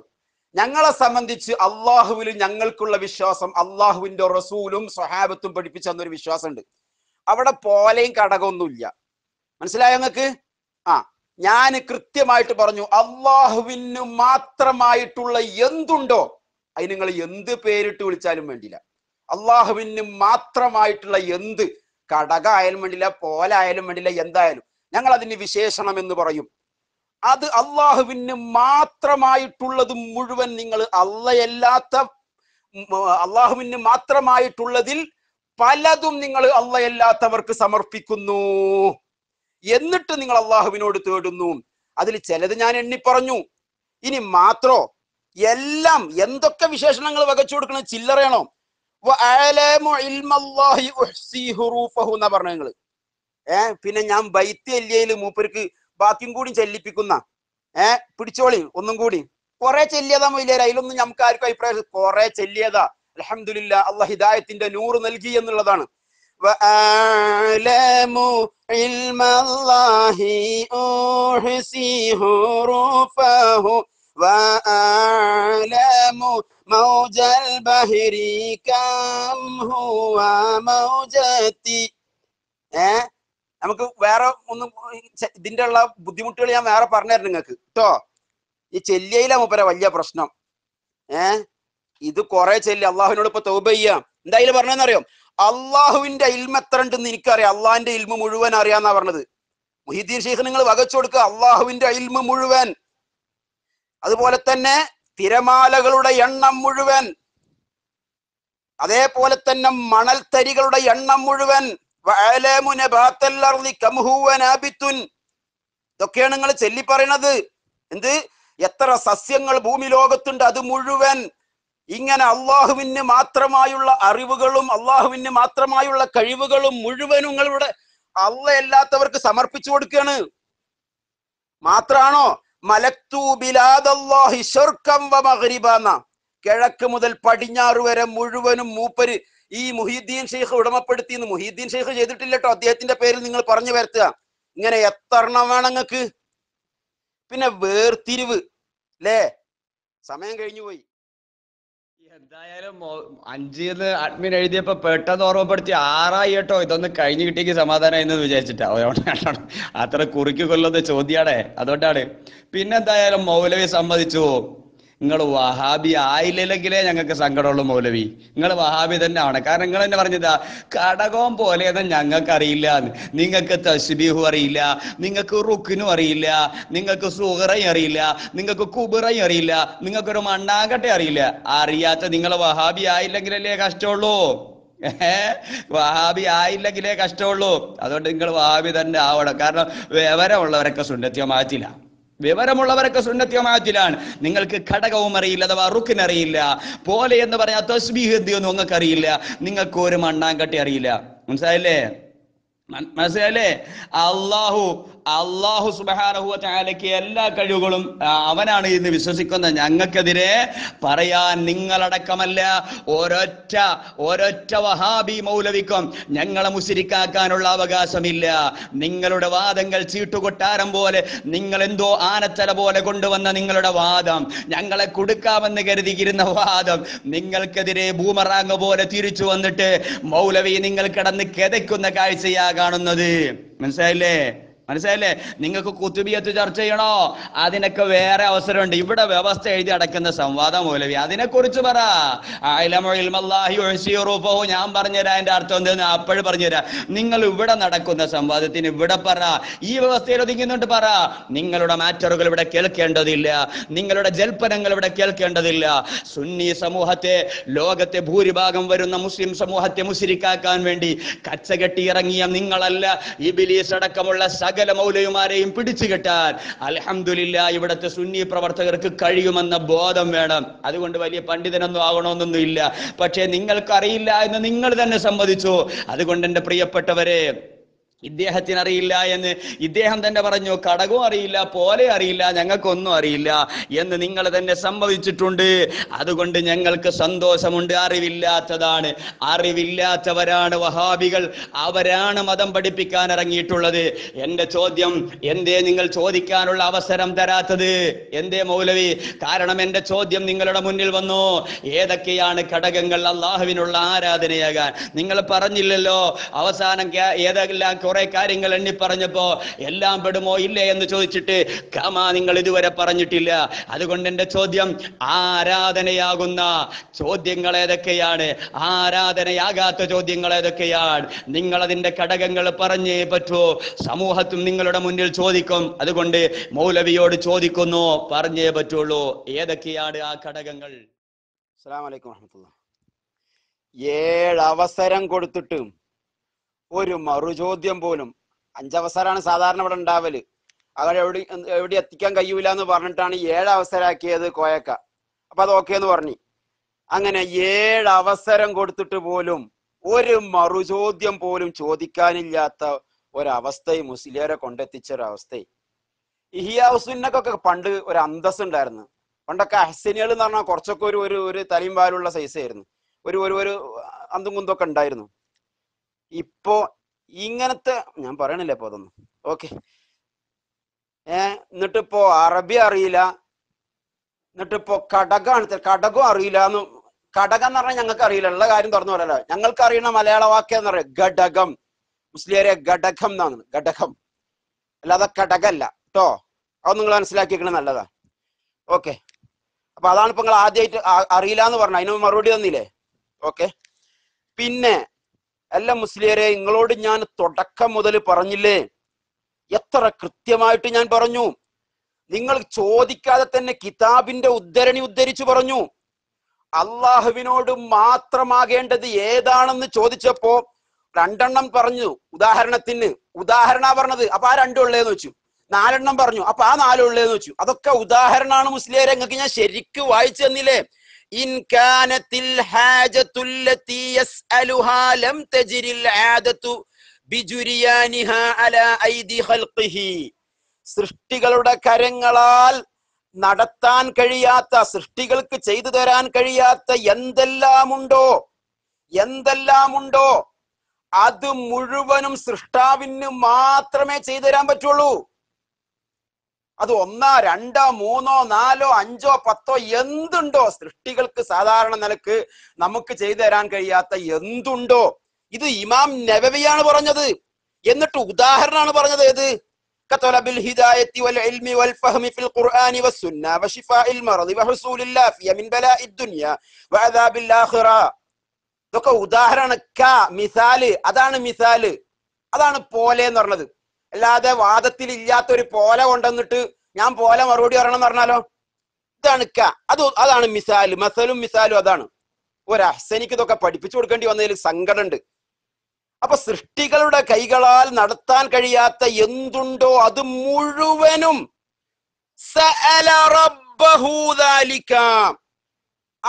ഞങ്ങളെ സംബന്ധിച്ച് അള്ളാഹുവിൽ ഞങ്ങൾക്കുള്ള വിശ്വാസം അള്ളാഹുവിന്റെ റസൂലും സ്വഹാബത്തും പഠിപ്പിച്ചു തന്നൊരു വിശ്വാസമുണ്ട് അവിടെ പോലെയും കടകമൊന്നുമില്ല മനസ്സിലായോ ഞങ്ങൾക്ക് ആ ഞാൻ കൃത്യമായിട്ട് പറഞ്ഞു അള്ളാഹുവിന് മാത്രമായിട്ടുള്ള എന്തുണ്ടോ അതിന് നിങ്ങൾ എന്ത് പേരിട്ട് വിളിച്ചാലും വേണ്ടില്ല അള്ളാഹുവിന് മാത്രമായിട്ടുള്ള എന്ത് കടകായാലും വേണ്ടില്ല പോലായാലും വേണ്ടില്ല എന്തായാലും ഞങ്ങൾ അതിന് വിശേഷണം എന്ന് പറയും അത് അള്ളാഹുവിന് മാത്രമായിട്ടുള്ളതും മുഴുവൻ നിങ്ങൾ അള്ളയല്ലാത്ത അള്ളാഹുവിന് മാത്രമായിട്ടുള്ളതിൽ പലതും നിങ്ങൾ അള്ളയല്ലാത്തവർക്ക് സമർപ്പിക്കുന്നു എന്നിട്ട് നിങ്ങൾ അള്ളാഹുവിനോട് തേടുന്നു അതിൽ ചിലത് ഞാൻ എണ്ണി പറഞ്ഞു ഇനി മാത്രോ എല്ലാം എന്തൊക്കെ വിശേഷണങ്ങൾ വകച്ചു കൊടുക്കണം ചില്ലറയാണോ പറഞ്ഞു നിങ്ങൾ പിന്നെ ഞാൻ ബൈത്തി അല്യയിൽ മൂപ്പർക്ക് ബാക്കിയും കൂടി ചെല്ലിപ്പിക്കുന്ന ഏർ പിടിച്ചോളി ഒന്നും കൂടി കുറെ ചെല്ലിയതാ മൊയിലേര അതിലൊന്നും നമുക്ക് ആർക്കും അഭിപ്രായം കുറെ ചെല്ലിയതാ അലഹമില്ല അള്ളാഹ് ഹിദായത്തിന്റെ നൂറ് നൽകി എന്നുള്ളതാണ് ഏ നമുക്ക് വേറെ ഒന്നും ഇതിൻ്റെ ഉള്ള ബുദ്ധിമുട്ടുകൾ ഞാൻ വേറെ പറഞ്ഞുതരാം നിങ്ങൾക്ക് കേട്ടോ ഈ ചെല്ലിയയിലെ മൂപ്പര വലിയ പ്രശ്നം ഏ ഇത് കുറെ ചെല്ലി അള്ളാഹുവിനോട് ഇപ്പൊ തൗബ ചെയ്യാം എന്തായാലും പറഞ്ഞതെന്നറിയോ അള്ളാഹുവിന്റെ ഇൽമ എത്ര ഉണ്ടെന്ന് എനിക്കറിയാം അള്ളാഹിന്റെ ഇൽമ മുഴുവൻ അറിയാന്നാ പറഞ്ഞത് മുഹിദ്ദീൻ ഷെയ്ഖ് നിങ്ങൾ വകച്ചു കൊടുക്കുക അള്ളാഹുവിന്റെ ഇൽമ മുഴുവൻ അതുപോലെ തന്നെ തിരമാലകളുടെ എണ്ണം മുഴുവൻ അതേപോലെ തന്നെ മണൽത്തരികളുടെ എണ്ണം മുഴുവൻ ഇതൊക്കെയാണ് നിങ്ങൾ ചെല്ലി പറയണത് എന്ത് എത്ര സസ്യങ്ങൾ ഭൂമി ലോകത്തുണ്ട് അത് മുഴുവൻ ഇങ്ങനെ അള്ളാഹുവിന് മാത്രമായുള്ള അറിവുകളും അള്ളാഹുവിന് മാത്രമായുള്ള കഴിവുകളും മുഴുവൻ നിങ്ങളിവിടെ അല്ലാത്തവർക്ക് സമർപ്പിച്ചു കൊടുക്കുകയാണ് മാത്രാണോ മലക്തൂബിലാദ് കിഴക്ക് മുതൽ പടിഞ്ഞാറ് വരെ മുഴുവനും മൂപ്പര് ഈ മുഹീദ്ദീൻ ഷെയ്ഖ് ഉടമപ്പെടുത്തി എന്ന് മുഹീദ്ദീൻ ഷെയ്ഖ് ചെയ്തിട്ടില്ല കേട്ടോ അദ്ദേഹത്തിന്റെ പേരിൽ നിങ്ങൾ പറഞ്ഞു വരുത്തുക ഇങ്ങനെ എത്ര എണ്ണം നിങ്ങൾക്ക് പിന്നെ വേർതിരിവ് അല്ലേ സമയം കഴിഞ്ഞു പോയി എന്തായാലും അഞ്ചിന്ന് അഡ്മിൻ എഴുതിയപ്പോ പെട്ടെന്ന് ഓർമ്മപ്പെടുത്തി ആറായി കേട്ടോ ഇതൊന്ന് കഴിഞ്ഞു കിട്ടിയ സമാധാനം എന്ന് വിചാരിച്ചിട്ടാ അത്ര കുറിക്ക് കൊല്ലുന്ന ചോദ്യാണേ അതുകൊണ്ടാണ് പിന്നെന്തായാലും മൗലവി സമ്മതിച്ചു നിങ്ങൾ വഹാബി ആയില്ലെങ്കിലേ ഞങ്ങൾക്ക് സങ്കടമുള്ളൂ മൗലവി നിങ്ങൾ വഹാബി തന്നെയാണ് കാരണം നിങ്ങൾ തന്നെ പറഞ്ഞതാ പോലെ പോലെയൊന്നും ഞങ്ങൾക്ക് അറിയില്ല നിങ്ങൾക്ക് തസ്ബീഹു അറിയില്ല നിങ്ങൾക്ക് റുക്കിനും അറിയില്ല നിങ്ങൾക്ക് സുഹറയും അറിയില്ല നിങ്ങൾക്ക് കുബറയും അറിയില്ല നിങ്ങൾക്കൊരു മണ്ണാകട്ടെ അറിയില്ല അറിയാത്ത നിങ്ങൾ വഹാബി ആയില്ലെങ്കിലല്ലേ കഷ്ടമുള്ളൂ വഹാബി ആയില്ലെങ്കിലേ കഷ്ടമുള്ളൂ അതുകൊണ്ട് നിങ്ങൾ വഹാബി തന്നെ ആവണം കാരണം വിവരമുള്ളവരൊക്കെ മാറ്റില്ല വിവരമുള്ളവരൊക്കെ സുന്നത്യമാറ്റിലാണ് നിങ്ങൾക്ക് ഘടകവും അറിയില്ല അഥവാ റുക്കിനറിയില്ല അറിയില്ല പോലെ എന്ന് പറഞ്ഞാൽ തസ്ബീഹ് എന്ത് നിങ്ങൾക്ക് അറിയില്ല നിങ്ങൾക്ക് ഒരു മണ്ണാങ്കട്ടി അറിയില്ല മനസ്സിലായില്ലേ മനസ്സിലായില്ലേ അള്ളാഹു അള്ളാഹു സുബാനഹുവാലയ്ക്ക് എല്ലാ കഴിവുകളും അവനാണ് എന്ന് വിശ്വസിക്കുന്ന ഞങ്ങൾക്കെതിരെ പറയാൻ നിങ്ങളടക്കമല്ല ഒരൊറ്റ ഒരൊറ്റ വഹാബി മൗലവിക്കും ഞങ്ങളെ മുസിരിക്കാക്കാനുള്ള അവകാശമില്ല നിങ്ങളുടെ വാദങ്ങൾ ചീട്ടുകൊട്ടാരം പോലെ നിങ്ങൾ എന്തോ ആനത്തല പോലെ കൊണ്ടുവന്ന നിങ്ങളുടെ വാദം ഞങ്ങളെ കൊടുക്കാമെന്ന് കരുതിയിരുന്ന വാദം നിങ്ങൾക്കെതിരെ ഭൂമറാങ് പോലെ തിരിച്ചു വന്നിട്ട് മൗലവി നിങ്ങൾ കിടന്ന് കെതയ്ക്കുന്ന കാഴ്ചയാ കാണുന്നത് മനസ്സിലായില്ലേ മനസ്സിലായില്ലേ നിങ്ങൾക്ക് കുത്തുബിയത്ത് ചർച്ച ചെയ്യണോ അതിനൊക്കെ വേറെ അവസരമുണ്ട് ഇവിടെ വ്യവസ്ഥ എഴുതി അടക്കുന്ന സംവാദം മൗലവി അതിനെക്കുറിച്ച് പറ ഞാൻ പറഞ്ഞുതരാ എന്റെ അർത്ഥം എന്തെന്ന് അപ്പോഴും പറഞ്ഞുതരാ നിങ്ങൾ ഇവിടെ നടക്കുന്ന സംവാദത്തിന് ഇവിടെ പറ ഈ വ്യവസ്ഥയിൽ ഒതുങ്ങുന്നുണ്ട് പറ നിങ്ങളുടെ മാറ്ററുകൾ ഇവിടെ കേൾക്കേണ്ടതില്ല നിങ്ങളുടെ ജൽപ്പനങ്ങൾ ഇവിടെ കേൾക്കേണ്ടതില്ല സുന്നി സമൂഹത്തെ ലോകത്തെ ഭൂരിഭാഗം വരുന്ന മുസ്ലിം സമൂഹത്തെ മുസ്ലിക്കാക്കാൻ വേണ്ടി കച്ചകെട്ടി ഇറങ്ങിയ നിങ്ങളല്ല ബിലീസ് അടക്കമുള്ള സക സകല മൗലയുമാരെയും പിടിച്ചു കെട്ടാൻ അലഹമില്ല ഇവിടുത്തെ സുന്നി പ്രവർത്തകർക്ക് കഴിയുമെന്ന ബോധം വേണം അതുകൊണ്ട് വലിയ പണ്ഡിതനൊന്നും ആകണമെന്നൊന്നും ഇല്ല നിങ്ങൾക്ക് നിങ്ങൾക്കറിയില്ല എന്ന് നിങ്ങൾ തന്നെ സമ്മതിച്ചു അതുകൊണ്ട് എൻ്റെ പ്രിയപ്പെട്ടവരെ ഇദ്ദേഹത്തിന് അറിയില്ല എന്ന് ഇദ്ദേഹം തന്നെ പറഞ്ഞു കടകവും അറിയില്ല പോലെ അറിയില്ല ഞങ്ങൾക്കൊന്നും അറിയില്ല എന്ന് നിങ്ങൾ തന്നെ സംഭവിച്ചിട്ടുണ്ട് അതുകൊണ്ട് ഞങ്ങൾക്ക് സന്തോഷമുണ്ട് അറിവില്ലാത്തതാണ് അറിവില്ലാത്തവരാണ് വഹാബികൾ അവരാണ് മതം പഠിപ്പിക്കാൻ ഇറങ്ങിയിട്ടുള്ളത് എൻ്റെ ചോദ്യം എന്തേ നിങ്ങൾ ചോദിക്കാനുള്ള അവസരം തരാത്തത് എന്തേ മൗലവി കാരണം എൻ്റെ ചോദ്യം നിങ്ങളുടെ മുന്നിൽ വന്നു ഏതൊക്കെയാണ് ഘടകങ്ങൾ അള്ളാഹുവിനുള്ള ആരാധനയാകാൻ നിങ്ങൾ പറഞ്ഞില്ലല്ലോ അവസാനം ഏതെല്ലാം കുറെ കാര്യങ്ങൾ എണ്ണി പറഞ്ഞപ്പോ എല്ലാം പെടുമോ ഇല്ലേ എന്ന് ചോദിച്ചിട്ട് കമാ നിങ്ങൾ ഇതുവരെ പറഞ്ഞിട്ടില്ല അതുകൊണ്ട് എൻ്റെ ചോദ്യം ആരാധനയാകുന്ന ചോദ്യങ്ങൾ ഏതൊക്കെയാണ് ആരാധനയാകാത്ത ചോദ്യങ്ങൾ ഏതൊക്കെയാണ് നിങ്ങൾ അതിന്റെ ഘടകങ്ങൾ പറഞ്ഞേ പറ്റുമോ സമൂഹത്തും നിങ്ങളുടെ മുന്നിൽ ചോദിക്കും അതുകൊണ്ട് മൗലവിയോട് ചോദിക്കുന്നു പറഞ്ഞേ പറ്റുള്ളൂ ഏതൊക്കെയാണ് ആ ഘടകങ്ങൾ അസ്സാം വലൈക്കും ഏഴ് അവസരം കൊടുത്തിട്ടും ഒരു മറുചോദ്യം പോലും അഞ്ചവസരമാണ് സാധാരണ ഇവിടെ ഉണ്ടാവല് അവിടെ എവിടെ എവിടെ എത്തിക്കാൻ കഴിയൂല എന്ന് പറഞ്ഞിട്ടാണ് ഏഴ് കോയക്ക അപ്പൊ അത് ഓക്കെ എന്ന് പറഞ്ഞു അങ്ങനെ ഏഴ് അവസരം കൊടുത്തിട്ട് പോലും ഒരു മറുചോദ്യം പോലും ചോദിക്കാനില്ലാത്ത ഒരവസ്ഥ മുസ്ലിയരെ കൊണ്ടെത്തിച്ച ഒരവസ്ഥയും ഇഹിയാസുന്നക്കൊക്കെ പണ്ട് ഒരു അന്തസ് ഉണ്ടായിരുന്നു പണ്ടൊക്കെ അഹ്സനികൾ എന്ന് പറഞ്ഞാൽ കുറച്ചൊക്കെ ഒരു ഒരു തലയും പാലുള്ള സൈസ് ആയിരുന്നു ഒരു ഒരു ഒരു അന്തും കുന്തൊക്കെ ഉണ്ടായിരുന്നു ഇപ്പോ ഇങ്ങനത്തെ ഞാൻ പറയണില്ല ഇപ്പൊ അതൊന്നും ഓക്കെ ഏർ എന്നിട്ടിപ്പോ അറബി അറിയില്ല എന്നിട്ടിപ്പോ കടകാണ് കടകും അറിയില്ല എന്ന് കടകം എന്ന് പറഞ്ഞാൽ ഞങ്ങൾക്ക് അറിയില്ല ഉള്ള കാര്യം തുറന്നു പറയല്ലോ ഞങ്ങൾക്ക് അറിയണ മലയാള വാക്യം എന്ന് പറയുന്നത് ഘടകം മുസ്ലിയരെ ഘടകം എന്നാണ് ഘടകം അല്ലാതെ കടകല്ല കേട്ടോ അത് നിങ്ങൾ മനസ്സിലാക്കിയിരിക്കണ നല്ലതാ ഓക്കെ അപ്പൊ അതാണ് ഇപ്പൊ നിങ്ങൾ ആദ്യമായിട്ട് അറിയില്ല എന്ന് പറഞ്ഞു അതിന് മറുപടി തന്നില്ലേ ഓക്കെ പിന്നെ അല്ല മുസ്ലിയരെ നിങ്ങളോട് ഞാൻ തുടക്കം മുതൽ പറഞ്ഞില്ലേ എത്ര കൃത്യമായിട്ട് ഞാൻ പറഞ്ഞു നിങ്ങൾ ചോദിക്കാതെ തന്നെ കിതാബിന്റെ ഉദ്ധരണി ഉദ്ധരിച്ചു പറഞ്ഞു അള്ളാഹുവിനോട് മാത്രമാകേണ്ടത് ഏതാണെന്ന് ചോദിച്ചപ്പോ രണ്ടെണ്ണം പറഞ്ഞു ഉദാഹരണത്തിന് ഉദാഹരണ പറഞ്ഞത് അപ്പൊ ആ രണ്ടും ഉള്ളേന്ന് വെച്ചു നാലെണ്ണം പറഞ്ഞു അപ്പൊ ആ നാലും ഉള്ളേന്ന് വെച്ചു അതൊക്കെ ഉദാഹരണമാണ് മുസ്ലിം നിങ്ങൾക്ക് ഞാൻ ശരിക്കും വായിച്ചു തന്നില്ലേ അല ഐദി സൃഷ്ടികളുടെ കരങ്ങളാൽ നടത്താൻ കഴിയാത്ത സൃഷ്ടികൾക്ക് ചെയ്തു തരാൻ കഴിയാത്ത എന്തെല്ലാമുണ്ടോ എന്തെല്ലാമുണ്ടോ അത് മുഴുവനും സൃഷ്ടാവിന് മാത്രമേ ചെയ്തു തരാൻ പറ്റുള്ളൂ അത് ഒന്നോ രണ്ടോ മൂന്നോ നാലോ അഞ്ചോ പത്തോ എന്തുണ്ടോ സൃഷ്ടികൾക്ക് സാധാരണ നിലക്ക് നമുക്ക് ചെയ്തു തരാൻ കഴിയാത്ത എന്തുണ്ടോ ഇത് ഇമാം നവവിയാണ് പറഞ്ഞത് എന്നിട്ട് ഉദാഹരണമാണ് പറഞ്ഞത് ഏത് ഇതൊക്കെ ഉദാഹരണ അതാണ് മിസാല് അതാണ് പോലെ എന്ന് പറഞ്ഞത് അല്ലാതെ വാദത്തിൽ ഇല്ലാത്തൊരു പോല കൊണ്ടുവന്നിട്ട് ഞാൻ പോല മറുപടി പറയണം എന്ന് പറഞ്ഞാലോ ഇതാണ് ക അത് അതാണ് മിസാല് മസലും മിസാലും അതാണ് ഒരു ഇതൊക്കെ പഠിപ്പിച്ചു കൊടുക്കേണ്ടി വന്നതിൽ ഉണ്ട് അപ്പൊ സൃഷ്ടികളുടെ കൈകളാൽ നടത്താൻ കഴിയാത്ത എന്തുണ്ടോ അത് മുഴുവനും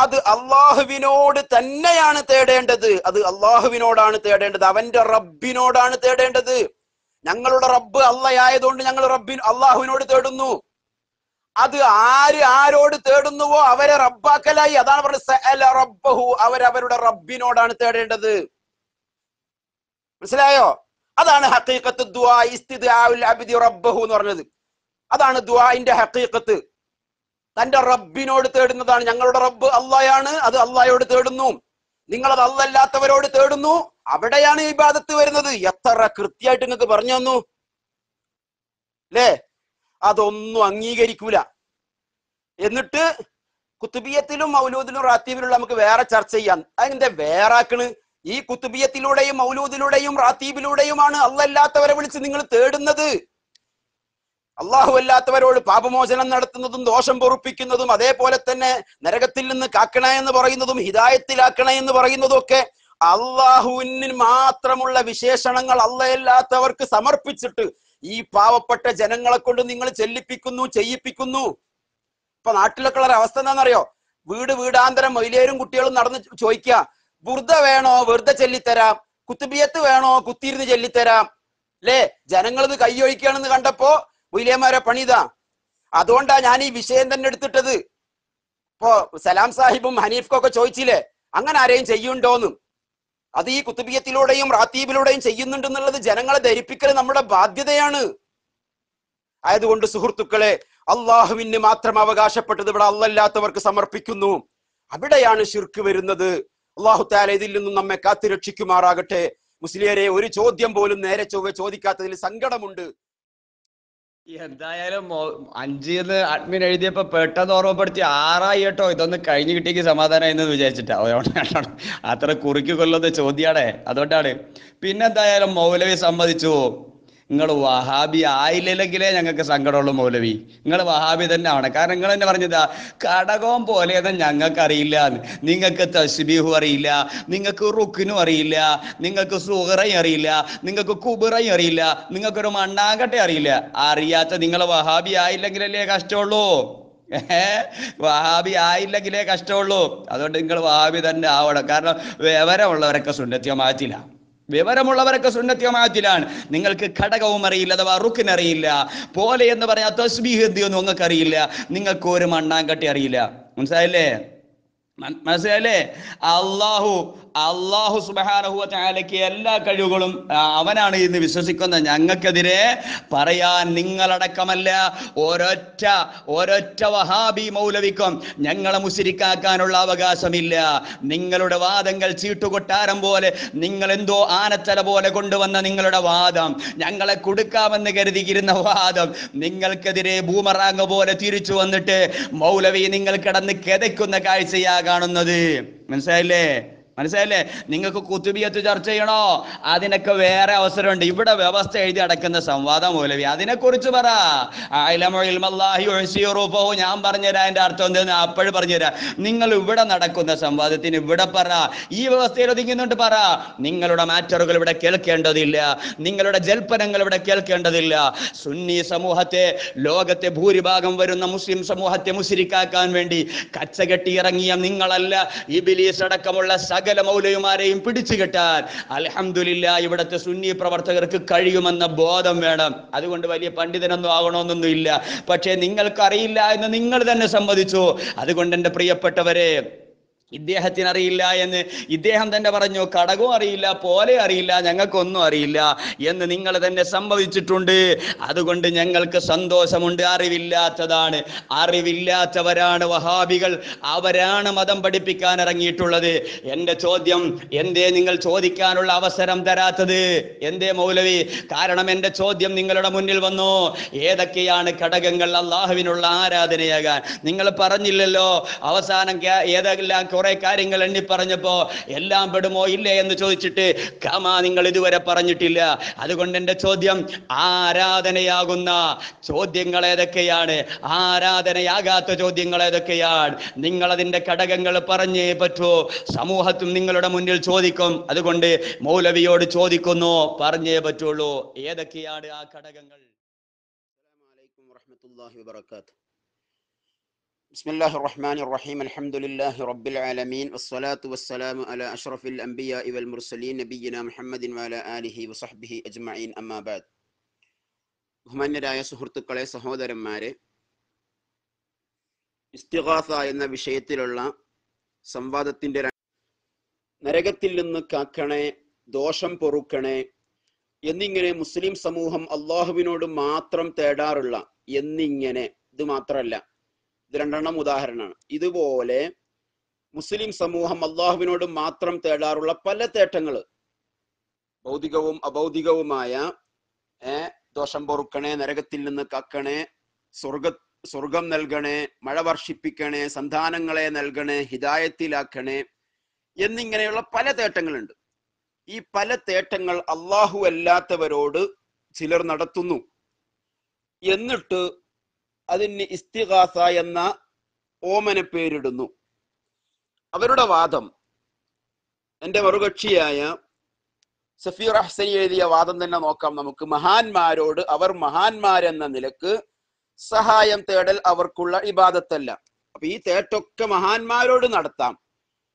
അത് അള്ളാഹുവിനോട് തന്നെയാണ് തേടേണ്ടത് അത് അള്ളാഹുവിനോടാണ് തേടേണ്ടത് അവന്റെ റബ്ബിനോടാണ് തേടേണ്ടത് ഞങ്ങളുടെ റബ്ബ് അള്ളയായതുകൊണ്ട് ഞങ്ങൾ റബ്ബിൻ അള്ളാഹുവിനോട് തേടുന്നു അത് ആര് ആരോട് തേടുന്നുവോ അവരെ റബ്ബാക്കലായി അതാണ് പറഞ്ഞത് റബ്ബഹു അവരവരുടെ റബ്ബിനോടാണ് തേടേണ്ടത് മനസ്സിലായോ അതാണ് ഹക്കീക്കത്ത് അബിദി റബ്ബഹു എന്ന് പറഞ്ഞത് അതാണ് ദുആന്റെ ഹക്കീക്കത്ത് തന്റെ റബ്ബിനോട് തേടുന്നതാണ് ഞങ്ങളുടെ റബ്ബ് അള്ളയാണ് അത് അള്ളായോട് തേടുന്നു നിങ്ങളത് അല്ലല്ലാത്തവരോട് തേടുന്നു അവിടെയാണ് ഈ വരുന്നത് എത്ര കൃത്യമായിട്ട് നിങ്ങൾക്ക് പറഞ്ഞു തന്നു അല്ലേ അതൊന്നും അംഗീകരിക്കൂല എന്നിട്ട് കുത്തുബിയത്തിലും മൗലൂദിലും റാത്തീബിലുള്ള നമുക്ക് വേറെ ചർച്ച ചെയ്യാം അതിന്റെ വേറാക്കണ് ഈ കുത്തുബിയത്തിലൂടെയും മൗലൂദിലൂടെയും റാത്തീബിലൂടെയുമാണ് അല്ലല്ലാത്തവരെ വിളിച്ച് നിങ്ങൾ തേടുന്നത് അള്ളാഹു അല്ലാത്തവരോട് പാപമോചനം നടത്തുന്നതും ദോഷം പൊറുപ്പിക്കുന്നതും അതേപോലെ തന്നെ നരകത്തിൽ നിന്ന് കാക്കണ എന്ന് പറയുന്നതും ഹിതായത്തിലാക്കണ എന്ന് പറയുന്നതും ഒക്കെ അള്ളാഹുവിന് മാത്രമുള്ള വിശേഷണങ്ങൾ അള്ളയല്ലാത്തവർക്ക് സമർപ്പിച്ചിട്ട് ഈ പാവപ്പെട്ട ജനങ്ങളെ കൊണ്ട് നിങ്ങൾ ചെല്ലിപ്പിക്കുന്നു ചെയ്യിപ്പിക്കുന്നു ഇപ്പൊ നാട്ടിലൊക്കെ ഉള്ള അവസ്ഥ എന്താണെന്നറിയോ വീട് വീടാന്തരം മൈലേരും കുട്ടികളും നടന്ന് ചോദിക്കുക ബുർദ വേണോ വെറുതെ ചെല്ലിത്തരാം കുത്തുബിയത്ത് വേണോ കുത്തിയിരുന്ന് ചെല്ലിത്തരാം അല്ലേ ഇത് കൈയൊഴിക്കുകയാണെന്ന് കണ്ടപ്പോ മൊയിലേമാരെ പണിതാ അതുകൊണ്ടാ ഞാൻ ഈ വിഷയം തന്നെ എടുത്തിട്ടത് ഇപ്പോ സലാം സാഹിബും ഹനീഫ്കൊക്കെ ചോദിച്ചില്ലേ അങ്ങനെ ആരെയും ചെയ്യുണ്ടോന്നും അത് ഈ കുത്തുബിയത്തിലൂടെയും റാത്തീബിലൂടെയും ചെയ്യുന്നുണ്ടെന്നുള്ളത് ജനങ്ങളെ ധരിപ്പിക്കൽ നമ്മുടെ ബാധ്യതയാണ് ആയതുകൊണ്ട് സുഹൃത്തുക്കളെ അള്ളാഹുവിന് മാത്രം അവകാശപ്പെട്ടത് ഇവിടെ അല്ലല്ലാത്തവർക്ക് സമർപ്പിക്കുന്നു അവിടെയാണ് ഷിർക്ക് വരുന്നത് അള്ളാഹു താല ഇതിൽ നിന്നും നമ്മെ കാത്തുരക്ഷിക്കുമാറാകട്ടെ മുസ്ലിയരെ ഒരു ചോദ്യം പോലും നേരെ ചൊവ്വെ ചോദിക്കാത്തതിൽ സങ്കടമുണ്ട് എന്തായാലും അഞ്ചിന്ന് അഡ്മിൻ എഴുതിയപ്പോ പെട്ടെന്ന് ഓർമ്മപ്പെടുത്തി ആറായി കേട്ടോ ഇതൊന്ന് കഴിഞ്ഞു കിട്ടിയെങ്കിൽ സമാധാനമായി എന്ന് വിചാരിച്ചിട്ടാ അത്ര കുറുക്കി കൊല്ലുന്ന ചോദ്യാണേ അതുകൊണ്ടാണ് പിന്നെന്തായാലും മൗലവി സമ്മതിച്ചു നിങ്ങൾ വഹാബി ആയില്ലെങ്കിലേ ഞങ്ങൾക്ക് സങ്കടമുള്ളൂ മൗലവി നിങ്ങൾ വഹാബി തന്നെ ആണ് കാരണം നിങ്ങൾ തന്നെ പറഞ്ഞതാ പോലെ തന്നെ ഞങ്ങൾക്ക് അറിയില്ല നിങ്ങൾക്ക് തസ്ബീഹും അറിയില്ല നിങ്ങൾക്ക് റുക്കിനും അറിയില്ല നിങ്ങൾക്ക് സുഹറയും അറിയില്ല നിങ്ങൾക്ക് കുബറയും അറിയില്ല നിങ്ങൾക്കൊരു മണ്ണാകട്ടെ അറിയില്ല അറിയാത്ത നിങ്ങൾ വഹാബി ആയില്ലെങ്കിലല്ലേ കഷ്ടമുള്ളൂ വഹാബി ആയില്ലെങ്കിലേ കഷ്ടമുള്ളൂ അതുകൊണ്ട് നിങ്ങൾ വഹാബി തന്നെ ആവണം കാരണം വിവരമുള്ളവരൊക്കെ മാറ്റില്ല വിവരമുള്ളവരൊക്കെ സുന്നത്യമാത്തിലാണ് നിങ്ങൾക്ക് ഘടകവും അറിയില്ല അഥവാ റുക്കിനറിയില്ല അറിയില്ല പോലെ എന്ന് പറയാ തസ്ബീഹ് എന്ത് നിങ്ങൾക്ക് അറിയില്ല നിങ്ങൾക്ക് ഒരു മണ്ണാങ്കട്ടി അറിയില്ല മനസ്സിലായില്ലേ മനസ്സിലായില്ലേ അള്ളാഹു അള്ളാഹു സുബാനഹുലയ്ക്ക് എല്ലാ കഴിവുകളും അവനാണ് എന്ന് വിശ്വസിക്കുന്ന ഞങ്ങൾക്കെതിരെ പറയാൻ നിങ്ങളടക്കമല്ല ഒരൊറ്റ ഒരൊറ്റ വഹാബി മൗലവിക്കും ഞങ്ങളെ മുസിരിക്കാക്കാനുള്ള അവകാശമില്ല നിങ്ങളുടെ വാദങ്ങൾ ചീട്ടുകൊട്ടാരം പോലെ നിങ്ങൾ എന്തോ ആനച്ചല പോലെ കൊണ്ടുവന്ന നിങ്ങളുടെ വാദം ഞങ്ങളെ കൊടുക്കാമെന്ന് കരുതിയിരുന്ന വാദം നിങ്ങൾക്കെതിരെ ഭൂമറാങ് പോലെ തിരിച്ചു വന്നിട്ട് മൗലവി നിങ്ങൾ കിടന്ന് കെതയ്ക്കുന്ന കാഴ്ചയാ കാണുന്നത് മനസ്സിലായില്ലേ മനസ്സിലായില്ലേ നിങ്ങൾക്ക് കുത്തുബിയത്ത് ചർച്ച ചെയ്യണോ അതിനൊക്കെ വേറെ അവസരമുണ്ട് ഇവിടെ വ്യവസ്ഥ എഴുതി അടക്കുന്ന സംവാദ മൗലവി അതിനെക്കുറിച്ച് പറ ഞാൻ പറഞ്ഞുതരാം അതിന്റെ അർത്ഥം എന്താണെന്ന് അപ്പോഴും പറഞ്ഞുതരാം നിങ്ങൾ ഇവിടെ നടക്കുന്ന സംവാദത്തിന് ഇവിടെ പറ ഈ വ്യവസ്ഥയിൽ ഒതുങ്ങുന്നുണ്ട് പറ നിങ്ങളുടെ മാറ്ററുകൾ ഇവിടെ കേൾക്കേണ്ടതില്ല നിങ്ങളുടെ ജൽപ്പനങ്ങൾ ഇവിടെ കേൾക്കേണ്ടതില്ല സുന്നി സമൂഹത്തെ ലോകത്തെ ഭൂരിഭാഗം വരുന്ന മുസ്ലിം സമൂഹത്തെ മുസ്ലിക്കാക്കാൻ വേണ്ടി കച്ചകെട്ടി ഇറങ്ങിയ നിങ്ങളല്ല ബിലീസ് അടക്കമുള്ള സക സകല മൗലയുമാരെയും പിടിച്ചുകെട്ടാൻ അലഹമില്ല ഇവിടുത്തെ സുന്നി പ്രവർത്തകർക്ക് കഴിയുമെന്ന ബോധം വേണം അതുകൊണ്ട് വലിയ പണ്ഡിതനൊന്നും ആകണമെന്നൊന്നും ഇല്ല പക്ഷേ നിങ്ങൾക്കറിയില്ല എന്ന് നിങ്ങൾ തന്നെ സമ്മതിച്ചു അതുകൊണ്ട് എൻ്റെ പ്രിയപ്പെട്ടവരെ ഇദ്ദേഹത്തിന് അറിയില്ല എന്ന് ഇദ്ദേഹം തന്നെ പറഞ്ഞു കടകവും അറിയില്ല പോലെ അറിയില്ല ഞങ്ങൾക്കൊന്നും അറിയില്ല എന്ന് നിങ്ങൾ തന്നെ സംഭവിച്ചിട്ടുണ്ട് അതുകൊണ്ട് ഞങ്ങൾക്ക് സന്തോഷമുണ്ട് അറിവില്ലാത്തതാണ് അറിവില്ലാത്തവരാണ് വഹാബികൾ അവരാണ് മതം പഠിപ്പിക്കാൻ ഇറങ്ങിയിട്ടുള്ളത് എൻ്റെ ചോദ്യം എന്തേ നിങ്ങൾ ചോദിക്കാനുള്ള അവസരം തരാത്തത് എന്തേ മൗലവി കാരണം എൻ്റെ ചോദ്യം നിങ്ങളുടെ മുന്നിൽ വന്നു ഏതൊക്കെയാണ് ഘടകങ്ങൾ അള്ളാഹുവിനുള്ള ആരാധനയാകാൻ നിങ്ങൾ പറഞ്ഞില്ലല്ലോ അവസാനം ഏതെല്ലാം കുറെ കാര്യങ്ങൾ എണ്ണി പറഞ്ഞപ്പോ എല്ലാം പെടുമോ ഇല്ലേ എന്ന് ചോദിച്ചിട്ട് കമാ നിങ്ങൾ ഇതുവരെ പറഞ്ഞിട്ടില്ല അതുകൊണ്ട് എന്റെ ചോദ്യം ആരാധനയാകുന്ന ചോദ്യങ്ങൾ ഏതൊക്കെയാണ് ആരാധനയാകാത്ത ചോദ്യങ്ങൾ ഏതൊക്കെയാണ് നിങ്ങൾ അതിന്റെ ഘടകങ്ങൾ പറഞ്ഞേ പറ്റൂ സമൂഹത്തും നിങ്ങളുടെ മുന്നിൽ ചോദിക്കും അതുകൊണ്ട് മൗലവിയോട് ചോദിക്കുന്നു പറഞ്ഞേ പറ്റുള്ളൂ ഏതൊക്കെയാണ് ആ ഘടകങ്ങൾ അസ്സലാമു അലൈക്കും വറഹ്മത്തുള്ളാഹി بسم الله الرحمن الرحيم الحمد لله رب العالمين والصلاة والسلام على أشرف الأنبياء والمرسلين نبينا محمد وعلى آله وصحبه أجمعين أما بعد سهرت قلعي سهودر ബഹുമാന്യരായ സുഹൃത്തുക്കളെ സഹോദരന്മാരെ ഇസ്തിഖാസ എന്ന വിഷയത്തിലുള്ള സംവാദത്തിൻ്റെ നരകത്തിൽ നിന്ന് കാക്കണേ ദോഷം പൊറുക്കണേ എന്നിങ്ങനെ മുസ്ലിം സമൂഹം അള്ളാഹുവിനോട് മാത്രം തേടാറുള്ള എന്നിങ്ങനെ ഇത് മാത്രമല്ല ഇത് രണ്ടെണ്ണം ഉദാഹരണമാണ് ഇതുപോലെ മുസ്ലിം സമൂഹം അള്ളാഹുവിനോട് മാത്രം തേടാറുള്ള പല തേട്ടങ്ങൾ ഭൗതികവും അഭൗതികവുമായ ദോഷം പൊറുക്കണേ നരകത്തിൽ നിന്ന് കക്കണേ സ്വർഗ സ്വർഗം നൽകണേ മഴ വർഷിപ്പിക്കണേ സന്താനങ്ങളെ നൽകണേ ഹിതായത്തിലാക്കണേ എന്നിങ്ങനെയുള്ള പല തേട്ടങ്ങളുണ്ട് ഈ പല തേട്ടങ്ങൾ അള്ളാഹു അല്ലാത്തവരോട് ചിലർ നടത്തുന്നു എന്നിട്ട് അതിന് ഇസ്തിഹാസ എന്ന ഓമന പേരിടുന്നു അവരുടെ വാദം എന്റെ മറുകക്ഷിയായ സഫീർ അഹ്സനി എഴുതിയ വാദം തന്നെ നോക്കാം നമുക്ക് മഹാന്മാരോട് അവർ മഹാന്മാരെന്ന നിലക്ക് സഹായം തേടൽ അവർക്കുള്ള ഇബാദത്തല്ല അപ്പൊ ഈ തേട്ടൊക്കെ മഹാന്മാരോട് നടത്താം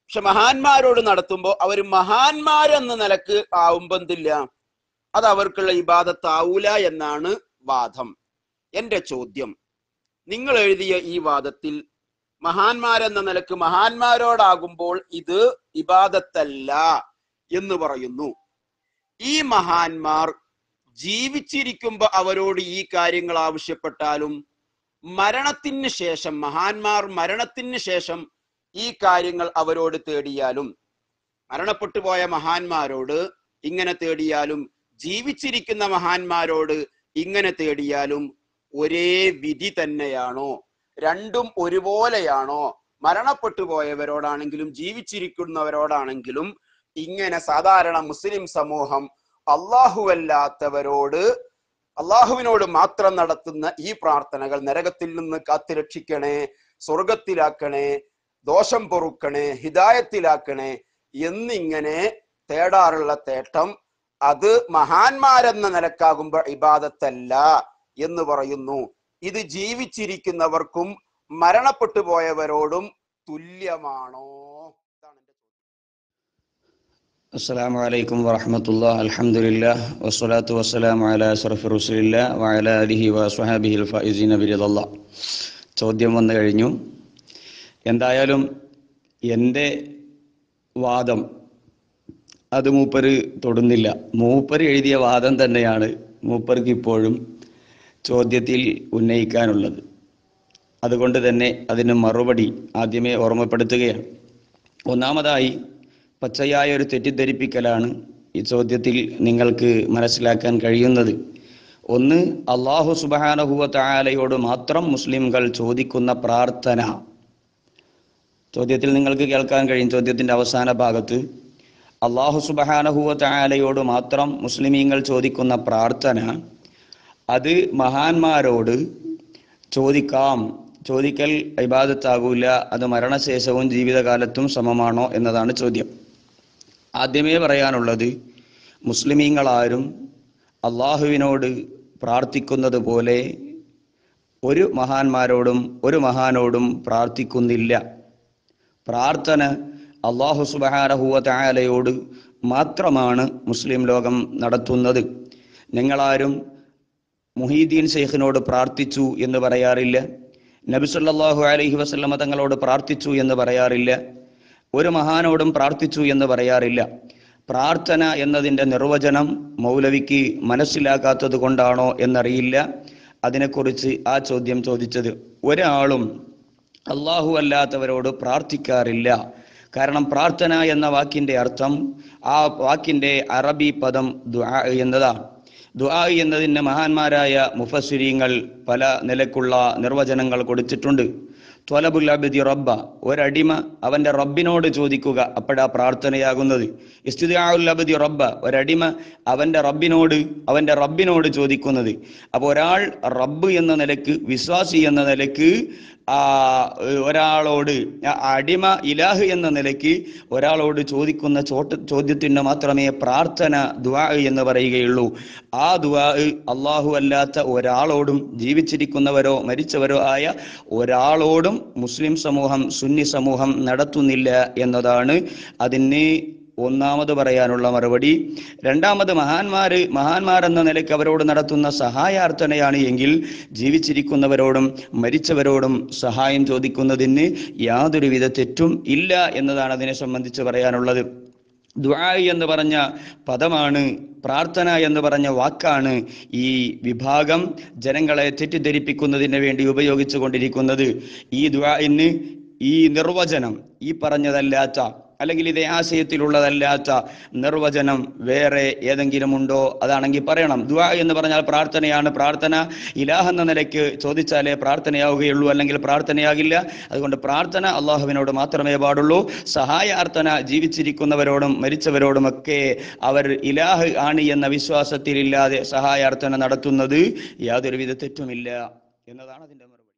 പക്ഷെ മഹാന്മാരോട് നടത്തുമ്പോൾ അവർ മഹാന്മാരെന്ന നിലക്ക് ആവുമ്പന്തില്ല അത് അവർക്കുള്ള ഇബാദത്താവൂല എന്നാണ് വാദം എന്റെ ചോദ്യം നിങ്ങൾ എഴുതിയ ഈ വാദത്തിൽ മഹാന്മാരെന്ന നിലക്ക് മഹാന്മാരോടാകുമ്പോൾ ഇത് ഇബാദത്തല്ല എന്ന് പറയുന്നു ഈ മഹാന്മാർ ജീവിച്ചിരിക്കുമ്പോൾ അവരോട് ഈ കാര്യങ്ങൾ ആവശ്യപ്പെട്ടാലും മരണത്തിന് ശേഷം മഹാന്മാർ മരണത്തിന് ശേഷം ഈ കാര്യങ്ങൾ അവരോട് തേടിയാലും മരണപ്പെട്ടു പോയ മഹാന്മാരോട് ഇങ്ങനെ തേടിയാലും ജീവിച്ചിരിക്കുന്ന മഹാന്മാരോട് ഇങ്ങനെ തേടിയാലും ഒരേ വിധി തന്നെയാണോ രണ്ടും ഒരുപോലെയാണോ മരണപ്പെട്ടു പോയവരോടാണെങ്കിലും ജീവിച്ചിരിക്കുന്നവരോടാണെങ്കിലും ഇങ്ങനെ സാധാരണ മുസ്ലിം സമൂഹം അള്ളാഹുവല്ലാത്തവരോട് അള്ളാഹുവിനോട് മാത്രം നടത്തുന്ന ഈ പ്രാർത്ഥനകൾ നരകത്തിൽ നിന്ന് കാത്തുരക്ഷിക്കണേ സ്വർഗത്തിലാക്കണേ ദോഷം പൊറുക്കണേ ഹിതായത്തിലാക്കണേ എന്നിങ്ങനെ തേടാറുള്ള തേട്ടം അത് മഹാന്മാരെന്ന നിലക്കാകുമ്പോൾ ഇബാദത്തല്ല എന്ന് പറയുന്നു ഇത് ജീവിച്ചിരിക്കുന്നവർക്കും മരണപ്പെട്ടു പോയവരോടും തുല്യമാണോ അസ്സാം വലൈക്കും വാഹമത്തുള്ള അലഹമുല്ല വസ്സലാത്തു വസ്സലാം അല അഷറഫ് റുസുലില്ല വയല അലിഹി വസ്വഹാബിഹി ഫൈസി നബിരതല്ല ചോദ്യം വന്നു കഴിഞ്ഞു എന്തായാലും എൻ്റെ വാദം അത് മൂപ്പര് തൊടുന്നില്ല മൂപ്പര് എഴുതിയ വാദം തന്നെയാണ് മൂപ്പർക്ക് ഇപ്പോഴും ചോദ്യത്തിൽ ഉന്നയിക്കാനുള്ളത് അതുകൊണ്ട് തന്നെ അതിന് മറുപടി ആദ്യമേ ഓർമ്മപ്പെടുത്തുകയാണ് ഒന്നാമതായി പച്ചയായ ഒരു തെറ്റിദ്ധരിപ്പിക്കലാണ് ഈ ചോദ്യത്തിൽ നിങ്ങൾക്ക് മനസ്സിലാക്കാൻ കഴിയുന്നത് ഒന്ന് അള്ളാഹു സുബാനഹുവ തായാലയോട് മാത്രം മുസ്ലിംകൾ ചോദിക്കുന്ന പ്രാർത്ഥന ചോദ്യത്തിൽ നിങ്ങൾക്ക് കേൾക്കാൻ കഴിയും ചോദ്യത്തിൻ്റെ അവസാന ഭാഗത്ത് അള്ളാഹു സുബഹാനഹുവ തായാലയോട് മാത്രം മുസ്ലിമീങ്ങൾ ചോദിക്കുന്ന പ്രാർത്ഥന അത് മഹാന്മാരോട് ചോദിക്കാം ചോദിക്കൽ ഇബാദത്താകൂല അത് മരണശേഷവും ജീവിതകാലത്തും സമമാണോ എന്നതാണ് ചോദ്യം ആദ്യമേ പറയാനുള്ളത് മുസ്ലിമീങ്ങളാരും അള്ളാഹുവിനോട് പ്രാർത്ഥിക്കുന്നത് പോലെ ഒരു മഹാന്മാരോടും ഒരു മഹാനോടും പ്രാർത്ഥിക്കുന്നില്ല പ്രാർത്ഥന അള്ളാഹു സുബഹാരഹുവ തായാലയോട് മാത്രമാണ് മുസ്ലിം ലോകം നടത്തുന്നത് നിങ്ങളാരും മുഹീദീൻ ഷെയ്ഖിനോട് പ്രാർത്ഥിച്ചു എന്ന് പറയാറില്ല നബി സല്ലാഹു അലൈഹി വസ്ലമ തങ്ങളോട് പ്രാർത്ഥിച്ചു എന്ന് പറയാറില്ല ഒരു മഹാനോടും പ്രാർത്ഥിച്ചു എന്ന് പറയാറില്ല പ്രാർത്ഥന എന്നതിൻ്റെ നിർവചനം മൗലവിക്ക് മനസ്സിലാക്കാത്തത് കൊണ്ടാണോ എന്നറിയില്ല അതിനെക്കുറിച്ച് ആ ചോദ്യം ചോദിച്ചത് ഒരാളും അള്ളാഹു അല്ലാത്തവരോട് പ്രാർത്ഥിക്കാറില്ല കാരണം പ്രാർത്ഥന എന്ന വാക്കിൻ്റെ അർത്ഥം ആ വാക്കിൻ്റെ അറബി പദം ദുആ എന്നതാണ് ദുആ എന്നതിന് മഹാന്മാരായ മുഫസിരിങ്ങൾ പല നിലക്കുള്ള നിർവചനങ്ങൾ കൊടുത്തിട്ടുണ്ട് ത്വലബുൽ അബിദി റബ്ബ ഒരടിമ അവന്റെ റബ്ബിനോട് ചോദിക്കുക അപ്പോഴാ പ്രാർത്ഥനയാകുന്നത് ഇസ്തുദാഉൽ അബിദി റബ്ബ ഒരടിമ അവന്റെ റബ്ബിനോട് അവന്റെ റബ്ബിനോട് ചോദിക്കുന്നത് അപ്പോൾ ഒരാൾ റബ്ബ് എന്ന നിലക്ക് വിശ്വാസി എന്ന നിലക്ക് ആ ഒരാളോട് അടിമ ഇലാഹ് എന്ന നിലയ്ക്ക് ഒരാളോട് ചോദിക്കുന്ന ചോട്ട ചോദ്യത്തിന് മാത്രമേ പ്രാർത്ഥന ദുവാ എന്ന് പറയുകയുള്ളൂ ആ ദുവാ അള്ളാഹു അല്ലാത്ത ഒരാളോടും ജീവിച്ചിരിക്കുന്നവരോ മരിച്ചവരോ ആയ ഒരാളോടും മുസ്ലിം സമൂഹം സുന്നി സമൂഹം നടത്തുന്നില്ല എന്നതാണ് അതിന് ഒന്നാമത് പറയാനുള്ള മറുപടി രണ്ടാമത് മഹാന്മാര് മഹാന്മാരെന്ന നിലയ്ക്ക് അവരോട് നടത്തുന്ന സഹായാർത്ഥനയാണ് എങ്കിൽ ജീവിച്ചിരിക്കുന്നവരോടും മരിച്ചവരോടും സഹായം ചോദിക്കുന്നതിന് യാതൊരുവിധ തെറ്റും ഇല്ല എന്നതാണ് അതിനെ സംബന്ധിച്ച് പറയാനുള്ളത് ദ്വായി എന്ന് പറഞ്ഞ പദമാണ് പ്രാർത്ഥന എന്ന് പറഞ്ഞ വാക്കാണ് ഈ വിഭാഗം ജനങ്ങളെ തെറ്റിദ്ധരിപ്പിക്കുന്നതിന് വേണ്ടി ഉപയോഗിച്ചു കൊണ്ടിരിക്കുന്നത് ഈ ദ്വായിന് ഈ നിർവചനം ഈ പറഞ്ഞതല്ലാത്ത അല്ലെങ്കിൽ ഇതേ ആശയത്തിലുള്ളതല്ലാത്ത നിർവചനം വേറെ ഏതെങ്കിലും ഉണ്ടോ അതാണെങ്കിൽ പറയണം ദുആ എന്ന് പറഞ്ഞാൽ പ്രാർത്ഥനയാണ് പ്രാർത്ഥന ഇലാഹ് എന്ന നിലയ്ക്ക് ചോദിച്ചാലേ പ്രാർത്ഥനയാവുകയുള്ളൂ അല്ലെങ്കിൽ പ്രാർത്ഥനയാകില്ല അതുകൊണ്ട് പ്രാർത്ഥന അള്ളാഹുവിനോട് മാത്രമേ പാടുള്ളൂ സഹായാർത്ഥന ജീവിച്ചിരിക്കുന്നവരോടും മരിച്ചവരോടുമൊക്കെ അവർ ഇലാഹ് ആണ് എന്ന വിശ്വാസത്തിലില്ലാതെ സഹായാർത്ഥന നടത്തുന്നത് യാതൊരുവിധ തെറ്റുമില്ല എന്നതാണ് അതിന്റെ മറുപടി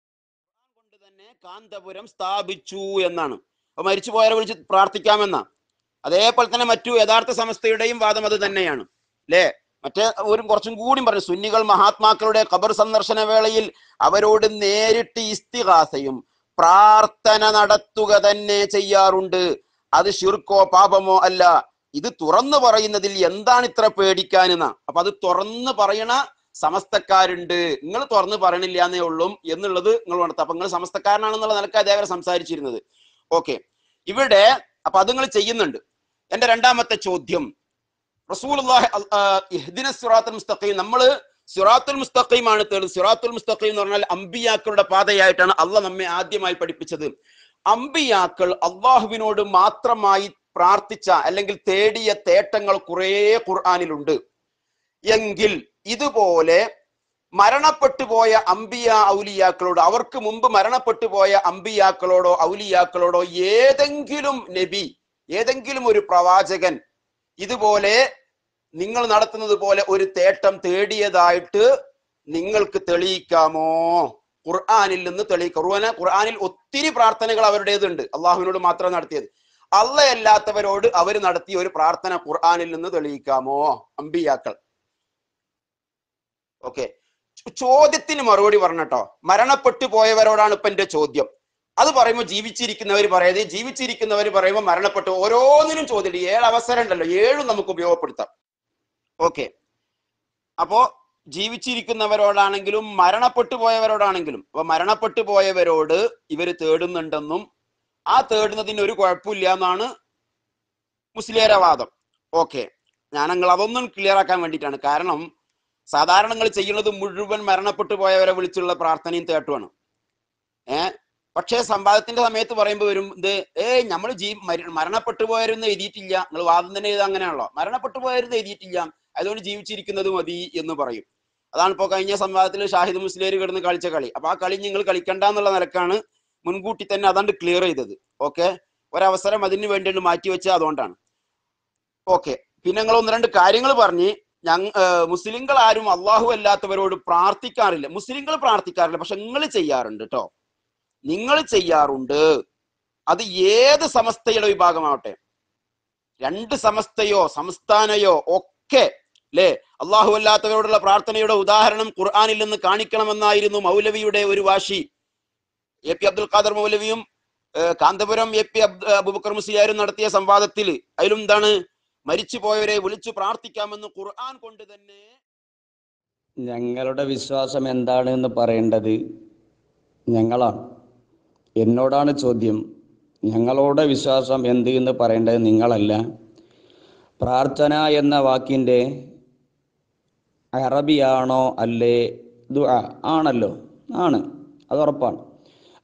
കൊണ്ട് തന്നെ കാന്തപുരം സ്ഥാപിച്ചു എന്നാണ് മരിച്ചു പോയാലെ വിളിച്ച് പ്രാർത്ഥിക്കാമെന്ന അതേപോലെ തന്നെ മറ്റു യഥാർത്ഥ സമസ്തയുടെയും വാദം അത് തന്നെയാണ് അല്ലേ മറ്റേ ഒരു കുറച്ചും കൂടി പറഞ്ഞു സുന്നികൾ മഹാത്മാക്കളുടെ ഖബർ സന്ദർശന വേളയിൽ അവരോട് നേരിട്ട് ഇസ്തിഹാസയും പ്രാർത്ഥന നടത്തുക തന്നെ ചെയ്യാറുണ്ട് അത് ശിർക്കോ പാപമോ അല്ല ഇത് തുറന്നു പറയുന്നതിൽ എന്താണ് ഇത്ര പേടിക്കാനെന്ന അപ്പൊ അത് തുറന്നു പറയണ സമസ്തക്കാരുണ്ട് നിങ്ങൾ തുറന്നു പറയണില്ലാന്നേ എന്നേ ഉള്ളൂ എന്നുള്ളത് നിങ്ങൾ ഉണർത്തും അപ്പൊ നിങ്ങൾ സമസ്തക്കാരനാണെന്നുള്ള നിലക്ക് ഇതേവരെ സംസാരിച്ചിരുന്നത് ഓക്കെ ഇവിടെ അപ്പൊ അത് നിങ്ങൾ ചെയ്യുന്നുണ്ട് എന്റെ രണ്ടാമത്തെ ചോദ്യം റസൂൽ സുറാത്തുൽ സിറാത്തുൽ മുസ്തഖീം നമ്മൾ സിറാത്തുൽ ആണ് തേടുന്നത് സുറാത്തുൽ മുസ്തഖീം എന്ന് പറഞ്ഞാൽ അമ്പിയാക്കളുടെ പാതയായിട്ടാണ് അള്ള നമ്മെ ആദ്യമായി പഠിപ്പിച്ചത് അമ്പിയാക്കൾ അള്ളാഹുവിനോട് മാത്രമായി പ്രാർത്ഥിച്ച അല്ലെങ്കിൽ തേടിയ തേട്ടങ്ങൾ കുറേ ഖുർആാനിലുണ്ട് എങ്കിൽ ഇതുപോലെ മരണപ്പെട്ടുപോയ അമ്പിയ ഔലിയാക്കളോട് അവർക്ക് മുമ്പ് മരണപ്പെട്ടുപോയ അമ്പിയാക്കളോടോ ഔലിയാക്കളോടോ ഏതെങ്കിലും നബി ഏതെങ്കിലും ഒരു പ്രവാചകൻ ഇതുപോലെ നിങ്ങൾ നടത്തുന്നത് പോലെ ഒരു തേട്ടം തേടിയതായിട്ട് നിങ്ങൾക്ക് തെളിയിക്കാമോ ഖുർആാനിൽ നിന്ന് തെളി ഖുർആന ഖുർആാനിൽ ഒത്തിരി പ്രാർത്ഥനകൾ അവരുടേതുണ്ട് അള്ളാഹുവിനോട് മാത്രം നടത്തിയത് അല്ലയല്ലാത്തവരോട് അവർ നടത്തിയ ഒരു പ്രാർത്ഥന ഖുർആാനിൽ നിന്ന് തെളിയിക്കാമോ അമ്പിയാക്കൾ ഓക്കെ ചോദ്യത്തിന് മറുപടി പറഞ്ഞട്ടോ മരണപ്പെട്ടു പോയവരോടാണ് ഇപ്പൊ എന്റെ ചോദ്യം അത് പറയുമ്പോൾ ജീവിച്ചിരിക്കുന്നവർ പറയുന്നത് ജീവിച്ചിരിക്കുന്നവർ പറയുമ്പോൾ മരണപ്പെട്ടു ഓരോന്നിനും ചോദ്യം ഏഴ് അവസരം ഉണ്ടല്ലോ ഏഴും നമുക്ക് ഉപയോഗപ്പെടുത്താം ഓക്കെ അപ്പോ ജീവിച്ചിരിക്കുന്നവരോടാണെങ്കിലും മരണപ്പെട്ടു പോയവരോടാണെങ്കിലും അപ്പൊ മരണപ്പെട്ടു പോയവരോട് ഇവർ തേടുന്നുണ്ടെന്നും ആ തേടുന്നതിന് ഒരു കുഴപ്പമില്ല എന്നാണ് മുസ്ലിയരവാദം ഓക്കെ ഞാൻ അതൊന്നും ക്ലിയർ ആക്കാൻ വേണ്ടിയിട്ടാണ് കാരണം സാധാരണ നിങ്ങൾ ചെയ്യുന്നത് മുഴുവൻ മരണപ്പെട്ടു പോയവരെ വിളിച്ചുള്ള പ്രാർത്ഥനയും തേട്ടുമാണ് ഏഹ് പക്ഷേ സമ്പാദത്തിന്റെ സമയത്ത് പറയുമ്പോൾ വരും ഇത് ഏയ് നമ്മൾ ജീ മരണപ്പെട്ടു പോയവരെന്ന് എഴുതിയിട്ടില്ല നിങ്ങൾ വാദം തന്നെ ചെയ്ത് അങ്ങനെയാണല്ലോ മരണപ്പെട്ടു പോയവരെന്ന് എഴുതിയിട്ടില്ല അതുകൊണ്ട് ജീവിച്ചിരിക്കുന്നത് മതി എന്ന് പറയും അതാണ് ഇപ്പോൾ കഴിഞ്ഞ സംവാദത്തിൽ ഷാഹിദ് മുസ്ലിയർ കിടന്ന് കളിച്ച കളി അപ്പൊ ആ കളി നിങ്ങൾ കളിക്കണ്ട എന്നുള്ള നിലക്കാണ് മുൻകൂട്ടി തന്നെ അതാണ്ട് ക്ലിയർ ചെയ്തത് ഓക്കെ ഒരവസരം അതിന് വേണ്ടി മാറ്റി വെച്ചത് അതുകൊണ്ടാണ് ഓക്കെ പിന്നെ നിങ്ങൾ ഒന്ന് രണ്ട് കാര്യങ്ങൾ പറഞ്ഞ് ഞങ്ങ മുസ്ലിങ്ങൾ ആരും അള്ളാഹു അല്ലാത്തവരോട് പ്രാർത്ഥിക്കാറില്ല മുസ്ലിങ്ങൾ പ്രാർത്ഥിക്കാറില്ല പക്ഷെ നിങ്ങൾ ചെയ്യാറുണ്ട് കേട്ടോ നിങ്ങൾ ചെയ്യാറുണ്ട് അത് ഏത് സമസ്തയുടെ വിഭാഗമാവട്ടെ രണ്ട് സമസ്തയോ സംസ്ഥാനയോ ഒക്കെ ല്ലേ അള്ളാഹു അല്ലാത്തവരോടുള്ള പ്രാർത്ഥനയുടെ ഉദാഹരണം ഖുർആാനിൽ നിന്ന് കാണിക്കണമെന്നായിരുന്നു മൗലവിയുടെ ഒരു വാശി എ പി അബ്ദുൽ ഖാദർ മൗലവിയും കാന്തപുരം എ പി അബ്ദു അബുബക്കർ മുസിയാരും നടത്തിയ സംവാദത്തിൽ അതിലും എന്താണ് മരിച്ചുപോയവരെ വിളിച്ചു പ്രാർത്ഥിക്കാമെന്ന് ഖുർആൻ കൊണ്ട് തന്നെ ഞങ്ങളുടെ വിശ്വാസം എന്താണ് എന്ന് പറയേണ്ടത് ഞങ്ങളാണ് എന്നോടാണ് ചോദ്യം ഞങ്ങളുടെ വിശ്വാസം എന്ത് എന്ന് പറയേണ്ടത് നിങ്ങളല്ല പ്രാർത്ഥന എന്ന വാക്കിൻ്റെ അറബിയാണോ അല്ലേ ദുആ ആണല്ലോ ആണ് അത് ഉറപ്പാണ്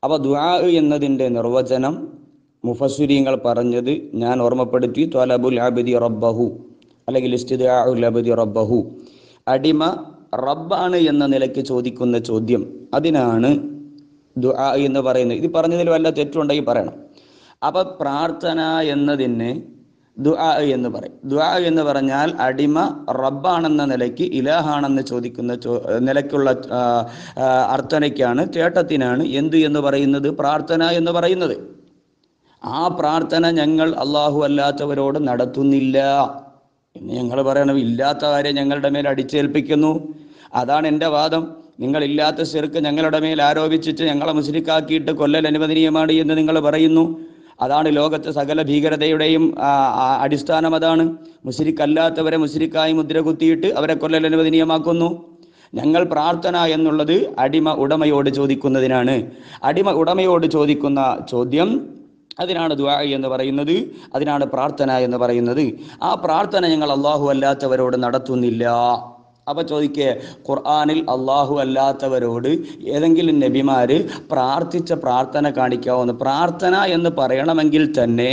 അപ്പോൾ ദുആ എന്നതിൻ്റെ നിർവചനം മുഫസുരീങ്ങൾ പറഞ്ഞത് ഞാൻ ഓർമ്മപ്പെടുത്തി ത്വലബുൽ അബിദി റബ്ബഹു അല്ലെങ്കിൽ ഇസ്തിദാഉൽ റബ്ബഹു അടിമ റബ്ബാണ് എന്ന നിലയ്ക്ക് ചോദിക്കുന്ന ചോദ്യം അതിനാണ് ദുആ എന്ന് പറയുന്നത് ഇത് പറഞ്ഞതിൽ വല്ല തെറ്റുണ്ടെങ്കിൽ പറയണം അപ്പൊ പ്രാർത്ഥന എന്നതിന് ദുആ എന്ന് പറയും ദുആ എന്ന് പറഞ്ഞാൽ അടിമ റബ്ബാണെന്ന നിലയ്ക്ക് ഇലഹാണെന്ന് ചോദിക്കുന്ന നിലയ്ക്കുള്ള അർത്ഥനയ്ക്കാണ് ചേട്ടത്തിനാണ് എന്ത് എന്ന് പറയുന്നത് പ്രാർത്ഥന എന്ന് പറയുന്നത് ആ പ്രാർത്ഥന ഞങ്ങൾ അള്ളാഹു അല്ലാത്തവരോട് നടത്തുന്നില്ല എന്ന് ഞങ്ങൾ പറയണം ഇല്ലാത്ത കാര്യം ഞങ്ങളുടെ മേൽ അടിച്ചേൽപ്പിക്കുന്നു അതാണ് എൻ്റെ വാദം നിങ്ങൾ ഇല്ലാത്ത ചെറുക്ക് ഞങ്ങളുടെ മേൽ ആരോപിച്ചിട്ട് ഞങ്ങളെ മുസ്ലിക്കാക്കിയിട്ട് കൊല്ലൽ അനുവദനീയമാണ് എന്ന് നിങ്ങൾ പറയുന്നു അതാണ് ലോകത്തെ സകല ഭീകരതയുടെയും അടിസ്ഥാനം അതാണ് മുസ്ലിക്കല്ലാത്തവരെ മുസ്ലിക്കായി മുദ്ര കുത്തിയിട്ട് അവരെ കൊല്ലൽ അനുവദനീയമാക്കുന്നു ഞങ്ങൾ പ്രാർത്ഥന എന്നുള്ളത് അടിമ ഉടമയോട് ചോദിക്കുന്നതിനാണ് അടിമ ഉടമയോട് ചോദിക്കുന്ന ചോദ്യം അതിനാണ് ദ്വാ എന്ന് പറയുന്നത് അതിനാണ് പ്രാർത്ഥന എന്ന് പറയുന്നത് ആ പ്രാർത്ഥന ഞങ്ങൾ അള്ളാഹു അല്ലാത്തവരോട് നടത്തുന്നില്ല അപ്പോൾ ചോദിക്കേ ഖുർആാനിൽ അള്ളാഹു അല്ലാത്തവരോട് ഏതെങ്കിലും നബിമാര് പ്രാർത്ഥിച്ച പ്രാർത്ഥന കാണിക്കാവുന്ന പ്രാർത്ഥന എന്ന് പറയണമെങ്കിൽ തന്നെ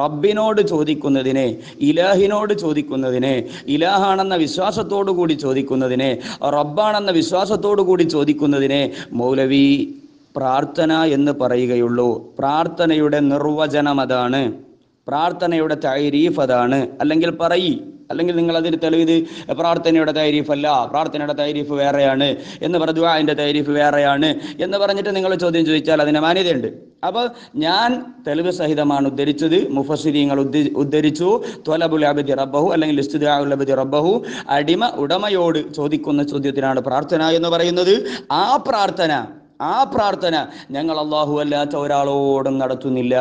റബ്ബിനോട് ചോദിക്കുന്നതിനെ ഇലാഹിനോട് ചോദിക്കുന്നതിനെ ഇലാഹാണെന്ന വിശ്വാസത്തോടു കൂടി ചോദിക്കുന്നതിനെ റബ്ബാണെന്ന വിശ്വാസത്തോടു കൂടി ചോദിക്കുന്നതിനെ മൗലവി പ്രാർത്ഥന എന്ന് പറയുകയുള്ളൂ പ്രാർത്ഥനയുടെ നിർവചനം അതാണ് പ്രാർത്ഥനയുടെ തൈരീഫ് അതാണ് അല്ലെങ്കിൽ പറയി അല്ലെങ്കിൽ നിങ്ങൾ അതിന് തെളിവ് പ്രാർത്ഥനയുടെ തൈരീഫ് അല്ല പ്രാർത്ഥനയുടെ തൈരീഫ് വേറെയാണ് എന്ന് പറഞ്ഞു അതിൻ്റെ തൈരീഫ് വേറെയാണ് എന്ന് പറഞ്ഞിട്ട് നിങ്ങൾ ചോദ്യം ചോദിച്ചാൽ അതിന് മാന്യതയുണ്ട് അപ്പോൾ ഞാൻ തെളിവ് സഹിതമാണ് ഉദ്ധരിച്ചത് മുഫസിരിങ്ങൾ ഉദ്ധരിച്ചു ത്വലബുൽ റബ്ബഹു അല്ലെങ്കിൽ ഇസ്തുദാഉൽ റബ്ബഹു അടിമ ഉടമയോട് ചോദിക്കുന്ന ചോദ്യത്തിനാണ് പ്രാർത്ഥന എന്ന് പറയുന്നത് ആ പ്രാർത്ഥന ആ പ്രാർത്ഥന ഞങ്ങൾ അള്ളാഹു അല്ലാത്ത ഒരാളോടും നടത്തുന്നില്ല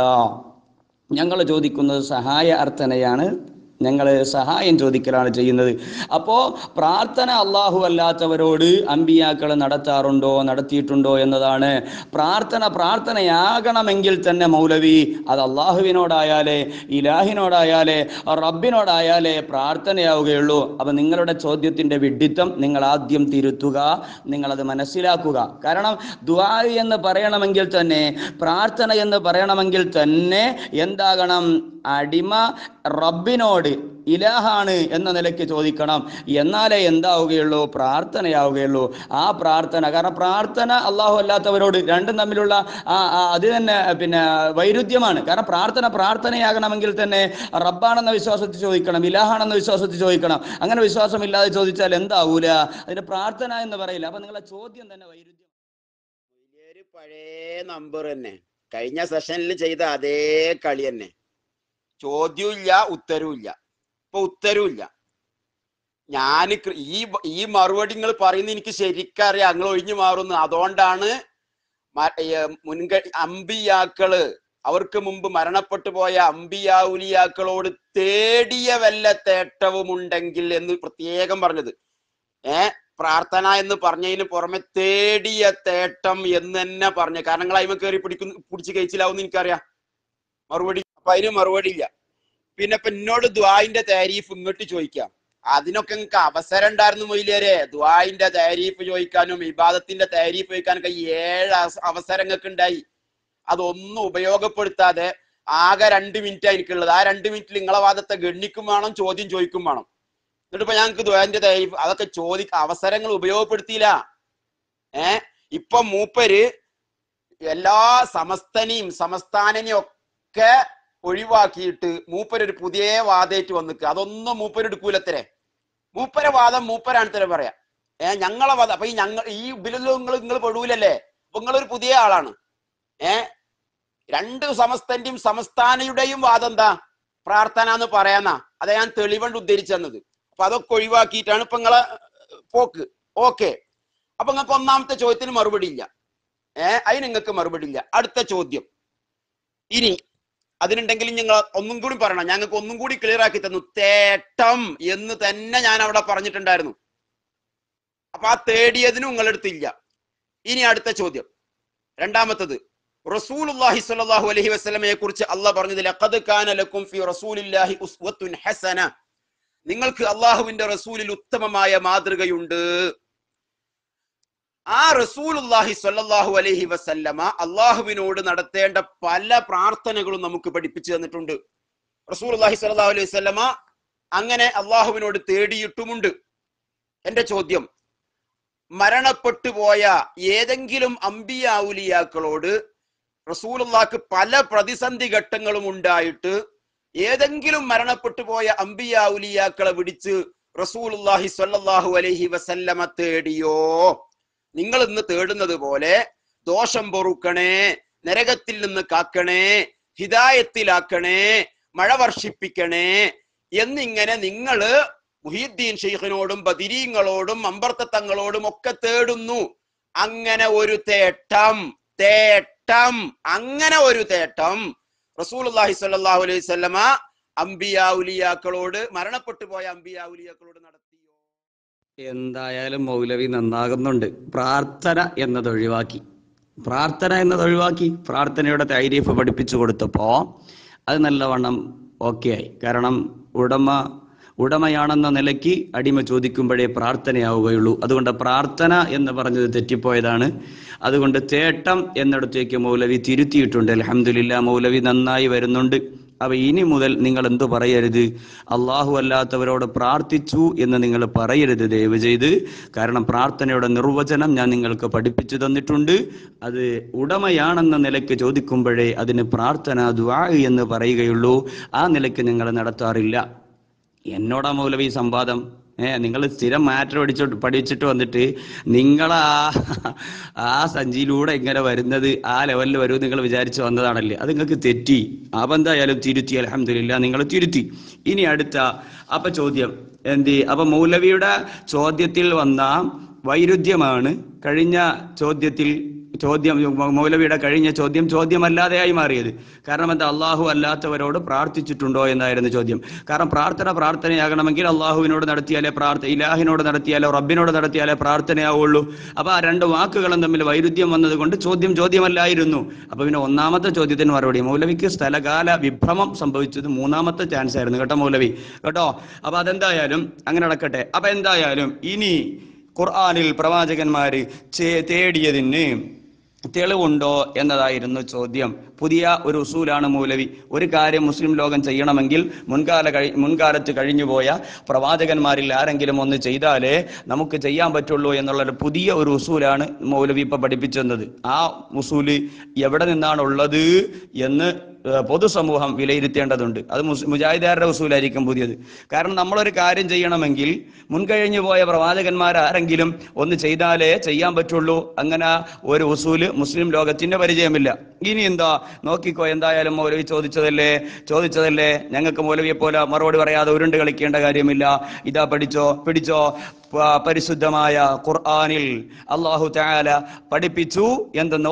ഞങ്ങൾ ചോദിക്കുന്നത് സഹായ അർത്ഥനയാണ് ഞങ്ങൾ സഹായം ചോദിക്കലാണ് ചെയ്യുന്നത് അപ്പോൾ പ്രാർത്ഥന അള്ളാഹു അല്ലാത്തവരോട് അമ്പിയാക്കൾ നടത്താറുണ്ടോ നടത്തിയിട്ടുണ്ടോ എന്നതാണ് പ്രാർത്ഥന പ്രാർത്ഥനയാകണമെങ്കിൽ തന്നെ മൗലവി അത് അള്ളാഹുവിനോടായാലേ ഇലാഹിനോടായാലേ റബ്ബിനോടായാലേ പ്രാർത്ഥനയാവുകയുള്ളൂ അപ്പം നിങ്ങളുടെ ചോദ്യത്തിൻ്റെ വിഡിത്തം നിങ്ങൾ ആദ്യം തിരുത്തുക നിങ്ങളത് മനസ്സിലാക്കുക കാരണം ദ്വായി എന്ന് പറയണമെങ്കിൽ തന്നെ പ്രാർത്ഥന എന്ന് പറയണമെങ്കിൽ തന്നെ എന്താകണം അടിമ റബ്ബിനോട് ഇലാഹാണ് എന്ന നിലയ്ക്ക് ചോദിക്കണം എന്നാലേ എന്താവുകയുള്ളൂ പ്രാർത്ഥനയാവുകയുള്ളൂ ആ പ്രാർത്ഥന കാരണം പ്രാർത്ഥന അള്ളാഹു അല്ലാത്തവരോട് രണ്ടും തമ്മിലുള്ള അത് തന്നെ പിന്നെ വൈരുദ്ധ്യമാണ് കാരണം പ്രാർത്ഥന പ്രാർത്ഥനയാകണമെങ്കിൽ തന്നെ റബ്ബാണെന്ന വിശ്വാസത്തിൽ ചോദിക്കണം ഇലഹാണെന്ന വിശ്വാസത്തിൽ ചോദിക്കണം അങ്ങനെ വിശ്വാസമില്ലാതെ ചോദിച്ചാൽ എന്താവൂല അതിന്റെ പ്രാർത്ഥന എന്ന് പറയില്ല അപ്പൊ നിങ്ങളെ ചോദ്യം തന്നെ വൈരുദ്ധ്യം പഴയ നമ്പർ തന്നെ കഴിഞ്ഞ സെഷനിൽ ചെയ്ത അതേ കളി തന്നെ ചോദ്യവും ഇല്ല ഉത്തരവും ഇല്ല ഇപ്പൊ ഉത്തരവും ഇല്ല ഞാൻ ഈ ഈ മറുപടി നിങ്ങൾ പറയുന്നത് എനിക്ക് ശരിക്കറിയാം നിങ്ങൾ ഒഴിഞ്ഞു മാറുന്നു അതുകൊണ്ടാണ് മുൻക അമ്പിയാക്കള് അവർക്ക് മുമ്പ് മരണപ്പെട്ടു പോയ അമ്പിയാവുലിയാക്കളോട് തേടിയ വല്ല തേട്ടവുമുണ്ടെങ്കിൽ എന്ന് പ്രത്യേകം പറഞ്ഞത് ഏ പ്രാർത്ഥന എന്ന് പറഞ്ഞതിന് പുറമെ തേടിയ തേട്ടം എന്ന് തന്നെ പറഞ്ഞു കാരണം നിങ്ങൾ കയറി പിടിക്കുന്നു പിടിച്ച് കഴിച്ചിലാവും എനിക്കറിയാം മറുപടി അപ്പൊ അതിന് മറുപടി ഇല്ല പിന്നെ ഇപ്പൊ എന്നോട് ദ്വായിന്റെ താരീഫ് ഇങ്ങോട്ട് ചോദിക്കാം അതിനൊക്കെ നിങ്ങൾക്ക് അവസരം ഉണ്ടായിരുന്നു മൊയിലേരെ ദ്വായിന്റെ താരീഫ് ചോദിക്കാനും ഇബാദത്തിന്റെ താരീഫ് ചോദിക്കാനൊക്കെ ഏഴ് അവസരങ്ങൾ ഉണ്ടായി അതൊന്നും ഉപയോഗപ്പെടുത്താതെ ആകെ രണ്ട് മിനിറ്റ് എനിക്കുള്ളത് ആ രണ്ട് മിനിറ്റിൽ നിങ്ങളെ വാദത്തെ ഗണ്ണിക്കും വേണം ചോദ്യം ചോദിക്കും വേണം എന്നിട്ട് ഇപ്പൊ ഞങ്ങൾക്ക് ദ്വാന്റെ താരീഫ് അതൊക്കെ ചോദിക്ക അവസരങ്ങൾ ഉപയോഗപ്പെടുത്തിയില്ല ഏ ഇപ്പൊ മൂപ്പര് എല്ലാ സമസ്തനെയും സംസ്ഥാനനെയും ഒക്കെ ഒഴിവാക്കിയിട്ട് മൂപ്പരൊരു പുതിയ വാദേറ്റ് വന്നിക്ക് അതൊന്നും മൂപ്പരെടുക്കൂലത്തരെ മൂപ്പര വാദം മൂപ്പരാണ് തരം പറയാ ഏഹ് ഞങ്ങളെ വാദം അപ്പൊ ഈ ഞങ്ങൾ ഈ ഇതിലൊന്നും നിങ്ങൾ നിങ്ങൾ പെടൂലല്ലേ അപ്പൊ നിങ്ങളൊരു പുതിയ ആളാണ് ഏ രണ്ട് സമസ്തന്റെയും സംസ്ഥാനയുടെയും വാദം എന്താ പ്രാർത്ഥന എന്ന് പറയാന്ന അതാ ഞാൻ തെളിവണ്ട് ഉദ്ധരിച്ചെന്നത് അപ്പൊ അതൊക്കെ ഒഴിവാക്കിയിട്ടാണ് ഇപ്പൊ നിങ്ങളെ പോക്ക് ഓക്കെ അപ്പൊ നിങ്ങൾക്ക് ഒന്നാമത്തെ ചോദ്യത്തിന് മറുപടി ഇല്ല ഏഹ് അതിന് നിങ്ങൾക്ക് മറുപടി ഇല്ല അടുത്ത ചോദ്യം ഇനി അതിനുണ്ടെങ്കിൽ ഞങ്ങൾ ഒന്നും കൂടി പറയണം ഞങ്ങൾക്ക് ഒന്നും കൂടി ക്ലിയർ ആക്കി തന്നു തേട്ടം എന്ന് തന്നെ ഞാൻ അവിടെ പറഞ്ഞിട്ടുണ്ടായിരുന്നു അപ്പൊ ആ തേടിയതിനും നിങ്ങളെടുത്തില്ല ഇനി അടുത്ത ചോദ്യം രണ്ടാമത്തത് റസൂലുള്ളാഹി സ്വല്ലല്ലാഹു അലൈഹി വസല്ലമയെ കുറിച്ച് അള്ളാഹ് പറഞ്ഞത് ലഖദ് കാന ലക്കും ഫി റസൂലില്ലാഹി ഉസ്വത്തുൻ ഹസന നിങ്ങൾക്ക് അള്ളാഹുവിന്റെ റസൂലിൽ ഉത്തമമായ മാതൃകയുണ്ട് ആ റസൂലുല്ലാഹി സ്വല്ലല്ലാഹു അലൈഹി വസല്ലമ അള്ളാഹുവിനോട് നടത്തേണ്ട പല പ്രാർത്ഥനകളും നമുക്ക് പഠിപ്പിച്ചു തന്നിട്ടുണ്ട് റസൂലുല്ലാഹി സ്വല്ലല്ലാഹു അലൈഹി വസല്ലമ അങ്ങനെ അള്ളാഹുവിനോട് തേടിയിട്ടുമുണ്ട് എന്റെ ചോദ്യം മരണപ്പെട്ടു പോയ ഏതെങ്കിലും അമ്പിയാവുലിയാക്കളോട് റസൂലുള്ളാക്ക് പല പ്രതിസന്ധി ഘട്ടങ്ങളും ഉണ്ടായിട്ട് ഏതെങ്കിലും മരണപ്പെട്ടു പോയ അമ്പിയാവുലിയാക്കളെ വിടിച്ച് റസൂലുല്ലാഹി സ്വല്ലല്ലാഹു അലൈഹി വസല്ലമ തേടിയോ നിങ്ങൾ ഇന്ന് തേടുന്നത് പോലെ ദോഷം പൊറുക്കണേ നരകത്തിൽ നിന്ന് കാക്കണേ ഹിതായത്തിലാക്കണേ മഴ വർഷിപ്പിക്കണേ എന്നിങ്ങനെ നിങ്ങൾ മുഹീദ്ദീൻ ഷെയ്ഖിനോടും ബദിരീങ്ങളോടും അമ്പർത്തങ്ങളോടും ഒക്കെ തേടുന്നു അങ്ങനെ ഒരു തേട്ടം തേട്ടം അങ്ങനെ ഒരു തേട്ടം റസൂൽ അള്ളാഹി സ്വല്ലാഹു അലൈവല്ലമ അമ്പിയാ ഉലിയാക്കളോട് മരണപ്പെട്ടു പോയ അമ്പിയാ ഉലിയാക്കളോട് നടത്തി എന്തായാലും മൗലവി നന്നാകുന്നുണ്ട് പ്രാർത്ഥന എന്നത് ഒഴിവാക്കി പ്രാർത്ഥന എന്നത് ഒഴിവാക്കി പ്രാർത്ഥനയുടെ തൈരീഫ് പഠിപ്പിച്ചു കൊടുത്തപ്പോൾ അത് നല്ലവണ്ണം ഓക്കെ ആയി കാരണം ഉടമ ഉടമയാണെന്ന നിലയ്ക്ക് അടിമ ചോദിക്കുമ്പോഴേ പ്രാർത്ഥനയാവുകയുള്ളൂ അതുകൊണ്ട് പ്രാർത്ഥന എന്ന് പറഞ്ഞത് തെറ്റിപ്പോയതാണ് അതുകൊണ്ട് തേട്ടം എന്നിടത്തേക്ക് മൗലവി തിരുത്തിയിട്ടുണ്ട് അലഹമുല്ല മൗലവി നന്നായി വരുന്നുണ്ട് അവ ഇനി മുതൽ നിങ്ങൾ എന്തു പറയരുത് അള്ളാഹു അല്ലാത്തവരോട് പ്രാർത്ഥിച്ചു എന്ന് നിങ്ങൾ പറയരുത് ദയവ് ചെയ്ത് കാരണം പ്രാർത്ഥനയുടെ നിർവചനം ഞാൻ നിങ്ങൾക്ക് പഠിപ്പിച്ചു തന്നിട്ടുണ്ട് അത് ഉടമയാണെന്ന നിലയ്ക്ക് ചോദിക്കുമ്പോഴേ അതിന് പ്രാർത്ഥന ദ്വാ എന്ന് പറയുകയുള്ളൂ ആ നിലയ്ക്ക് നിങ്ങൾ നടത്താറില്ല എന്നോടാ മൗലവി സംവാദം ഏഹ് നിങ്ങൾ സ്ഥിരം മാറ്റർ പഠിച്ചോട്ട് പഠിച്ചിട്ട് വന്നിട്ട് നിങ്ങൾ ആ ആ സഞ്ചിയിലൂടെ ഇങ്ങനെ വരുന്നത് ആ ലെവലിൽ വരും നിങ്ങൾ വിചാരിച്ച് വന്നതാണല്ലേ അത് നിങ്ങൾക്ക് തെറ്റി അപ്പം എന്തായാലും തിരുത്തി അലഹമില്ല നിങ്ങൾ തിരുത്തി ഇനി അടുത്ത അപ്പൊ ചോദ്യം എന്ത് അപ്പൊ മൗലവിയുടെ ചോദ്യത്തിൽ വന്ന വൈരുദ്ധ്യമാണ് കഴിഞ്ഞ ചോദ്യത്തിൽ ചോദ്യം മൗലവിയുടെ കഴിഞ്ഞ ചോദ്യം ചോദ്യമല്ലാതെയായി മാറിയത് കാരണം എന്താ അള്ളാഹു അല്ലാത്തവരോട് പ്രാർത്ഥിച്ചിട്ടുണ്ടോ എന്നായിരുന്നു ചോദ്യം കാരണം പ്രാർത്ഥന പ്രാർത്ഥനയാകണമെങ്കിൽ അള്ളാഹുവിനോട് നടത്തിയാലേ പ്രാർത്ഥന ഇലാഹിനോട് നടത്തിയാലോ റബ്ബിനോട് നടത്തിയാലേ പ്രാർത്ഥനയാവുള്ളൂ അപ്പോൾ ആ രണ്ട് വാക്കുകളും തമ്മിൽ വൈരുദ്ധ്യം വന്നതുകൊണ്ട് ചോദ്യം ചോദ്യമല്ലായിരുന്നു അപ്പോൾ പിന്നെ ഒന്നാമത്തെ ചോദ്യത്തിന് മറുപടി മൗലവിക്ക് സ്ഥലകാല വിഭ്രമം സംഭവിച്ചത് മൂന്നാമത്തെ ചാൻസ് ആയിരുന്നു കേട്ടോ മൗലവി കേട്ടോ അപ്പോൾ അതെന്തായാലും അങ്ങനെ നടക്കട്ടെ അപ്പോൾ എന്തായാലും ഇനി ഖുർആാനിൽ പ്രവാചകന്മാര് തേടിയതിന് തെളിവുണ്ടോ എന്നതായിരുന്നു ചോദ്യം പുതിയ ഒരു ഉസൂലാണ് മൂലവി ഒരു കാര്യം മുസ്ലിം ലോകം ചെയ്യണമെങ്കിൽ മുൻകാല കഴി മുൻകാലത്ത് കഴിഞ്ഞുപോയ പ്രവാചകന്മാരിൽ ആരെങ്കിലും ഒന്ന് ചെയ്താലേ നമുക്ക് ചെയ്യാൻ പറ്റുള്ളൂ എന്നുള്ള ഒരു പുതിയ ഒരു ഉസൂലാണ് മൗലവി ഇപ്പൊ തന്നത് ആ ഉസൂല് എവിടെ നിന്നാണുള്ളത് എന്ന് പൊതുസമൂഹം വിലയിരുത്തേണ്ടതുണ്ട് അത് മുജാഹിദാരുടെ വസൂലായിരിക്കും പുതിയത് കാരണം നമ്മളൊരു കാര്യം ചെയ്യണമെങ്കിൽ മുൻകഴിഞ്ഞു പോയ പ്രവാചകന്മാർ ആരെങ്കിലും ഒന്ന് ചെയ്താലേ ചെയ്യാൻ പറ്റുള്ളൂ അങ്ങനെ ഒരു വസൂല് മുസ്ലിം ലോകത്തിന്റെ പരിചയമില്ല ഇനി എന്താ നോക്കിക്കോ എന്തായാലും മൗലവി ചോദിച്ചതല്ലേ ചോദിച്ചതല്ലേ ഞങ്ങൾക്ക് മൗലവിയെ പോലെ മറുപടി പറയാതെ ഉരുണ്ട് കളിക്കേണ്ട കാര്യമില്ല ഇതാ പഠിച്ചോ പിടിച്ചോ പരിശുദ്ധമായ ഖുർആാനിൽ അള്ളാഹു താല പഠിപ്പിച്ചു എന്തെന്ന്